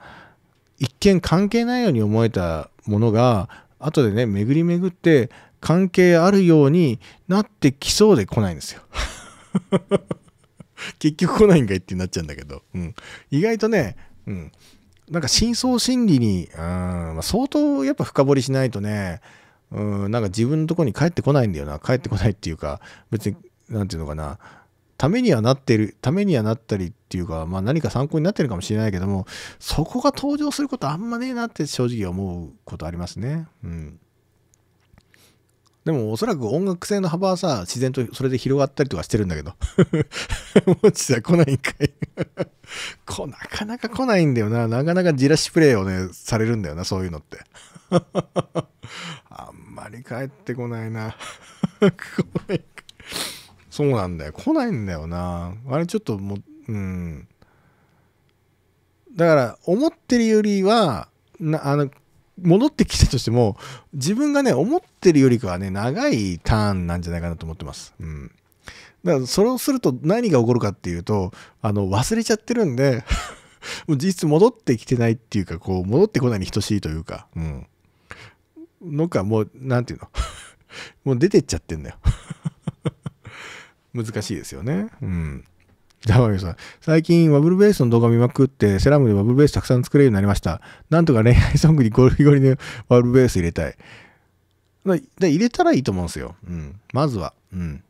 一見関係ないように思えたものが後でね巡り巡って関係あるようになってきそうで来ないんですよ 結局来ないんかいってなっちゃうんだけど、うん、意外とね、うん、なんか深層心理に、うんま相当やっぱ深掘りしないとね、うん、なんか自分のとこに帰ってこないんだよな帰ってこないっていうか別に何て言うのかなためにはなってる、ためにはなったりっていうか、まあ何か参考になってるかもしれないけども、そこが登場することあんまねえなって正直思うことありますね。うん。でもおそらく音楽性の幅はさ、自然とそれで広がったりとかしてるんだけど。もちさ、来ないんかいこ。なかなか来ないんだよな。なかなかじらしプレイをね、されるんだよな、そういうのって。あんまり帰ってこないな。ごめん。そうなんだよ。来ないんだよな。あれちょっともう、うん。だから、思ってるよりは、なあの、戻ってきたとしても、自分がね、思ってるよりかはね、長いターンなんじゃないかなと思ってます。うん。だから、それをすると何が起こるかっていうと、あの、忘れちゃってるんで もう実質戻ってきてないっていうか、こう、戻ってこないに等しいというか、うん。んか、もう、なんていうの もう出てっちゃってんだよ難しいですよね。うん。ジャさん、最近ワブルベースの動画見まくって、セラムでワブルベースたくさん作れるようになりました。なんとか恋愛ソングにゴリゴリのワブルベース入れたい。で入れたらいいと思うんですよ。うん。まずは。うん。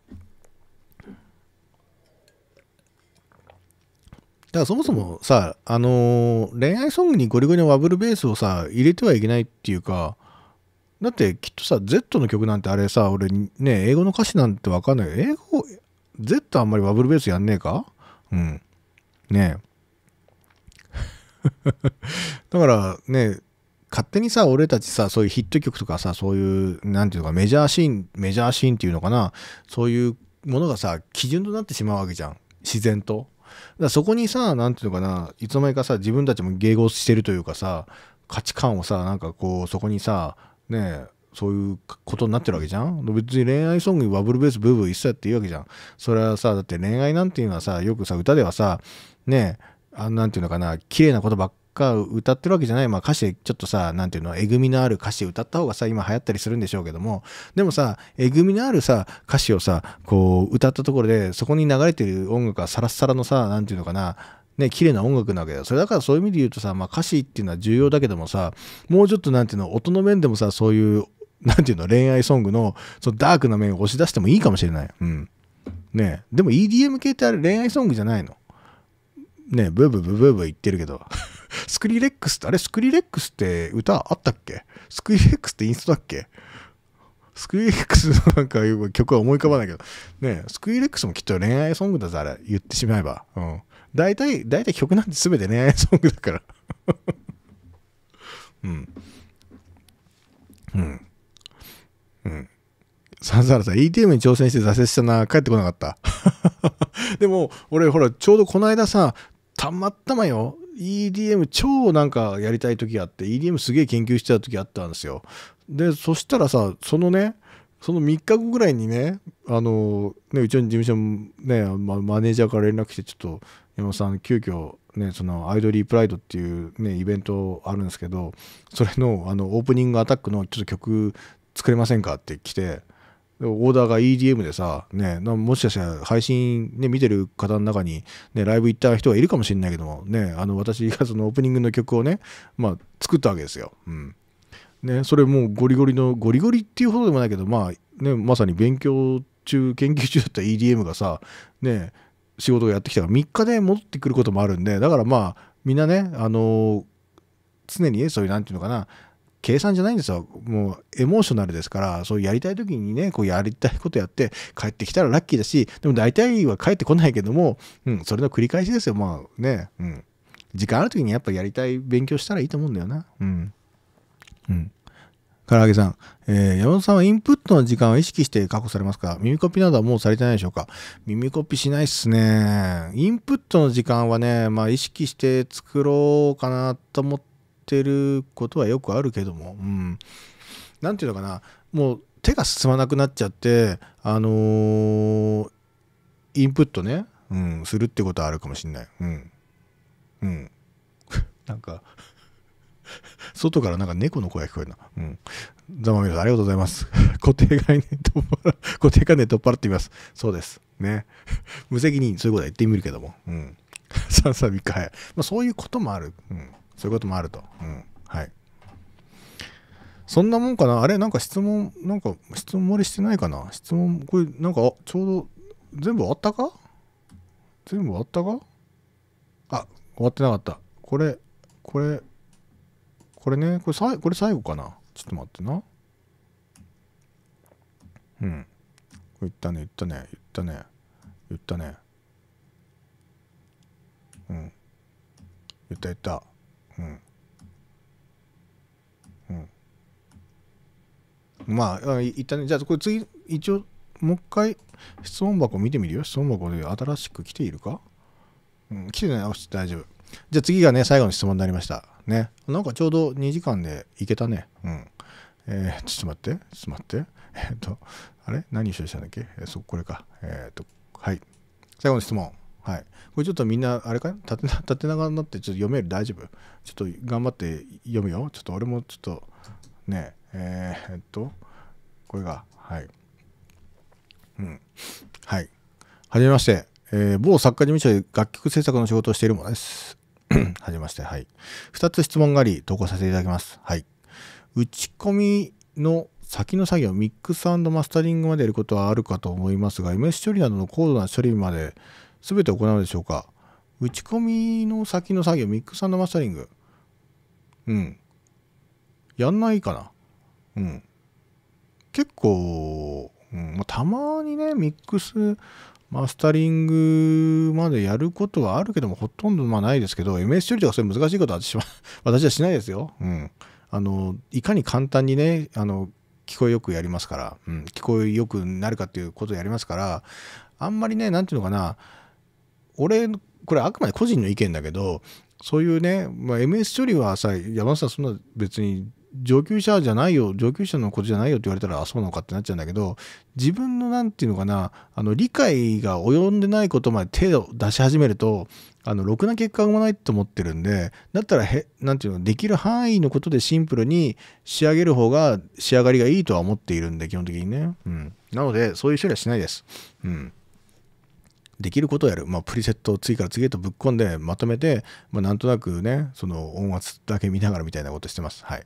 だからそもそもさ、あのー、恋愛ソングにゴリゴリのワブルベースをさ、入れてはいけないっていうか、だってきっとさ、Z の曲なんてあれさ、俺ね、英語の歌詞なんてわかんない。英語、Z あんまりバブルベースやんねえかうん。ねえ。だからね、勝手にさ、俺たちさ、そういうヒット曲とかさ、そういう、何ていうか、メジャーシーン、メジャーシーンっていうのかな、そういうものがさ、基準となってしまうわけじゃん。自然と。だそこにさ、何て言うのかな、いつの間にかさ、自分たちも迎合してるというかさ、価値観をさ、なんかこう、そこにさ、ねえ、そういうことになってるわけじゃん別に恋愛ソングにバブルベースブーブー一切っていうわけじゃんそれはさだって恋愛なんていうのはさよくさ歌ではさねあなんていうのかな綺麗なことばっか歌ってるわけじゃないまあ歌詞ちょっとさなんていうのえぐみのある歌詞歌った方がさ今流行ったりするんでしょうけどもでもさえぐみのあるさ歌詞をさこう歌ったところでそこに流れてる音楽はサラッサラのさなんていうのかなね、綺麗な音楽なわけだよ。それだからそういう意味で言うとさ、まあ歌詞っていうのは重要だけどもさ、もうちょっとなんていうの、音の面でもさ、そういうなんていうの、恋愛ソングの、そのダークな面を押し出してもいいかもしれない。うん。ねでも EDM 系ってあれ恋愛ソングじゃないの。ねブーブーブーブーブー言ってるけど。スクリレックスって、あれスクリレックスって歌あったっけスクリレックスってインストだっけスクリレックスのなんか曲は思い浮かばないけど、ねスクリレックスもきっと恋愛ソングだぜ、あれ。言ってしまえば。うん。大体、大体曲なんて全て恋愛ソングだから。うん。うん。笹原さん、ETM に挑戦して挫折したな、帰ってこなかった。でも、俺、ほら、ちょうどこの間さ、たまたまよ、EDM 超なんかやりたい時あって、EDM すげえ研究してた時あったんですよ。で、そしたらさ、そのね、その3日後ぐらいにね、あの、ね、うちの事務所ね、ま、マネージャーから連絡して、ちょっと、山本さん、急遽、ね、そのアイドリープライドっていうね、イベントあるんですけど、それの、あの、オープニングアタックのちょっと曲作れませんかって来て、オーダーが EDM でさ、ね、もしかしたら配信、ね、見てる方の中に、ね、ライブ行った人がいるかもしれないけども、ね、あの私がそのオープニングの曲をね、まあ、作ったわけですよ。うんね、それもうゴリゴリのゴリゴリっていうほどでもないけど、まあね、まさに勉強中研究中だった EDM がさ、ね、仕事をやってきたから3日で戻ってくることもあるんでだからまあみんなね、あのー、常にそういう何て言うのかな計算じゃないんですよ。もうエモーショナルですから、そうやりたい時にね、こうやりたいことやって帰ってきたらラッキーだし、でも大体は帰ってこないけども、うん、それの繰り返しですよ。まあね、うん。時間ある時にやっぱやりたい勉強したらいいと思うんだよな。うん。うん。唐揚げさん、えー、山本さんはインプットの時間を意識して確保されますか耳コピなどはもうされてないでしょうか耳コピしないっすね。インプットの時間はね、まあ意識して作ろうかなと思ってしてることはよくあるけどもうん何て言うのかなもう手が進まなくなっちゃってあのー、インプットね、うん、するってことはあるかもしんないうんうん なんか外からなんか猫の声が聞こえるな。うん。ざまみさん、ありがとうございます。固定概念取っ払、固定概念取っ払ってみます。そうです。ね。無責任そういうことは言ってみるけども。うん。3、3、3日、はい。まあ、そういうこともある。うん。そういうこともあると。うん。はい。そんなもんかなあれなんか質問、なんか質問漏れしてないかな質問、これなんかちょうど全部終わったか全部終わったかあ、終わってなかった。これ、これ、これね、これさこれ最後かなちょっと待ってな。うん。これ言ったね、言ったね、言ったね、言ったね。うん。言った言った。うんまあいったねじゃあこれ次一応もう一回質問箱見てみるよ質問箱で新しく来ているか、うん、来てない大丈夫じゃあ次がね最後の質問になりましたねなんかちょうど2時間でいけたねうんえー、ちょっと待ってちょっと待ってえっとあれ何し緒にしたんだっけ、えー、そここれかえー、っとはい最後の質問はい、これちょっとみんなあれか縦縦長になってちょっと読める大丈夫ちょっと頑張って読むよちょっと俺もちょっとねえー、っとこれがはいうんはいはじめまして、えー、某作家事務所で楽曲制作の仕事をしているものです はじめましてはい2つ質問があり投稿させていただきますはい打ち込みの先の作業ミックスマスタリングまでやることはあるかと思いますが MS 処理などの高度な処理まで全て行うでしょうか打ち込みの先の作業、ミックスマスタリング。うん。やんないかな。うん。結構、うんまあ、たまにね、ミックスマスタリングまでやることはあるけども、ほとんどまあないですけど、MS 処理とかそういう難しいことは私は 私はしないですよ。うん。あの、いかに簡単にね、あの、聞こえよくやりますから、うん、聞こえよくなるかっていうことをやりますから、あんまりね、なんていうのかな、俺これあくまで個人の意見だけどそういうね、まあ、MS 処理はさ山下そんな別に上級者じゃないよ上級者のことじゃないよって言われたらあそうなのかってなっちゃうんだけど自分の何て言うのかなあの理解が及んでないことまで手を出し始めるとあのろくな結果が生まないと思ってるんでだったらへなていうのできる範囲のことでシンプルに仕上げる方が仕上がりがいいとは思っているんで基本的にね、うん、なのでそういう処理はしないですうんできることをやる、まあ、プリセットを次から次へとぶっ込んでまとめて、まあ、なんとなくねその音圧だけ見ながらみたいなことしてますはい、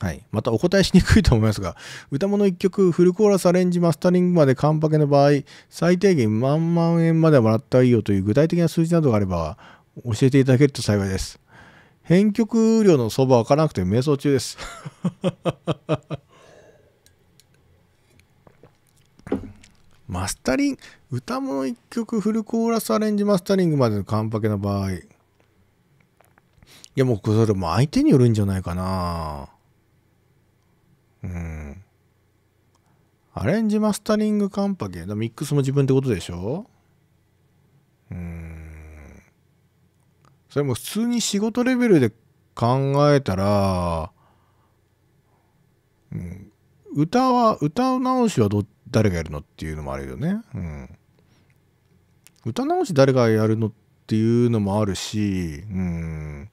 はい、またお答えしにくいと思いますが歌物1曲フルコーラスアレンジマスタリングまで完パケの場合最低限万万円までもらったらいいよという具体的な数字などがあれば教えていただけると幸いです編曲量の相場わからなくて瞑想中ですマスタリング、歌も一1曲フルコーラスアレンジマスタリングまでのカンパケの場合、いやもうそれも相手によるんじゃないかなうん。アレンジマスタリングカンパケ、ミックスも自分ってことでしょうん。それも普通に仕事レベルで考えたら、うん、歌は、歌う直しはどっち誰がやるのっていうのもあるよね。うん。歌直し誰がやるのっていうのもあるし、うん。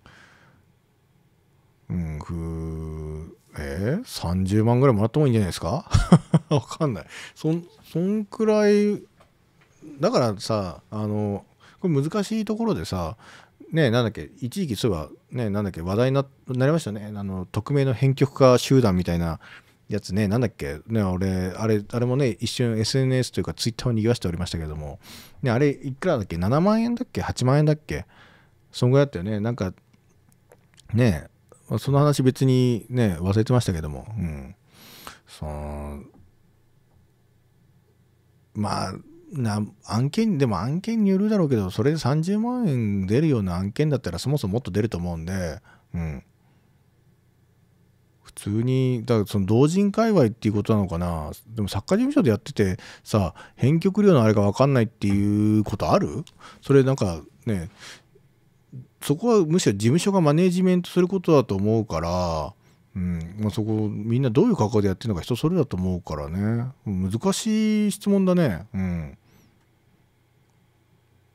うん、ふえー、30万ぐらいもらった方がいいんじゃないですか わかんない。そん、そんくらい、だからさ、あの、これ難しいところでさ、ねなんだっけ、一時期そういえば、ねなんだっけ、話題になりましたね。あの、匿名の編曲家集団みたいな、やつね、なんだっけ、ね、俺、あれ、あれもね、一瞬 SNS というか Twitter を逃わしておりましたけども、ね、あれ、いくらだっけ、7万円だっけ、8万円だっけ、そんぐらいだったよね、なんか、ね、その話別にね、忘れてましたけども、うん。その、まあ、な案件でも案件によるだろうけどそれで30万円出るような案件だったらそもそももっと出ると思うんでうん通にだその同人界隈っていうことなのかなでも作家事務所でやっててさ編曲料のあれが分かんないっていうことあるそれなんかねそこはむしろ事務所がマネジメントすることだと思うから、うんまあ、そこみんなどういう格好でやってるのか人それだと思うからね難しい質問だねうん。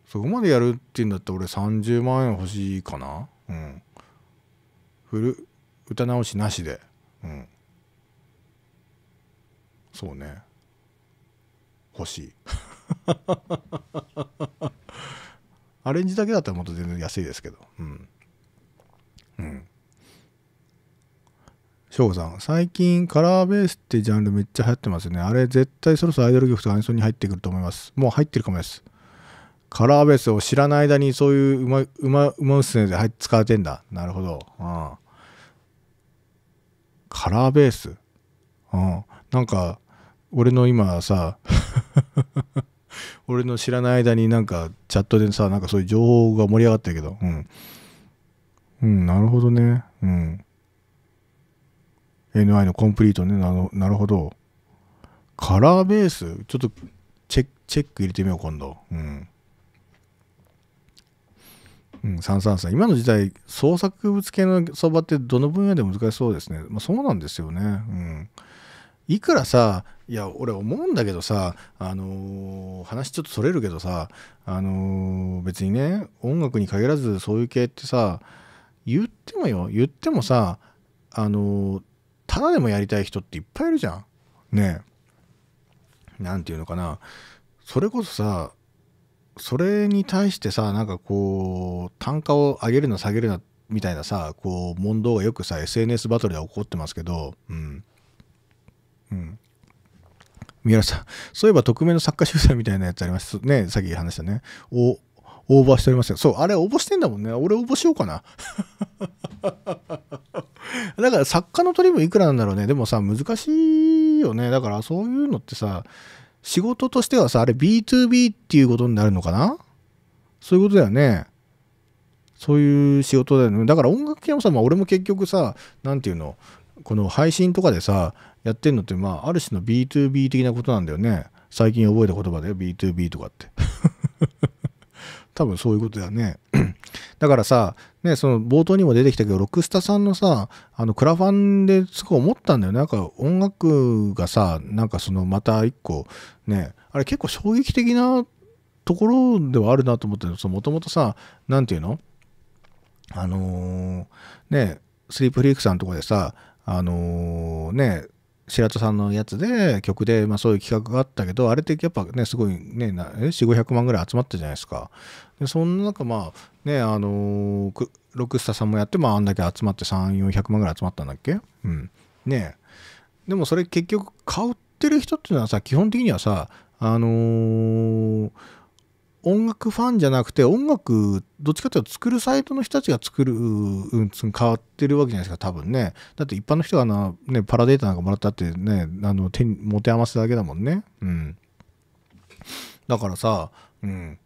そこまでやるっていうんだったら俺30万円欲しいかなうん。ふる、歌直しなしでうんそうね欲しい アレンジだけだったらもっと全然安いですけどうんうん翔吾さん最近カラーベースってジャンルめっちゃ流行ってますよねあれ絶対そろそろアイドル曲とかアニソンに入ってくると思いますもう入ってるかもですカラーベースを知らない間にそういう馬馬馬娘で使われてんだなるほどうんカラーベース。うん。なんか、俺の今さ 俺の知らない間になんかチャットでさ、なんかそういう情報が盛り上がったけど、うん。うん、なるほどね。うん。NI のコンプリートね、ななるほど。カラーベース、ちょっとチェック入れてみよう、今度。うん。うん、333今の時代創作物系の相場ってどの分野でも難しそうですね、まあ、そうなんですよね、うん、いくらさいや俺思うんだけどさあのー、話ちょっとそれるけどさあのー、別にね音楽に限らずそういう系ってさ言ってもよ言ってもさあのー、ただでもやりたい人っていっぱいいるじゃんねえなんていうのかなそれこそさそれに対してさなんかこう単価を上げるな下げるなみたいなさこう問答がよくさ SNS バトルで起こってますけどうん、うん、三浦さんそういえば匿名の作家主催みたいなやつありますねさっき話したねお応募しておりますよそうあれ応募してんだもんね俺応募しようかな だから作家の取り分いくらなんだろうねでもさ難しいよねだからそういうのってさ仕事としてはさ、あれ B2B っていうことになるのかなそういうことだよね。そういう仕事だよね。だから音楽系もさ、まあ、俺も結局さ、何て言うの、この配信とかでさ、やってんのって、まあ、ある種の B2B 的なことなんだよね。最近覚えた言葉だよ、B2B とかって。多分そういうことだよね。だからさ、ね、その冒頭にも出てきたけど、ロックスタさんのさ、あの、クラファンですごい思ったんだよね。なんか音楽がさ、なんかそのまた一個、ね、あれ結構衝撃的なところではあるなと思ってもともとさ、なんていうのあのー、ね、スリープフリークさんとこでさ、あのー、ね、白戸さんのやつで曲で、まあ、そういう企画があったけどあれってやっぱねすごいね4500万ぐらい集まったじゃないですかでそんな中まあねあのー、ロクスタさんもやって、まあ、あんだけ集まって3400万ぐらい集まったんだっけうんねでもそれ結局買ってる人っていうのはさ基本的にはさあのー、音楽ファンじゃなくて音楽どっちかっていうと作るサイトの人たちが作る、うん、変わってるわけじゃないですか多分ねだって一般の人がな、ね、パラデータなんかもらったってねあの手持て余すだけだもんねうんだからさ、うん、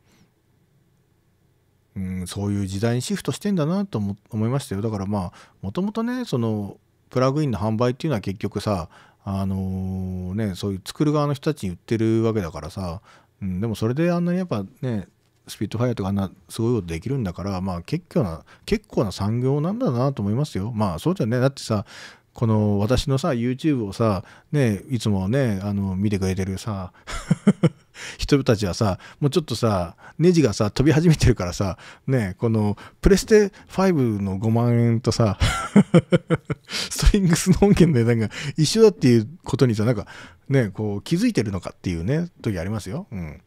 うん、そういう時代にシフトしてんだなと思いましたよだからまあもともとねそのプラグインの販売っていうのは結局さあのー、ねそういう作る側の人たちに売ってるわけだからさ、うん、でもそれであんなにやっぱねスピットファイアとかあんなすごいことできるんだからまあ結構な結構な産業なんだなと思いますよまあそうじゃねだってさこの私のさ YouTube をさねいつもねあの見てくれてるさ 人たちはさ、もうちょっとさ、ネジがさ、飛び始めてるからさ、ね、この、プレステ5の5万円とさ、ストリングスの音源の値段が一緒だっていうことにさ、なんか、ね、こう、気づいてるのかっていうね、時ありますよ。うん。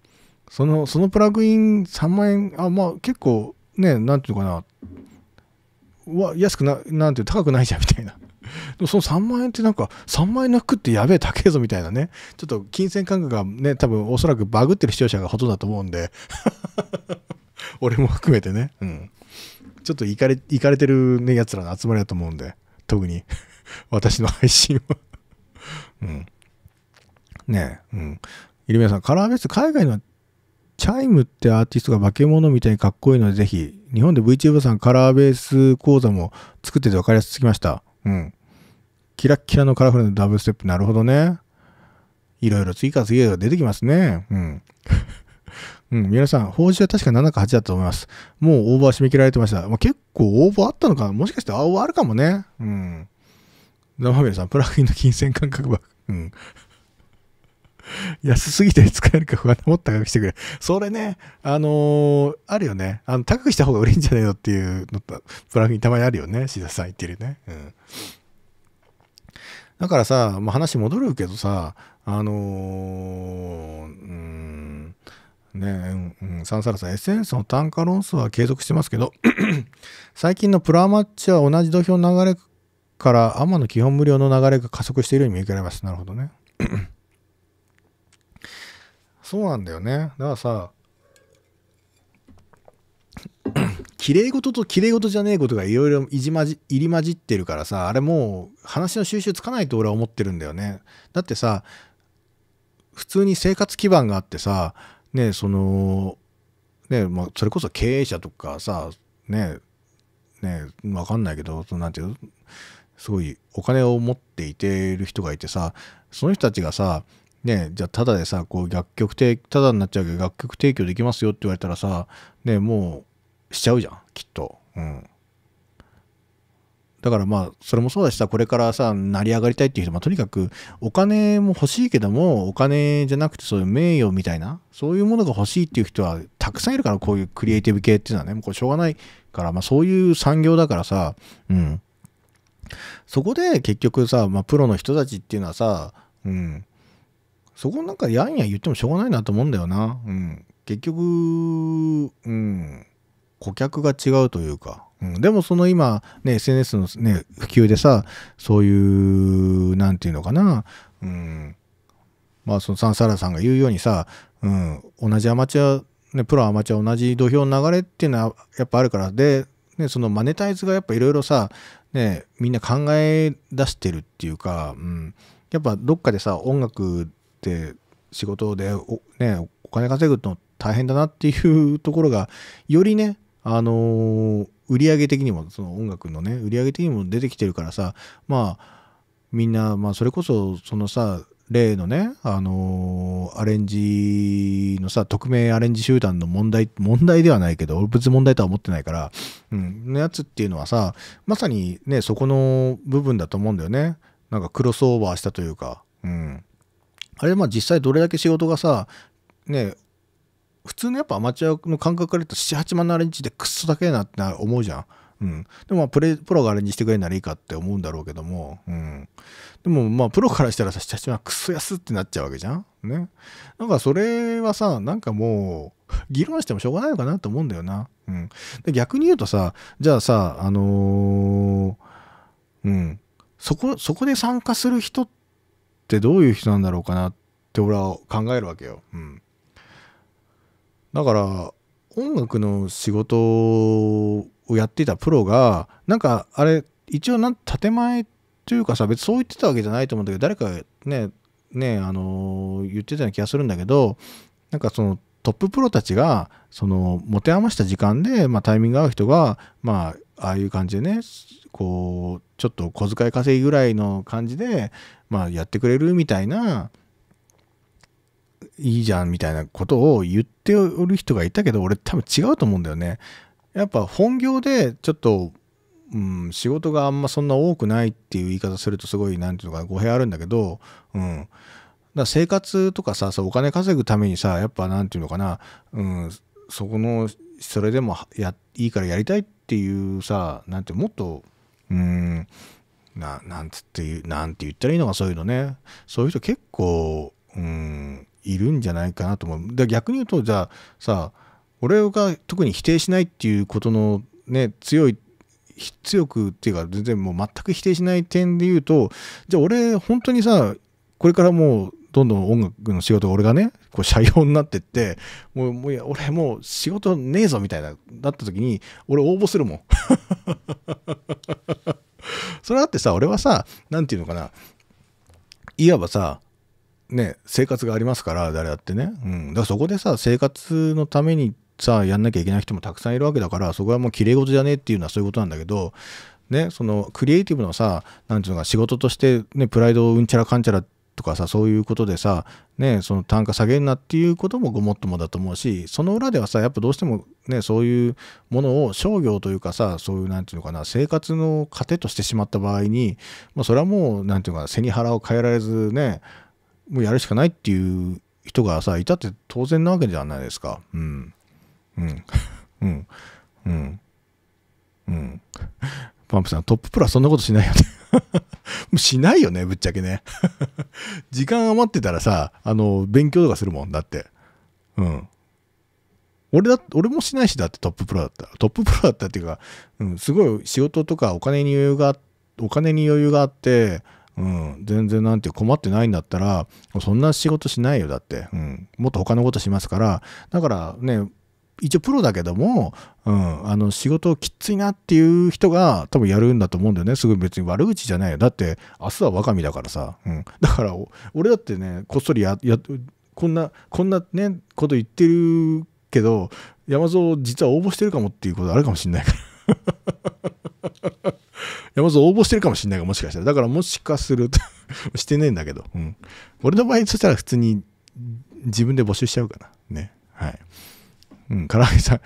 その、そのプラグイン3万円、あ、まあ結構、ね、なんていうのかな、わ安くな、なんていう、高くないじゃんみたいな。でもその3万円ってなんか、3万円なくってやべえ、高えぞみたいなね、ちょっと金銭感覚がね、多分おそらくバグってる視聴者がほとんどだと思うんで 俺も含めてね、うん。ちょっといかれ、いかれてるね、奴らの集まりだと思うんで、特に 私の配信は うん。ねえ、うん。イルミナさん、カラーベース、海外のチャイムってアーティストが化け物みたいにかっこいいので、ぜひ、日本で VTuber さんカラーベース講座も作ってて分かりやすすぎました。うん。キラッキラのカラフルなダブルステップ。なるほどね。いろいろ次から次へと出てきますね。うん。うん、皆さん、法事は確か7か8だと思います。もう応募は締め切られてました。まあ、結構応募あったのかもしかして応募あるかもね。うん。生ビルさん、プラグインの金銭感覚は、うん。安すぎて使えるか不安もっと高くしてくれ。それね、あのー、あるよね。あの、高くした方が売れんじゃねえよっていうのプラグインたまにあるよね。志田さん言ってるね。うん。だからさ、まあ、話戻るけどさ、あのー、うん、ねうん、サンサラさん、エッセンスの単価論争は継続してますけど 最近のプラマッチは同じ土俵の流れから天の基本無料の流れが加速しているように見受けられます。なるほどね。そうなんだよね。だからさ、綺麗事と綺麗事じゃねえことがいろいろ入り混じってるからさあれもう話の収集つかないと俺は思ってるんだよねだってさ普通に生活基盤があってさねそのねまあそれこそ経営者とかさねねわかんないけどそのなんていうすごいお金を持っていてる人がいてさその人たちがさねじゃあただでさこう楽曲提ただになっちゃうけど楽曲提供できますよって言われたらさねもうしちゃうじゃんきっと。うん、だからまあそれもそうだしさこれからさ成り上がりたいっていう人もとにかくお金も欲しいけどもお金じゃなくてそういう名誉みたいなそういうものが欲しいっていう人はたくさんいるからこういうクリエイティブ系っていうのはねもうこれしょうがないから、まあ、そういう産業だからさ、うん、そこで結局さ、まあ、プロの人たちっていうのはさ、うん、そこなんかやんや言ってもしょうがないなと思うんだよな、うん、結局、うん、顧客が違うというか、うん、でもその今、ね、SNS の、ね、普及でさそういう何て言うのかな、うん、まあそのサンサラさんが言うようにさ、うん、同じアマチュア、ね、プロアマチュア同じ土俵の流れっていうのはやっぱあるからで、ね、そのマネタイズがやっぱいろいろさ、ね、みんな考え出してるっていうか、うん、やっぱどっかでさ音楽って仕事でお,、ね、お金稼ぐの大変だなっていうところがよりねあのー、売り上げ的にもその音楽のね売り上げ的にも出てきてるからさまあみんな、まあ、それこそそのさ例のね、あのー、アレンジのさ、匿名アレンジ集団の問題、問題ではないけど、別問題とは思ってないから、うん、のやつっていうのはさ、まさにね、そこの部分だと思うんだよね。なんかクロスオーバーしたというか、うん。あれ、まあ実際どれだけ仕事がさ、ね、普通のやっぱアマチュアの感覚から言うと78万のアレンジでクソだけなって思うじゃん。うん、でもまあプレプロがアレンジしてくれるならいいかって思うんだろうけども、うん、でもまあプロからしたらさ78万クソ安ってなっちゃうわけじゃん。ね。なんかそれはさなんかもう議論してもしょうがないのかなと思うんだよな。うん、で逆に言うとさじゃあさあのー、うんそこそこで参加する人ってどういう人なんだろうかなって俺は考えるわけよ。うんだから音楽の仕事をやっていたプロがなんかあれ一応な建前というかさ別そう言ってたわけじゃないと思うんだけど誰かねねあの言ってたような気がするんだけどなんかそのトッププロたちがその持て余した時間で、まあ、タイミング合う人がまあああいう感じでねこうちょっと小遣い稼ぎぐらいの感じで、まあ、やってくれるみたいないいじゃんみたいなことを言っておる人がいたけど俺多分違うと思うんだよね。やっぱ本業でちょっと、うん、仕事があんまそんな多くないっていう言い方するとすごい何て言うのか語弊あるんだけど、うん、だ生活とかさお金稼ぐためにさやっぱ何て言うのかな、うん、そこのそれでもやいいからやりたいっていうさなんてもっとうんななんつってうなんて言ったらいいのかそういうのねそういう人結構うんいるんじゃないかなと思う。で逆に言うとじゃあさ俺が特に否定しないっていうことのね強い強くっていうか全然もう全く否定しない点で言うとじゃあ俺本当にさこれからもうどんどん音楽の仕事俺がねこう社用になってってもうもう俺もう仕事ねえぞみたいなだった時に俺応募するもん それだってさ俺はさ何て言うのかないわばさね、生活がありますから、誰だってね。うん。だからそこでさ、生活のためにさ、やんなきゃいけない人もたくさんいるわけだから、そこはもう綺麗事じゃねえっていうのはそういうことなんだけど、ね、そのクリエイティブのさ、なんていうのか、仕事として、ね、プライドをうんちゃらかんちゃらとかさ、そういうことでさ、ね、その単価下げんなっていうこともごもっともだと思うし、その裏ではさ、やっぱどうしてもね、そういうものを商業というかさ、そういうなんていうのかな、生活の糧としてしまった場合に、まあ、それはもう、なんていうのかな、背に腹を変えられずね、もうやるしかないっていう人がさいたって当然なわけじゃないですかうんうん うんうんうんパンプさんトッププラそんなことしないよね もうしないよねぶっちゃけね 時間余ってたらさあの勉強とかするもんだってうん俺だ俺もしないしだってトッププロだったトッププロだったっていうか、うん、すごい仕事とかお金に余裕がお金に余裕があってうん、全然なんて困ってないんだったら、そんな仕事しないよ、だって。うん、もっと他のことしますから、だからね、一応プロだけども、うん、あの仕事きついなっていう人が多分やるんだと思うんだよね。すぐ別に悪口じゃないよ。だって明日は若身だからさ。うん、だから俺だってね、こっそりや、やこんな、こんなね、こと言ってるけど、山蔵実は応募してるかもっていうことあるかもしんないから。山添応募してるかもしれないが、もしかしたら。だからもしかすると してねえんだけど。うん。俺の場合、そしたら普通に自分で募集しちゃうかな。ね。はい。うん、唐揚げさん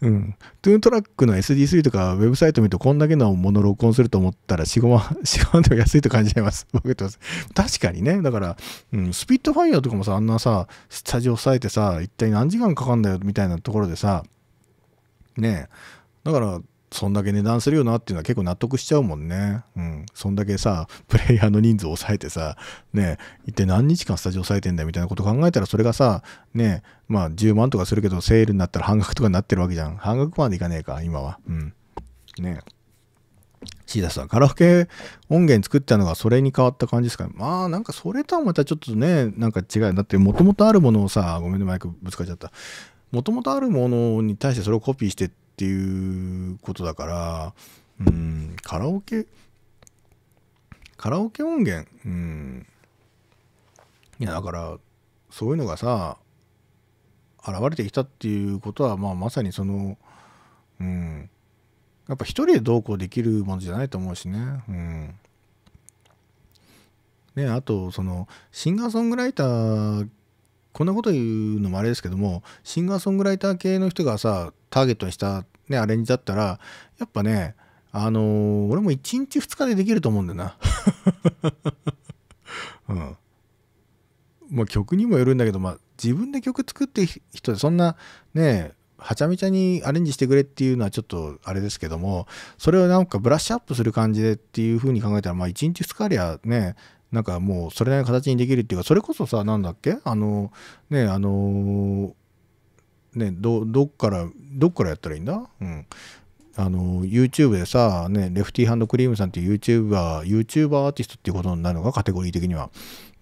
うん。トゥーントラックの SD3 とかウェブサイト見るとこんだけのもの録音すると思ったら4、5万、4、5万でも安いと感じちゃいます。僕ってます。確かにね。だから、うん、スピットファイヤーとかもさ、あんなさ、スタジオ押さえてさ、一体何時間かかんだよみたいなところでさ、ねえ。だから、そんだけ値段するよなっていうのは結構納得しちゃうもんね。うん。そんだけさ、プレイヤーの人数を抑えてさ、ね、一体何日間スタジオ抑えてんだよみたいなこと考えたら、それがさ、ね、まあ10万とかするけど、セールになったら半額とかになってるわけじゃん。半額までいかねえか、今は。うん。ねシーダさん、カラオケ音源作ったのがそれに変わった感じですかね。まあ、なんかそれとはまたちょっとね、なんか違う。だって、もともとあるものをさ、ごめんね、マイクぶつかっちゃった。もともとあるものに対してそれをコピーしてっっていうことだから、うん、カラオケ、カラオケ音源、うん。いや、だから、そういうのがさ、現れてきたっていうことは、まあ、まさにその、うん、やっぱ一人でどうこうできるものじゃないと思うしね、うん。ね、あと、その、シンガーソングライター、こんなこと言うのもあれですけども、シンガーソングライター系の人がさ、ターゲットにした、ね、アレンジだったらやっぱねあのー、俺も1日2日でできると思うんだよな。うんまあ、曲にもよるんだけど、まあ、自分で曲作って人でそんなねはちゃめちゃにアレンジしてくれっていうのはちょっとあれですけどもそれをなんかブラッシュアップする感じでっていう風に考えたらまあ1日2日ありゃねなんかもうそれなりの形にできるっていうかそれこそさなんだっけあのねあのね、どっからどっからやったらいいんだ、うん、あの YouTube でさ、ね、レフティーハンドクリームさんっていう YouTuber、YouTuber アーティストっていうことになるのがカテゴリー的には。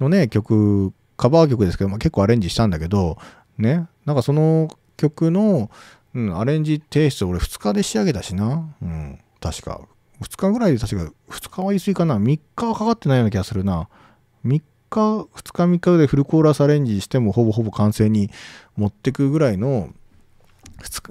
のね、曲、カバー曲ですけど、まあ、結構アレンジしたんだけど、ね、なんかその曲の、うん、アレンジ提出俺2日で仕上げたしな。うん、確か。2日ぐらいで確か、2日は言い過ぎかな。3日はかかってないような気がするな。3 2日3日でフルコーラスアレンジしてもほぼほぼ完成に持ってくぐらいの、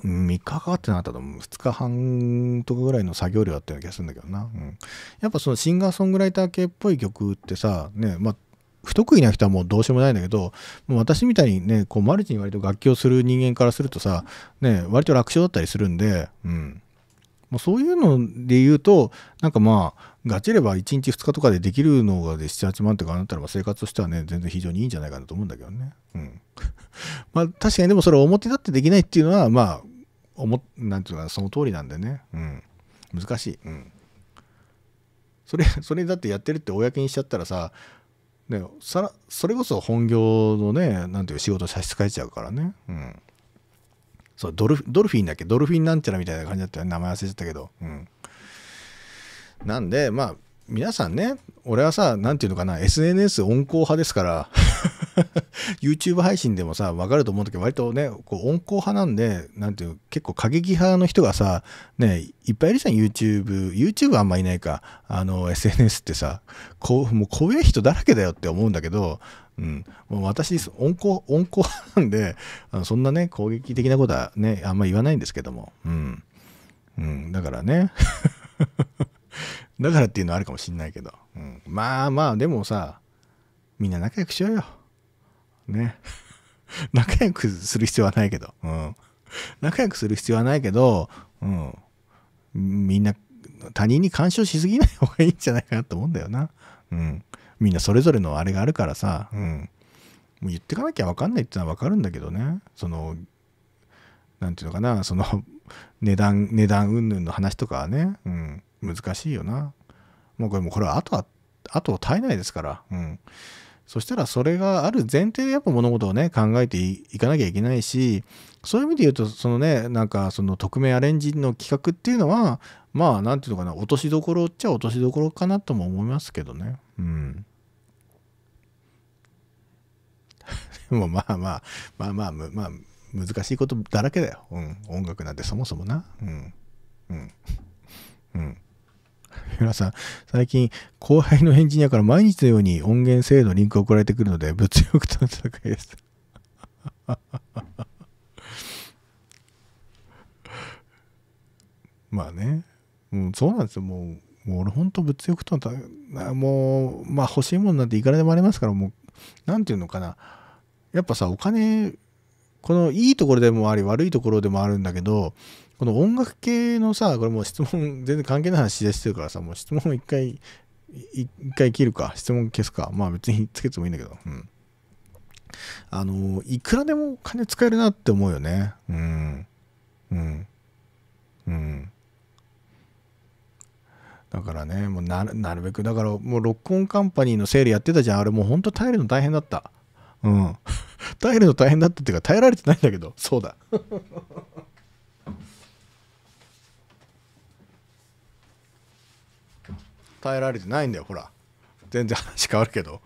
3日かかってなかったと思う。2日半とかぐらいの作業量だったような気がするんだけどな。うん。やっぱそのシンガーソングライター系っぽい曲ってさ、ね、まあ、不得意な人はもうどうしようもないんだけど、もう私みたいにね、こうマルチに割と楽器をする人間からするとさ、ね、割と楽勝だったりするんで、うん。もうそういうので言うと、なんかまあ、ガチれば1日2日とかでできるのがで7、8万とかなったら生活としてはね、全然非常にいいんじゃないかなと思うんだけどね。うん。まあ確かにでもそれ表立ってできないっていうのは、まあ、おもなんていうかその通りなんでね。うん。難しい。うん。それ、それだってやってるって公にしちゃったらさ、ね、さそれこそ本業のね、なんていう仕事差し支えちゃうからね。うん。そうドルフィンだっけドルフィンなんちゃらみたいな感じだったよね名前忘れてたけどうんなんでまあ皆さんね俺はさ何て言うのかな SNS 温厚派ですから YouTube 配信でもさ分かると思うんだけど割とねこう温厚派なんで何ていう結構過激派の人がさねいっぱいいるじゃん YouTubeYouTube YouTube あんまいないかあの SNS ってさこうもう怖い人だらけだよって思うんだけどうん、もう私温厚温厚なんであのそんなね攻撃的なことはねあんま言わないんですけども、うんうん、だからね だからっていうのはあるかもしんないけど、うん、まあまあでもさみんな仲良くしようよね 仲良くする必要はないけど、うん、仲良くする必要はないけど、うん、みんな他人に干渉しすぎない方がいいんじゃないかなと思うんだよなうんみんなそれぞれのあれがあるからさ、うん、もう言ってかなきゃ分かんないってのは分かるんだけどねその何て言うのかなその 値段値段云々の話とかはね、うん、難しいよなもうこれもこれは後は後を絶えないですから、うん、そしたらそれがある前提でやっぱ物事をね考えていかなきゃいけないしそういう意味で言うとそのねなんかその匿名アレンジの企画っていうのはまあ何て言うのかな落としどころっちゃ落としどころかなとも思いますけどねうん。もうまあまあ、まあまあ、まあ、難しいことだらけだよ。うん。音楽なんてそもそもな。うん。うん。うん。皆さん、最近、後輩のエンジニアから毎日のように音源制度リンク送られてくるので、物欲との戦いです。まあね、うん、そうなんですよ。もう、もう俺ほんと物欲との戦い、もう、まあ欲しいもんなんていくらでもありますから、もう、なんていうのかな。やっぱさ、お金、このいいところでもあり、悪いところでもあるんだけど、この音楽系のさ、これもう質問全然関係ない話してるからさ、もう質問一回、一回切るか、質問消すか、まあ別につけてもいいんだけど、うん。あの、いくらでも金使えるなって思うよね。うん。うん。うん。だからね、もうなるべく、だからもうロックオンカンパニーのセールやってたじゃん、あれもうほんと耐えるの大変だった。うん。耐えるの大変だったっていうか、耐えられてないんだけど、そうだ。耐えられてないんだよ、ほら。全然話変わるけど。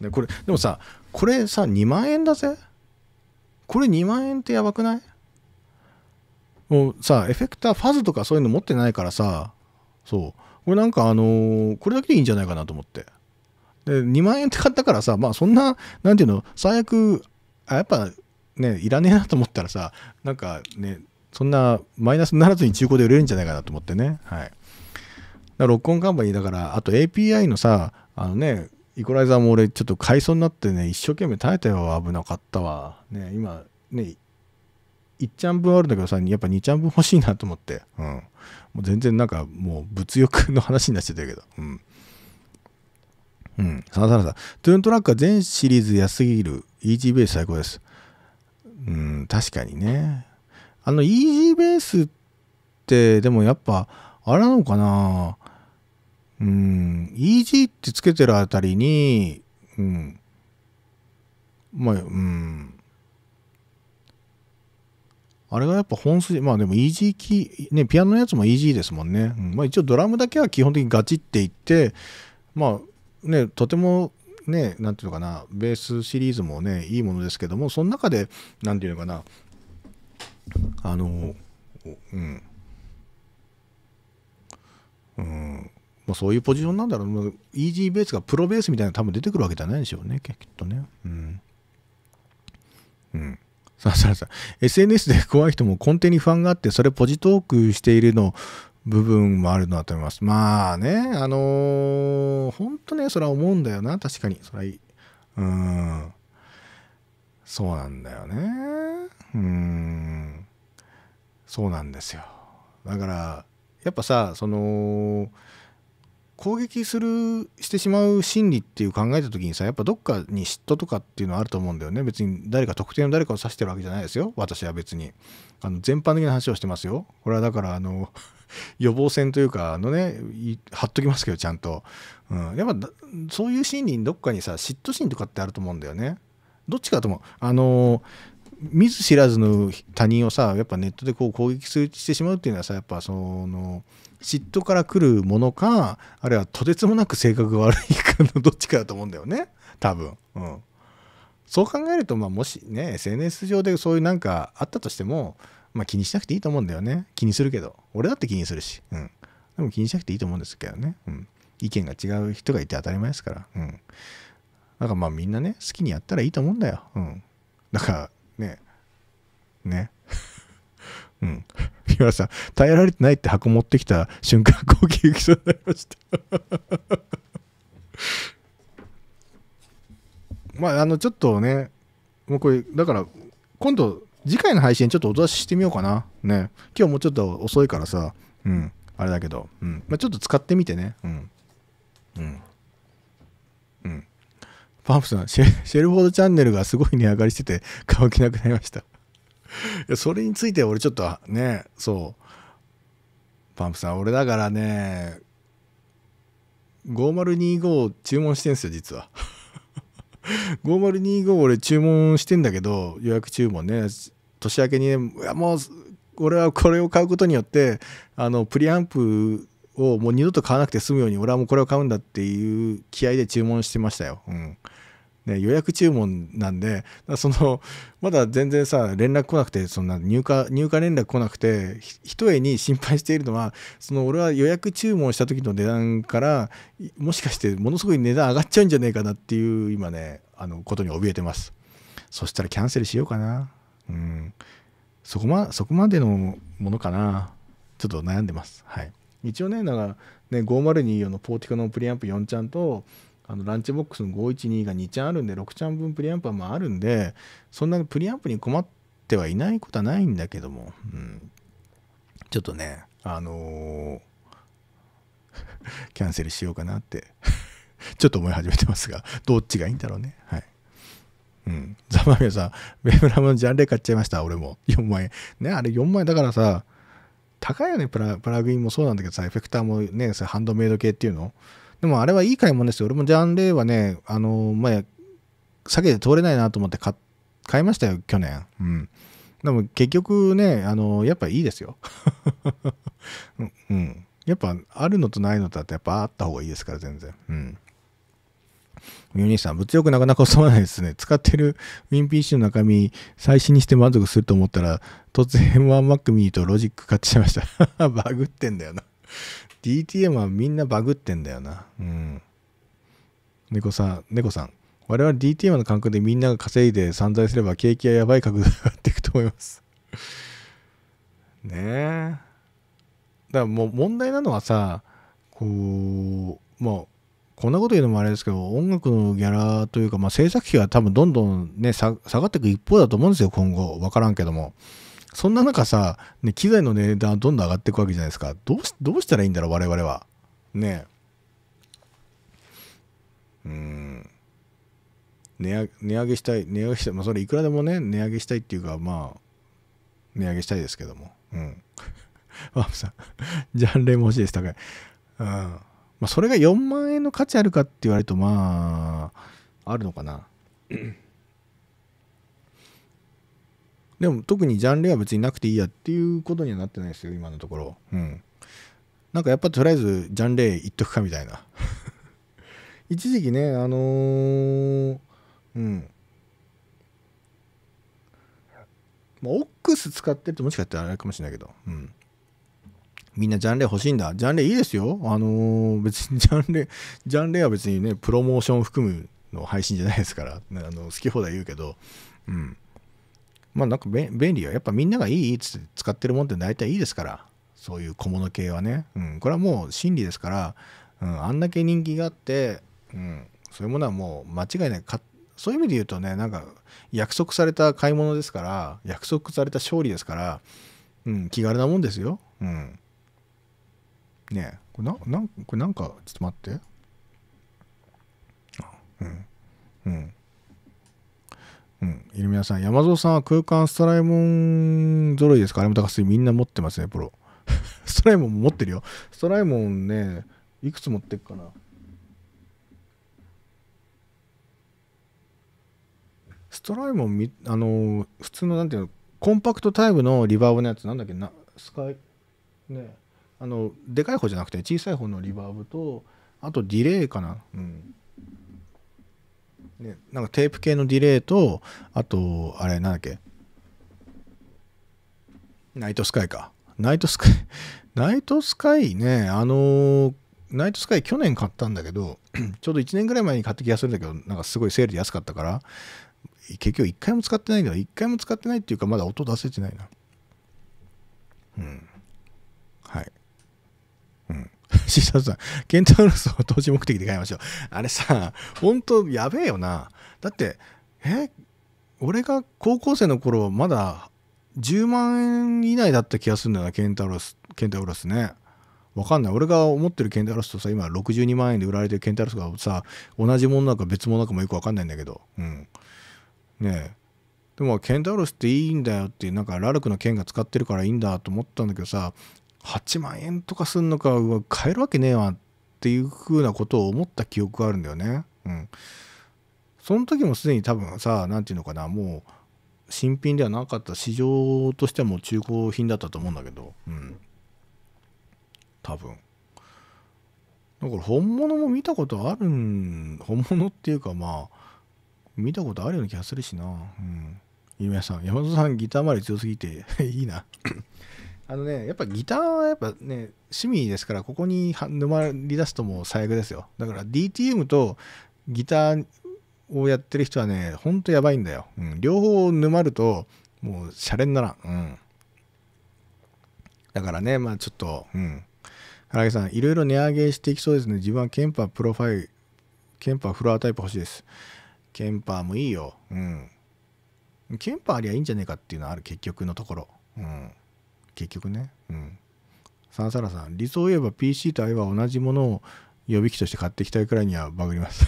で、これ、でもさ、これさ、2万円だぜ。これ2万円ってやばくないもうさ、エフェクター、ファズとかそういうの持ってないからさ、そう。これなんかあのー、これだけでいいんじゃないかなと思って。で2万円って買ったからさまあそんななんていうの最悪あやっぱねいらねえなと思ったらさなんかねそんなマイナスにならずに中古で売れるんじゃないかなと思ってねはいだから、録音ンカンパニーだからあと API のさあのねイコライザーも俺ちょっと買いそうになってね一生懸命耐えたよ危なかったわね今ね1ちゃん分あるんだけどさやっぱ2ちゃん分欲しいなと思って、うん、もう全然なんかもう物欲の話になっちゃったけど、うん、うん、さナさトゥーントラックは全シリーズ安すぎる。イージーベース最高です。うん、確かにね。あの、イージーベースって、でもやっぱ、あれなのかなうん、イージーってつけてるあたりに、うん、まあ、うん。あれがやっぱ本筋、まあでもイージーキー、ね、ピアノのやつもイージーですもんね。うん、まあ一応ドラムだけは基本的にガチっていって、まあね、とてもね、なんていうのかな、ベースシリーズもね、いいものですけども、その中で、なんていうのかな、あの、うん、うん、まあ、そういうポジションなんだろう、イージーベースがプロベースみたいな多分出てくるわけじゃないでしょうね、きっとね。うん。うん。さあさあさあ、SNS で怖い人も根底に不安があって、それポジトークしているの部分もあるなと思います。まあね、あのー、本当ね、それは思うんだよな、確かに。それはいい。うん。そうなんだよね。うん。そうなんですよ。だから、やっぱさ、その、攻撃するしてしまう心理っていう考えた時にさやっぱどっかに嫉妬とかっていうのはあると思うんだよね別に誰か特定の誰かを指してるわけじゃないですよ私は別にあの全般的な話をしてますよこれはだからあの予防線というか、あのね、貼っときますけど、ちゃんと。うん、やっぱ、そういう心理どっかにさ、嫉妬心とかってあると思うんだよね。どっちかと思うあの、見ず知らずの他人をさ、やっぱネットでこう攻撃してしまうっていうのはさ、やっぱその、嫉妬から来るものか、あるいはとてつもなく性格が悪いかの どっちかだと思うんだよね。多分。うん。そう考えると、まあ、もしね、SNS 上でそういうなんかあったとしても、まあ気にしなくていいと思うんだよね。気にするけど。俺だって気にするし。うん。でも気にしなくていいと思うんですけどね。うん。意見が違う人がいて当たり前ですから。うん。だからまあみんなね、好きにやったらいいと思うんだよ。うん。だからね、ね。うん。三浦さん、耐えられてないって箱持ってきた瞬間、号泣行きそうになりました まあ、あの、ちょっとね、もうこれ、だから、今度、次回の配信ちょっとお出ししてみようかな。ね。今日もうちょっと遅いからさ、うん。あれだけど、うん。まあ、ちょっと使ってみてね。うん。うん。うん。パンプさん、シェルフォードチャンネルがすごい値上がりしてて、乾きなくなりました。いや、それについて俺ちょっとね、そう。パンプさん、俺だからね、5025注文してんすよ、実は。5025 俺注文してんだけど予約注文ね年明けにねいやもう俺はこれを買うことによってあのプリアンプをもう二度と買わなくて済むように俺はもうこれを買うんだっていう気合で注文してましたよ、うん、ね、予約注文なんでそのまだ全然さ連絡来なくてそんな入荷入荷連絡来なくてひとえに心配しているのはその俺は予約注文した時の値段からもしかしてものすごい値段上がっちゃうんじゃねえかなっていう今ねあのことに怯えてますそしたらキャンセルしようかなうんそこまそこまでのものかなちょっと悩んでますはい一応ねだかね5024のポーティカのプリアンプ4ちゃんとあのランチボックスの512が2ちゃんあるんで6ちゃん分プリアンプはまああるんでそんなプリアンプに困ってはいないことはないんだけども、うん、ちょっとねあのー、キャンセルしようかなって ちょっと思い始めてますがどっちがいいんだろうねはいうん。ザマミヤさん、ベムラムのジャンレ買っちゃいました、俺も。4万円。ね、あれ4万円だからさ、高いよねプラ、プラグインもそうなんだけどさ、エフェクターもね、ハンドメイド系っていうのでもあれはいい買い物ですよ。俺もジャンレーはね、あの、まあ、避けて通れないなと思って買買いましたよ、去年。うん。でも結局ね、あの、やっぱいいですよ。うん。やっぱあるのとないのとだってやっぱあった方がいいですから、全然。うん。ミュニさん、物欲なかなか収まらないですね。使ってる WinPC の中身、最新にして満足すると思ったら、突然ワンマックミ n とロジック買っちゃいました。バグってんだよな。DTM はみんなバグってんだよな。うん。猫さん、猫さん。我々 DTM の感覚でみんなが稼いで散財すれば景気はやばい角度が上がっていくと思います。ねえ。だからもう問題なのはさ、こう、まあ、こんなこと言うのもあれですけど、音楽のギャラというか、まあ、制作費は多分どんどんね、下がっていく一方だと思うんですよ、今後。わからんけども。そんな中さ、ね、機材の値段どんどん上がっていくわけじゃないですか。どうしどうしたらいいんだろう、我々は。ねえ。うん。値上値上げしたい、値上げしたい、まあ、それいくらでもね、値上げしたいっていうか、まあ、値上げしたいですけども。うん。ワープさん、ジャンレも欲しいです、高い。うん。まあ、それが4万円の価値あるかって言われると、まあ、あるのかな。でも特にジャンルは別になくていいやっていうことにはなってないですよ今のところうんなんかやっぱとりあえずジャンル言っとくかみたいな 一時期ねあのー、うんまあ、オックス使ってるともしかしたらあれかもしれないけど、うん。みんなジャンル欲しいんだ。ジャンルいいですよ。あのー、別に ジャンル、ジャンルは別にね、プロモーション含むの配信じゃないですから、あの好き放題言うけど、うん。まあなんか便利よ。やっぱみんながいいって使ってるもんって大体いいですから。そういう小物系はね。うん。これはもう真理ですから、うん、あんだけ人気があって、うん、そういうものはもう間違いない。かそういう意味で言うとね、なんか約束された買い物ですから、約束された勝利ですから、うん、気軽なもんですよ。うん。ねえ、これな、なんこれなんか、ちょっと待って。うん。うん。うん。イルミナさん、山蔵さんは空間ストライモン揃いですかあれも高ぎ。みんな持ってますね、プロ。ストライモン持ってるよ。ストライモンね、いくつ持ってくかな。ストライモンみ、あの、普通のなんていうの、コンパクトタイプのリバーブのやつ、なんだっけな、スカイ、ね、あの、でかい方じゃなくて、小さい方のリバーブと、あとディレイかな。うん。ね、なんかテープ系のディレイと、あと、あれ、なんだっけ。ナイトスカイか。ナイトスカイ ナイトスカイね、あのー、ナイトスカイ去年買ったんだけど、ちょうど1年ぐらい前に買った気がするんだけど、なんかすごいセールで安かったから、結局1回も使ってないんだ1回も使ってないっていうか、まだ音出せてないな。うん。シシさん、ケンタウロスを投資目的で買いましょう。あれさ、ほんとやべえよな。だって、え、俺が高校生の頃、まだ10万円以内だった気がするんだな、ケンタウロス、ケンタウロスね。わかんない。俺が思ってるケンタウロスとさ、今62万円で売られてるケンタウロスがさ、同じものなのか別物なのかもよくわかんないんだけど。うん。ねえ。でもケンタウロスっていいんだよってなんかラルクの剣が使ってるからいいんだと思ったんだけどさ8万円とかすんのかうわ買えるわけねえわっていうふうなことを思った記憶があるんだよね。うん、その時もすでに多分さ何て言うのかなもう新品ではなかった市場としてはもう中古品だったと思うんだけど、うん、多分だから本物も見たことあるん本物っていうかまあ見たことあるような気がするしなうん皆さん山里さんギターまで強すぎて いいなあのね、やっぱギターはやっぱね、趣味ですから、ここに沼り出すともう最悪ですよ。だから DTM とギターをやってる人はね、ほんとやばいんだよ。うん、両方沼ると、もうシャレにならん。うん。だからね、まあちょっと、うん。原木さん、いろいろ値上げしていきそうですね。自分はケンパープロファイル、ケンパーフロアタイプ欲しいです。ケンパーもいいよ。うん。ケンパーありゃいいんじゃねえかっていうのはある、結局のところ。うん。結局ねうんサンサラさん理想を言えば PC と i は同じものを予備機として買ってきたいくらいにはバグります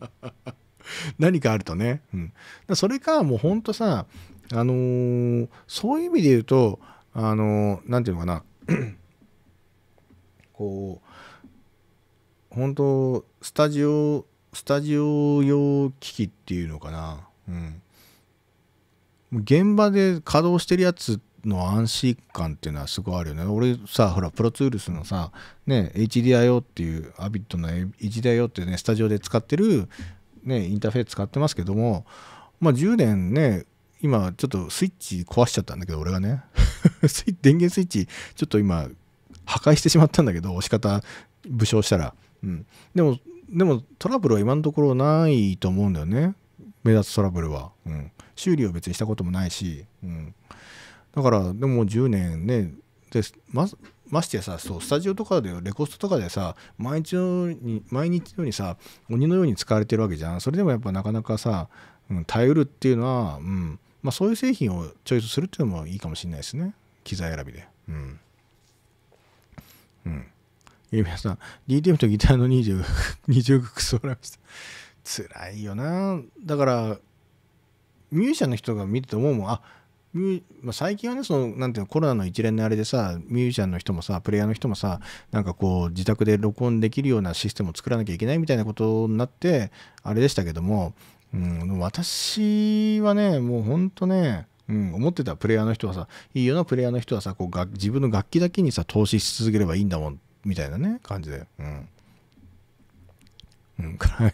何かあるとね、うん、だそれかもうほんとさあのー、そういう意味で言うとあの何、ー、て言うのかな こう本当スタジオスタジオ用機器っていうのかなうん現場で稼働してるやつの安心感っていうのはすごいあるよね俺さほらプロツールスのさね HDIO っていうアビットの HDIO っていうねスタジオで使ってるねインターフェース使ってますけどもまあ10年ね今ちょっとスイッチ壊しちゃったんだけど俺がね 電源スイッチちょっと今破壊してしまったんだけど押し方武将したら、うん、でもでもトラブルは今のところないと思うんだよね目立つトラブルは、うん、修理を別にしたこともないし、うん、だからでも10年ねでまましてやさそうスタジオとかでレコストとかでさ毎日のように毎日のようにさ鬼のように使われてるわけじゃんそれでもやっぱなかなかさ、うん、耐えうるっていうのは、うんまあ、そういう製品をチョイスするっていうのもいいかもしれないですね機材選びでうんうんゆみやさん DTM とギターの二重2 くそらました辛いよなだからミュージシャンの人が見てて思うもんあまあ、最近はねそのなんていうのコロナの一連のあれでさミュージシャンの人もさプレイヤーの人もさなんかこう自宅で録音できるようなシステムを作らなきゃいけないみたいなことになってあれでしたけども、うん、私はねもうほんとねうん、思ってたプレイヤーの人はさいいよなプレイヤーの人はさこう自分の楽器だけにさ投資し続ければいいんだもんみたいなね感じで、うん、うん、さん。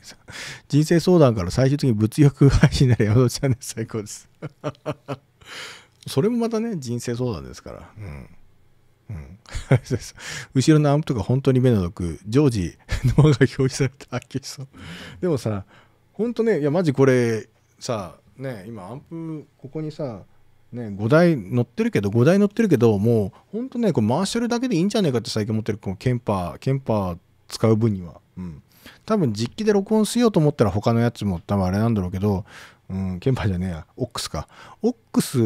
人生相談から最終的に物欲配信なら山本さんで最高です それもまたね、人生相談ですから。うん。うん、後ろのアンプとか本当に目の毒、常時、脳が表示されて発揮しそう。でもさ、ほんとね、いや、マジこれ、さ、ね、今、アンプ、ここにさ、ね、5台乗ってるけど、5台乗ってるけど、もう、ほんとね、これシャルだけでいいんじゃねえかって最近思ってる、このケンパー、ケンパー使う分には。うん。多分実機で録音しようと思ったら他のやつも多分あれなんだろうけどうん、ケンパじゃねえや、オックスか。オックス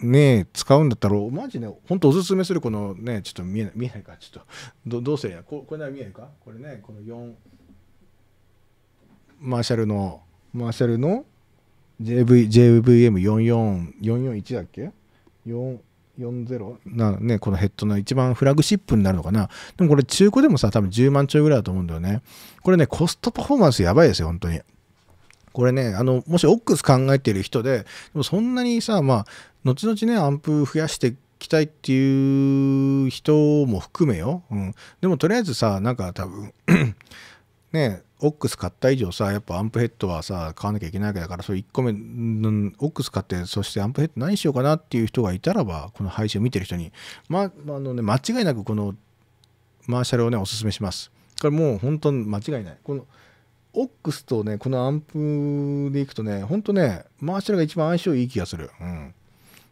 ね、使うんだったら、マジね、ほんとおすすめする、このね、ちょっと見えない、見えないか、ちょっと、どどうせや、ここれな見えるかこれね、この4、マーシャルの、マーシャルの JV、JVM44、441だっけ ?4、40なね、このヘッドの一番フラグシップになるのかな。でもこれ中古でもさ、多分10万ちょいぐらいだと思うんだよね。これね、コストパフォーマンスやばいですよ、本当に。これねあのもしオックス考えてる人ででもそんなにさまあ後々ねアンプ増やしていきたいっていう人も含めよ、うん、でもとりあえずさなんか多分 ねオックス買った以上さやっぱアンプヘッドはさ買わなきゃいけないわけだからそれ1個目、うん、オックス買ってそしてアンプヘッド何しようかなっていう人がいたらばこの配信を見てる人に、まあのね、間違いなくこのマーシャルをねおすすめします。これもう本当に間違いない。このオックスとね、このアンプでいくとね、ほんとね、マーシャルが一番相性いい気がする。うん。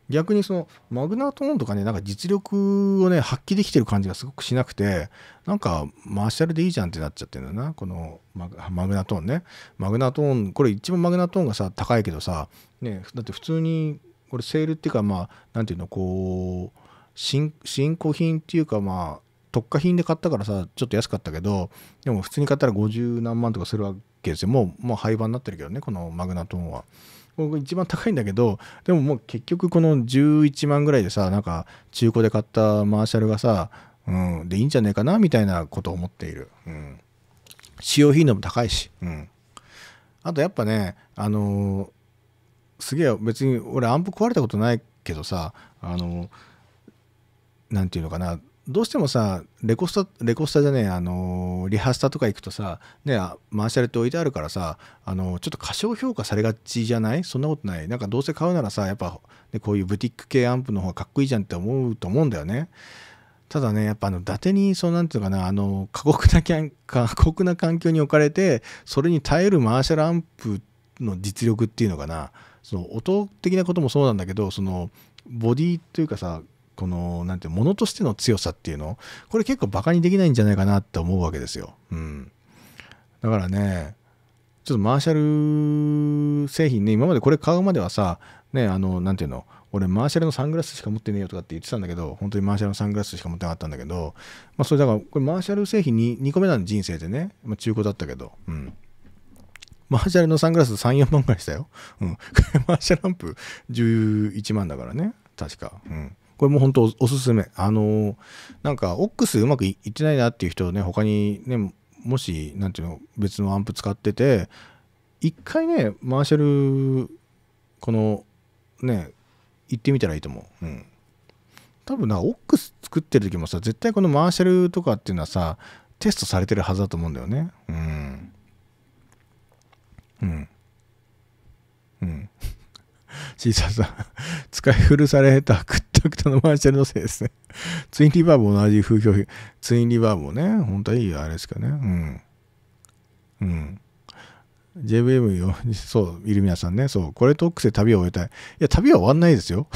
逆にその、マグナートーンとかね、なんか実力をね、発揮できてる感じがすごくしなくて、なんか、マーシャルでいいじゃんってなっちゃってるんだな、このマグナートーンね。マグナートーン、これ一番マグナートーンがさ、高いけどさ、ね、だって普通に、これセールっていうか、まあ、なんていうの、こう、新新古品っていうか、まあ、特化品で買ったからさちょっと安かったけどでも普通に買ったら50何万とかするわけですよもうもう廃盤になってるけどねこのマグナトーンは。僕一番高いんだけどでももう結局この11万ぐらいでさなんか中古で買ったマーシャルがさ、うん、でいいんじゃねえかなみたいなことを思っている、うん、使用頻度も高いし、うん、あとやっぱねあのー、すげえ別に俺アンプ壊れたことないけどさあのー、て言うのかなどうしてもさレコスタレコスタじゃねえあのー、リハスタとか行くとさねマーシャルって置いてあるからさあのー、ちょっと過小評価されがちじゃないそんなことないなんかどうせ買うならさやっぱ、ね、こういうブティック系アンプの方がかっこいいじゃんって思うと思うんだよねただねやっぱあの伊達にそうなんていうかなあの過酷な 過酷な環境に置かれてそれに耐えるマーシャルアンプの実力っていうのかなその音的なこともそうなんだけどそのボディというかさこの、なんてものとしての強さっていうの、これ結構バカにできないんじゃないかなって思うわけですよ。うん。だからね、ちょっとマーシャル製品ね、今までこれ買うまではさ、ね、あの、なんていうの、俺マーシャルのサングラスしか持ってねえよとかって言ってたんだけど、本当にマーシャルのサングラスしか持ってなかったんだけど、まあそれだから、これマーシャル製品に2個目なの人生でね、まあ中古だったけど、うん。マーシャルのサングラス3、4万ぐらいしたよ。うん。マーシャルランプ11万だからね、確か。うん。これも本当おすすめ。あの、なんか、オックスうまくいってないなっていう人ね、他にね、もし、なんていうの、別のアンプ使ってて、一回ね、マーシャル、この、ね、行ってみたらいいと思う。うん。多分な、オックス作ってる時もさ、絶対このマーシャルとかっていうのはさ、テストされてるはずだと思うんだよね。うん。うん。うん。シーサーさん、使い古されたくてタクトのマーシャルのせいですね。ツインリバーブ同じ風評、ツインリバーブもね、本当はいいあれですかね。うん。うん。j v m よ、そう、イルミナさんね、そう、これとックスで旅を終えたい。いや、旅は終わんないですよ。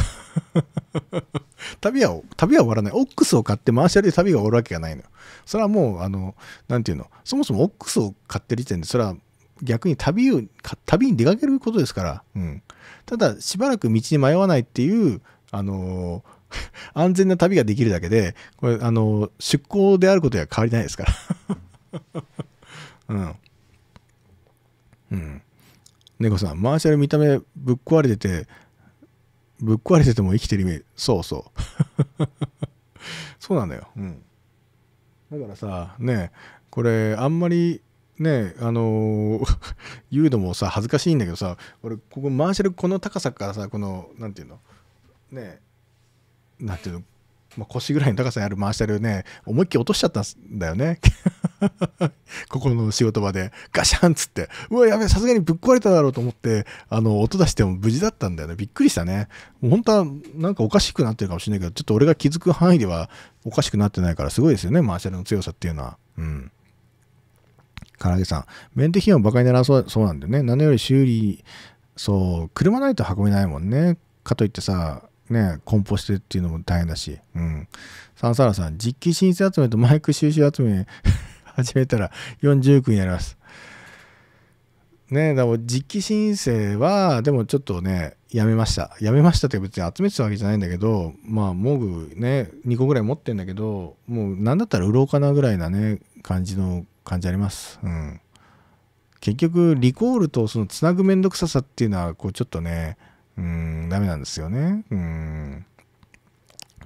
旅は、旅は終わらない。オックスを買ってマーシャルで旅が終わるわけがないのよ。それはもう、あの、なんていうの、そもそもオックスを買ってる時点で、それは逆に旅を、旅に出かけることですから、うん。ただ、しばらく道に迷わないっていう、あのー、安全な旅ができるだけで、これ、あのー、出航であることには変わりないですから。うん。うん。猫さん、マーシャル見た目ぶっ壊れてて、ぶっ壊れてても生きてる意味、そうそう。そうなんだよ。うん。だからさ、ねこれ、あんまり、ねあのー、言うのもさ恥ずかしいんだけどさ俺ここマーシャルこの高さからさこの何て言うのねなんていうの、まあ、腰ぐらいの高さにある回してるね思いっきり落としちゃったんだよねここ の仕事場でガシャンっつってうわやべえさすがにぶっ壊れただろうと思ってあの音出しても無事だったんだよねびっくりしたね本当はなんかおかしくなってるかもしれないけどちょっと俺が気づく範囲ではおかしくなってないからすごいですよねマーシャルの強さっていうのはうん唐揚げさんメンテ費用もバカにならそうそうなんだよね何より修理そう車ないと運べないもんねかといってさね、梱包してっていうのも大変だし、うん。サンサラさん、実機申請集めとマイク収集集め始めたら4 9億になります。ね、だから実機申請は、でもちょっとね、やめました。やめましたって別に集めてたわけじゃないんだけど、まあ、モグね、2個ぐらい持ってんだけど、もう何だったら売ろうかなぐらいなね、感じの感じあります。うん。結局、リコールとそのつなぐめんどくささっていうのは、こうちょっとね、うん、ダメなんですよね。うん。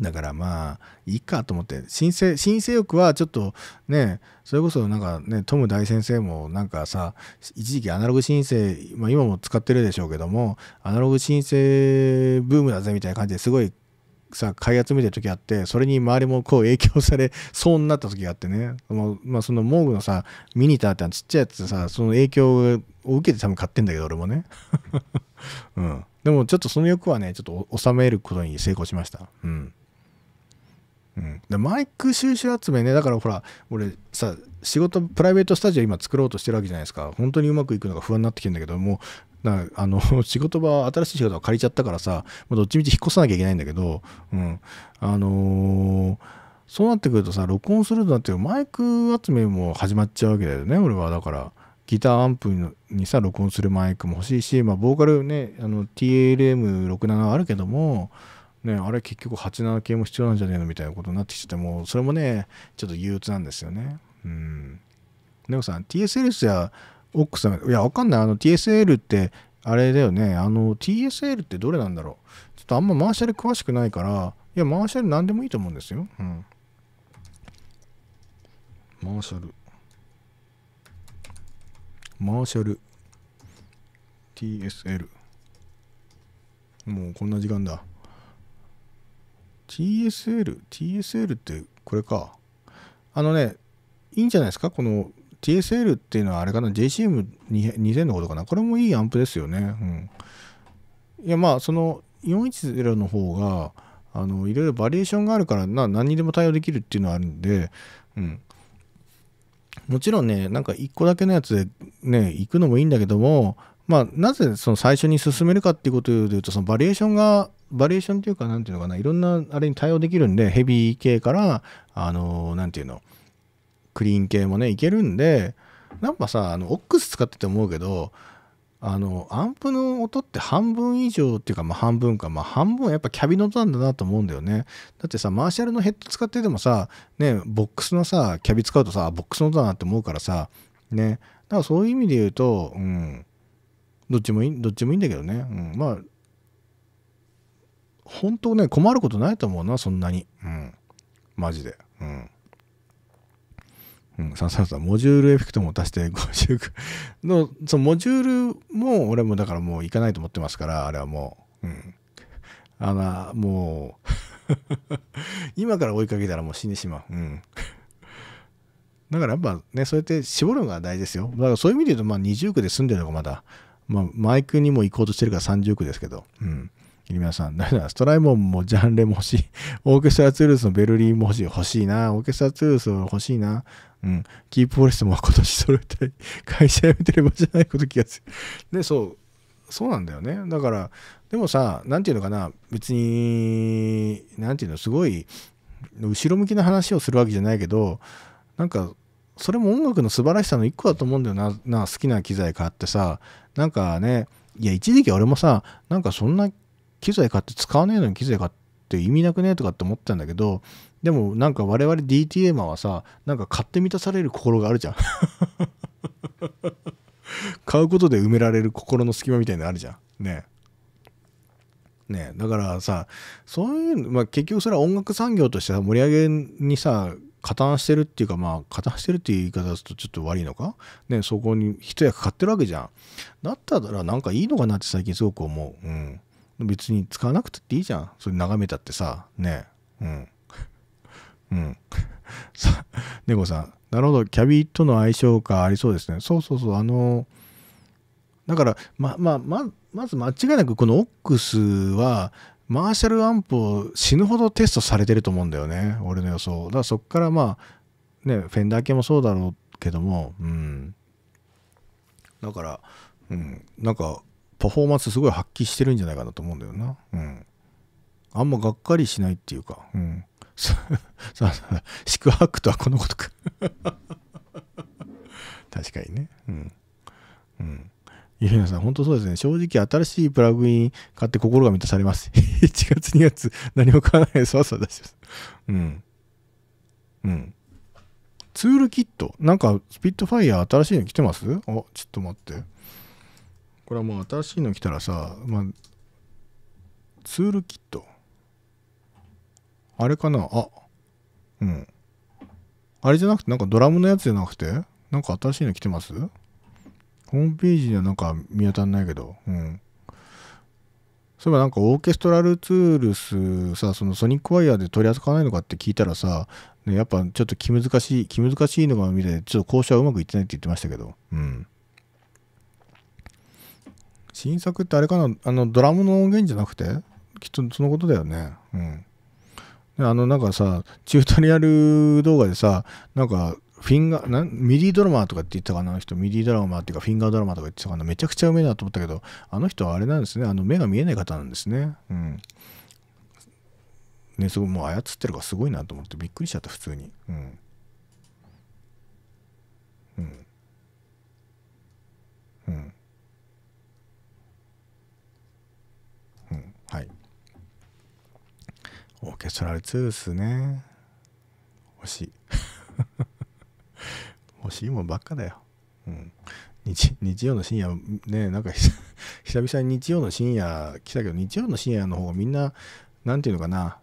だからまあ、いいかと思って、申請、申請欲はちょっとね、それこそなんかね、トム大先生もなんかさ、一時期アナログ申請、まあ今も使ってるでしょうけども、アナログ申請ブームだぜみたいな感じですごいさ買い集めてる時あってそれに周りもこう影響されそうになった時があってねまあ、そのモーグのさミニターってちっちゃいやつさその影響を受けて多分買ってんだけど俺もね うんでもちょっとその欲はね、ちょっと収めることに成功しました。うん。うん、でマイク収集集めねだからほら俺さ仕事プライベートスタジオ今作ろうとしてるわけじゃないですか本当にうまくいくのが不安になってきてんだけどもう、あの 仕事場新しい仕事場借りちゃったからさどっちみち引っ越さなきゃいけないんだけど、うん、あのー、そうなってくるとさ録音するとなってマイク集めも始まっちゃうわけだよね俺はだからギターアンプにさ、録音するマイクも欲しいし、まあ、ボーカルね、TLM67 あるけども、ね、あれ結局87系も必要なんじゃねえのみたいなことになってきても、それもね、ちょっと憂鬱なんですよね。うん。ネオさん、TSL やオックスいや、わかんない。あの TSL って、あれだよね。あの TSL ってどれなんだろう。ちょっとあんまマーシャル詳しくないから、いや、マーシャル何でもいいと思うんですよ。うん。マーシャル。マーシャル TSL もうこんな時間だ TSL TSL ってこれかあのねいいんじゃないですかこの TSL っていうのはあれかな JCM2000 のことかなこれもいいアンプですよねうんいやまあその410の方があのいろいろバリエーションがあるからな何にでも対応できるっていうのはあるんでうんもちろんね、なんか1個だけのやつでね、行くのもいいんだけども、まあ、なぜその最初に進めるかっていうことでいうと、そのバリエーションが、バリエーションっていうか、なんていうのかな、いろんなあれに対応できるんで、ヘビー系から、あのー、なんていうの、クリーン系もね、いけるんで、なんかさ、あの、オックス使ってて思うけど、あのアンプの音って半分以上っていうかまあ半分かまあ半分はやっぱキャビの音なんだなと思うんだよねだってさマーシャルのヘッド使っててもさねボックスのさキャビ使うとさボックスの音だなって思うからさねだからそういう意味で言うとうんどっちもいいどっちもいいんだけどね、うん、まあ本当ね困ることないと思うなそんなにうんマジでうんうん、さささモジュールエフェクトも足して50 の、そのモジュールも俺もだからもう行かないと思ってますから、あれはもう、うん。あの、もう 今から追いかけたらもう死んでしまう。うん。だからやっぱね、そうやって絞るのが大事ですよ。だからそういう意味で言うと、まあ20区で住んでるのがまだ、まあマイクにも行こうとしてるから30区ですけど、うん。キリマさん。だから、ストライモンもジャンレも欲しい。オーケストラツールスのベルリンも欲しい。欲しいな。オーケストラツールス欲しいな。うん。キープフォレストも今年揃えたい。会社辞めてればじゃないこと気がする。で、そう。そうなんだよね。だから、でもさ、なんていうのかな。別に、なんていうの、すごい、後ろ向きな話をするわけじゃないけど、なんか、それも音楽の素晴らしさの一個だと思うんだよな。な好きな機材買ってさ、なんかね、いや、一時期俺もさ、なんかそんな機材買って使わねえのに機材買って意味なくねとかって思ったんだけどでもなんか我々 DTM はさなんか買って満たされる心があるじゃん 買うことで埋められる心の隙間みたいなのあるじゃんねねだからさそういうまあ結局それは音楽産業として盛り上げにさ加担してるっていうかまあ加担してるっていう言い方だとちょっと悪いのかねそこに一役買ってるわけじゃんだったらなんかいいのかなって最近すごく思ううん別に使わなくたっていいじゃん。それ眺めたってさ、ねうん。うん。さ、猫さん、なるほど、キャビとの相性がありそうですね。そうそうそう、あの、だから、ま、ま、ま、まず間違いなくこのオックスは、マーシャルアンプを死ぬほどテストされてると思うんだよね。俺の予想。だからそっからまあ、ね、フェンダー系もそうだろうけども、うん。だから、うん、なんか、パフォーマンスすごい発揮してるんじゃないかなと思うんだよな。うん。あんまがっかりしないっていうか、うん。さあ、宿泊とはこのことか 確かにね。うん。うん。ゆりなさん、本当そうですね。正直、新しいプラグイン買って心が満たされます。1 月、2月、何も買わないで、そわそわ出してます。うん。うん。ツールキット。なんか、スピットファイヤー新しいの来てますあ、ちょっと待って。これはもう新しいの来たらさ、まツールキット。あれかなあ、うん。あれじゃなくて、なんかドラムのやつじゃなくて、なんか新しいの来てますホームページにはなんか見当たんないけど、うん。そういえばなんかオーケストラルツールスさ、そのソニックワイヤーで取り扱わないのかって聞いたらさ、ね、やっぱちょっと気難しい、気難しいのが見て、ちょっと交渉はうまくいってないって言ってましたけど、うん。新作ってあれかなあのドラムの音源じゃなくてきっとそのことだよね。うん。あのなんかさ、チュートリアル動画でさ、なんかフィンガー、なミディドラマーとかって言ったかなあの人、ミディドラマーっていうかフィンガードラマーとか言ってたかなめちゃくちゃうめえなと思ったけど、あの人はあれなんですね。あの目が見えない方なんですね。うん。ね、すごいもう操ってるからすごいなと思ってびっくりしちゃった、普通に。うん。うん。うん。はい。オーケストラル2ですね。欲しい。欲 しいもんばっかだよ。うん。日日曜の深夜、ね、なんか 久々に日曜の深夜来たけど、日曜の深夜の方みんな、なんていうのかな、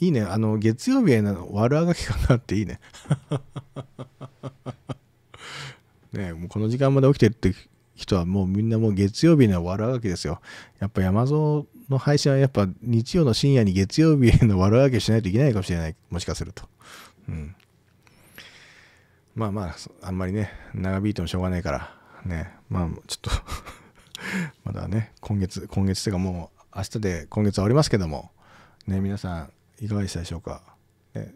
いいね、あの、月曜日への悪あがき感があっていいね。ねもうこの時間まで起きてるって人はもうみんなもう月曜日の悪あがきですよ。やっぱ山蔵の配信はやっぱ日曜の深夜に月曜日への悪あげしないといけないかもしれない。もしかすると。うん。まあまあ、あんまりね、長引いてもしょうがないから、ね、まあちょっと まだね、今月、今月というかもう明日で今月は終わりますけども、ね、皆さんいかがでしたでしょうか。ね、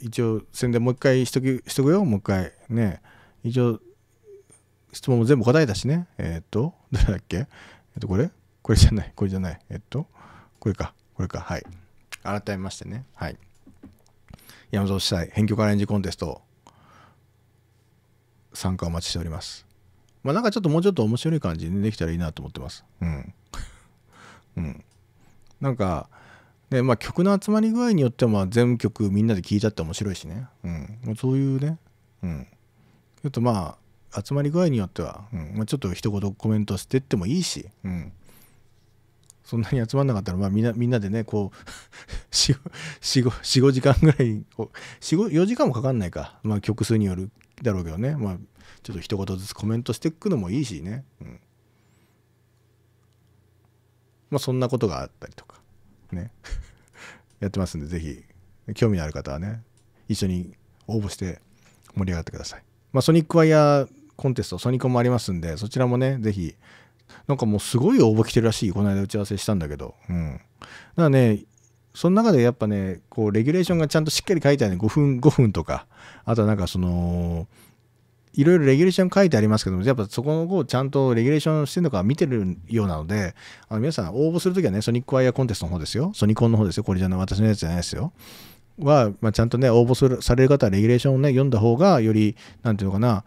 一応宣伝もう一回しときしとくよ、もう一回。ね、一応質問も全部答えたしね、えー、っと、どれだっけえっと、これこれじゃない、これじゃない。えっと、これか、これか。はい。改めましてね。はい。山蔵司祭、編曲アレンジコンテスト、参加お待ちしております。まあなんかちょっともうちょっと面白い感じにできたらいいなと思ってます。うん。うん。なんか、でまあ、曲の集まり具合によっては全曲みんなで聴いたって面白いしね、うん、まあ、そういうね、うん、ちょっとまあ集まり具合によっては、うんまあ、ちょっと一言コメントしてってもいいし、うんそんなに集まんなかったら、まあ、みんなみんなでねこう45 時間ぐらい4時間もかかんないか、まあ、曲数によるだろうけどね、まあ、ちょっと一言ずつコメントしていくのもいいしね、うんまあ、そんなことがあったりとかね やってますんで是非興味のある方はね一緒に応募して盛り上がってください。まあ、ソニックワイヤーコンテストソニコンもありますんでそちらもね是非なんかもうすごい応募来てるらしいこの間打ち合わせしたんだけどうんだからねその中でやっぱねこうレギュレーションがちゃんとしっかり書いてあるね5分5分とかあとはなんかそのいろいろレギュレーション書いてありますけども、やっぱそこのをちゃんとレギュレーションしてるのか見てるようなので、あの皆さん応募するときはね、ソニックワイヤーコンテストの方ですよ。ソニコンの方ですよ。これじゃない、私のやつじゃないですよ。は、まあ、ちゃんとね、応募するされる方はレギュレーションをね、読んだ方が、より、なんていうのかな、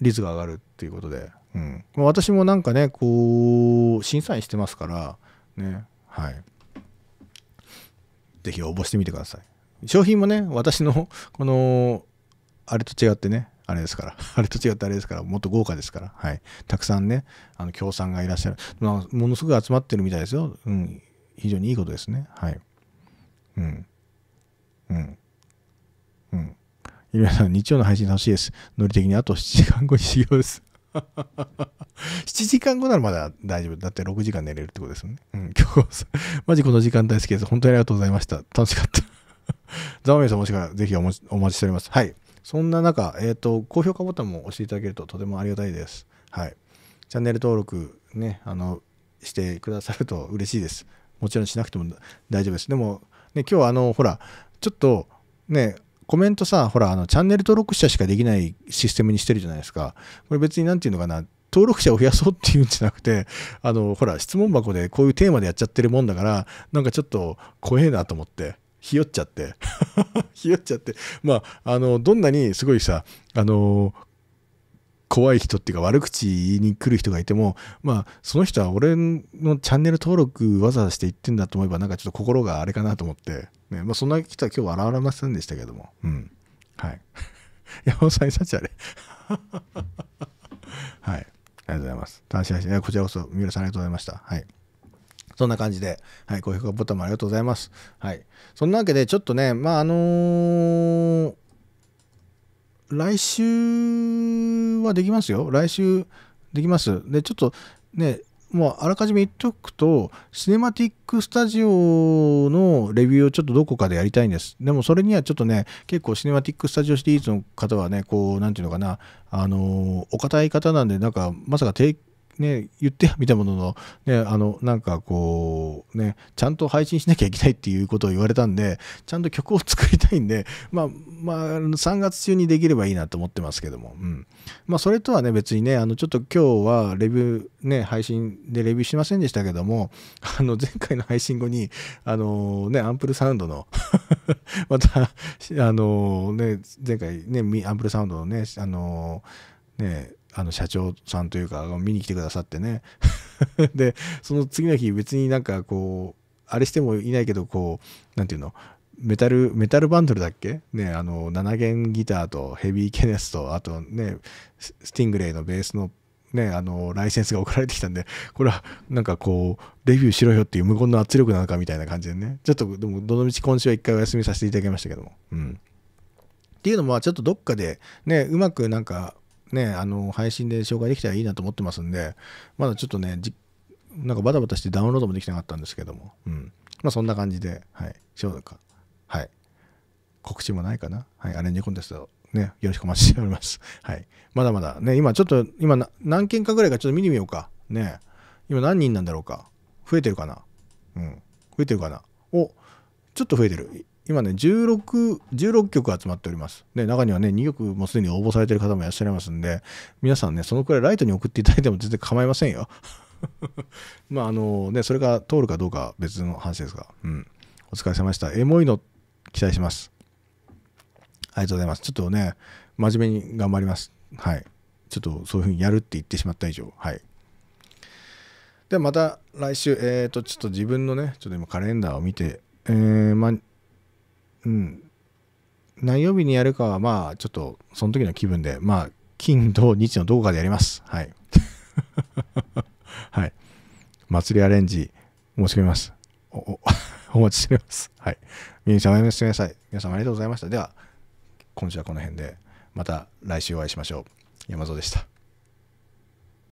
率が上がるっていうことで、うん、私もなんかねこう審査員してますからねはい是非応募してみてください商品もね私のこのあれと違ってねあれですから。あれと違ってあれですから、もっと豪華ですから。はい。たくさんね、あの、協賛がいらっしゃる。まあ、ものすごい集まってるみたいですよ。うん。非常にいいことですね。はい。うん。うん。うん。皆さん、日曜の配信楽しいです。ノリ的にあと7時間後に修行です。7 時間後ならまだ大丈夫。だって6時間寝れるってことですよね。うん、今日、マジこの時間大好きです。本当にありがとうございました。楽しかった。ザワメイさんもしかぜひお待ちしております。はい。そんな中、えっ、ー、と、高評価ボタンも押していただけるととてもありがたいです。はい。チャンネル登録ね、あの、してくださると嬉しいです。もちろんしなくても大丈夫です。でも、ね、今日あの、ほら、ちょっとね、コメントさ、ほら、あの、チャンネル登録者しかできないシステムにしてるじゃないですか。これ別に何て言うのかな、登録者を増やそうっていうんじゃなくて、あの、ほら、質問箱でこういうテーマでやっちゃってるもんだから、なんかちょっと怖えなと思って。ひよっちゃって ひよっちゃって。まあ、あの、どんなにすごいさ、あの、怖い人っていうか悪口に来る人がいてもまあその人は俺のチャンネル登録わざわざして言ってんだと思えばなんかちょっと心があれかなと思って、ねまあ、そんな人は今日現れませんでしたけどもうんはい 山本さんに幸あれ はいありがとうございます楽しみ配こちらこそ三浦さんありがとうございましたはいそんな感じで、はい、高評価ボタンもありがとうございます。はい。そんなわけで、ちょっとね、まあ、あのー来週はできますよ。来週できます。で、ちょっとね、もうあらかじめ言っとくと、シネマティックスタジオのレビューをちょっとどこかでやりたいんです。でもそれにはちょっとね、結構シネマティックスタジオシリーズの方はね、こう、なんていうのかな、あの、お堅い方なんで、なんか、まさか提ね、言ってはみたものの、ね、あの、なんかこう、ね、ちゃんと配信しなきゃいけないっていうことを言われたんで、ちゃんと曲を作りたいんで、まあ、まあ、3月中にできればいいなと思ってますけども、うん。まあ、それとはね、別にね、あの、ちょっと今日はレビュー、ね、配信でレビューしませんでしたけども、あの、前回の配信後に、あのね、アンプルサウンドの また、あのね、前回ね、アンプルサウンドのね、あのね、あの社長さんというか見に来てくださってね でその次の日別になんかこうあれしてもいないけどこう何て言うのメタル、メタルバンドルだっけね、あの、7弦ギターとヘビーケネスと、あとね、スティングレイのベースのね、あの、ライセンスが送られてきたんで、これはなんかこう、レビューしろよっていう無言の圧力なのかみたいな感じでね、ちょっと、でも、どの道今週は一回お休みさせていただきましたけども、うん。っていうのも、ちょっとどっかで、ね、うまくなんか、ね、あの、配信で紹介できたらいいなと思ってますんで、まだちょっとね、なんかバタバタしてダウンロードもできなかったんですけども、うん。まあそんな感じで、はい、しょうか。はい。告知もないかな。はい、アレンジコンテスト、ね、よろしくお待ちしております。はい。まだまだ、ね、今ちょっと、今何件かぐらいかちょっと見てみようか。ね。今何人なんだろうか。増えてるかな。うん。増えてるかな。お、ちょっと増えてる。今ね16、16曲集まっております。で、中にはね、2曲もすでに応募されてる方もいらっしゃいますんで、皆さんね、そのくらいライトに送っていただいても全然構いませんよ。まあ、あのね、それが通るかどうか別の話ですが、うん。お疲れ様でした。エモいの期待します。ありがとうございます。ちょっとね、真面目に頑張ります。はい。ちょっとそういうふうにやるって言ってしまった以上、はい。ではまた来週、えっ、ー、と、ちょっと自分のね、ちょっと今カレンダーを見て、えー、まうん、何曜日にやるかは、まあ、ちょっと、その時の気分で、まあ、金、土、日のどこかでやります。はい。はい。祭りアレンジ、申し込みます。お、お、お待ちしております。はい。皆さん、おやめください。皆様ありがとうございました。では、今週はこの辺で、また来週お会いしましょう。山添でした。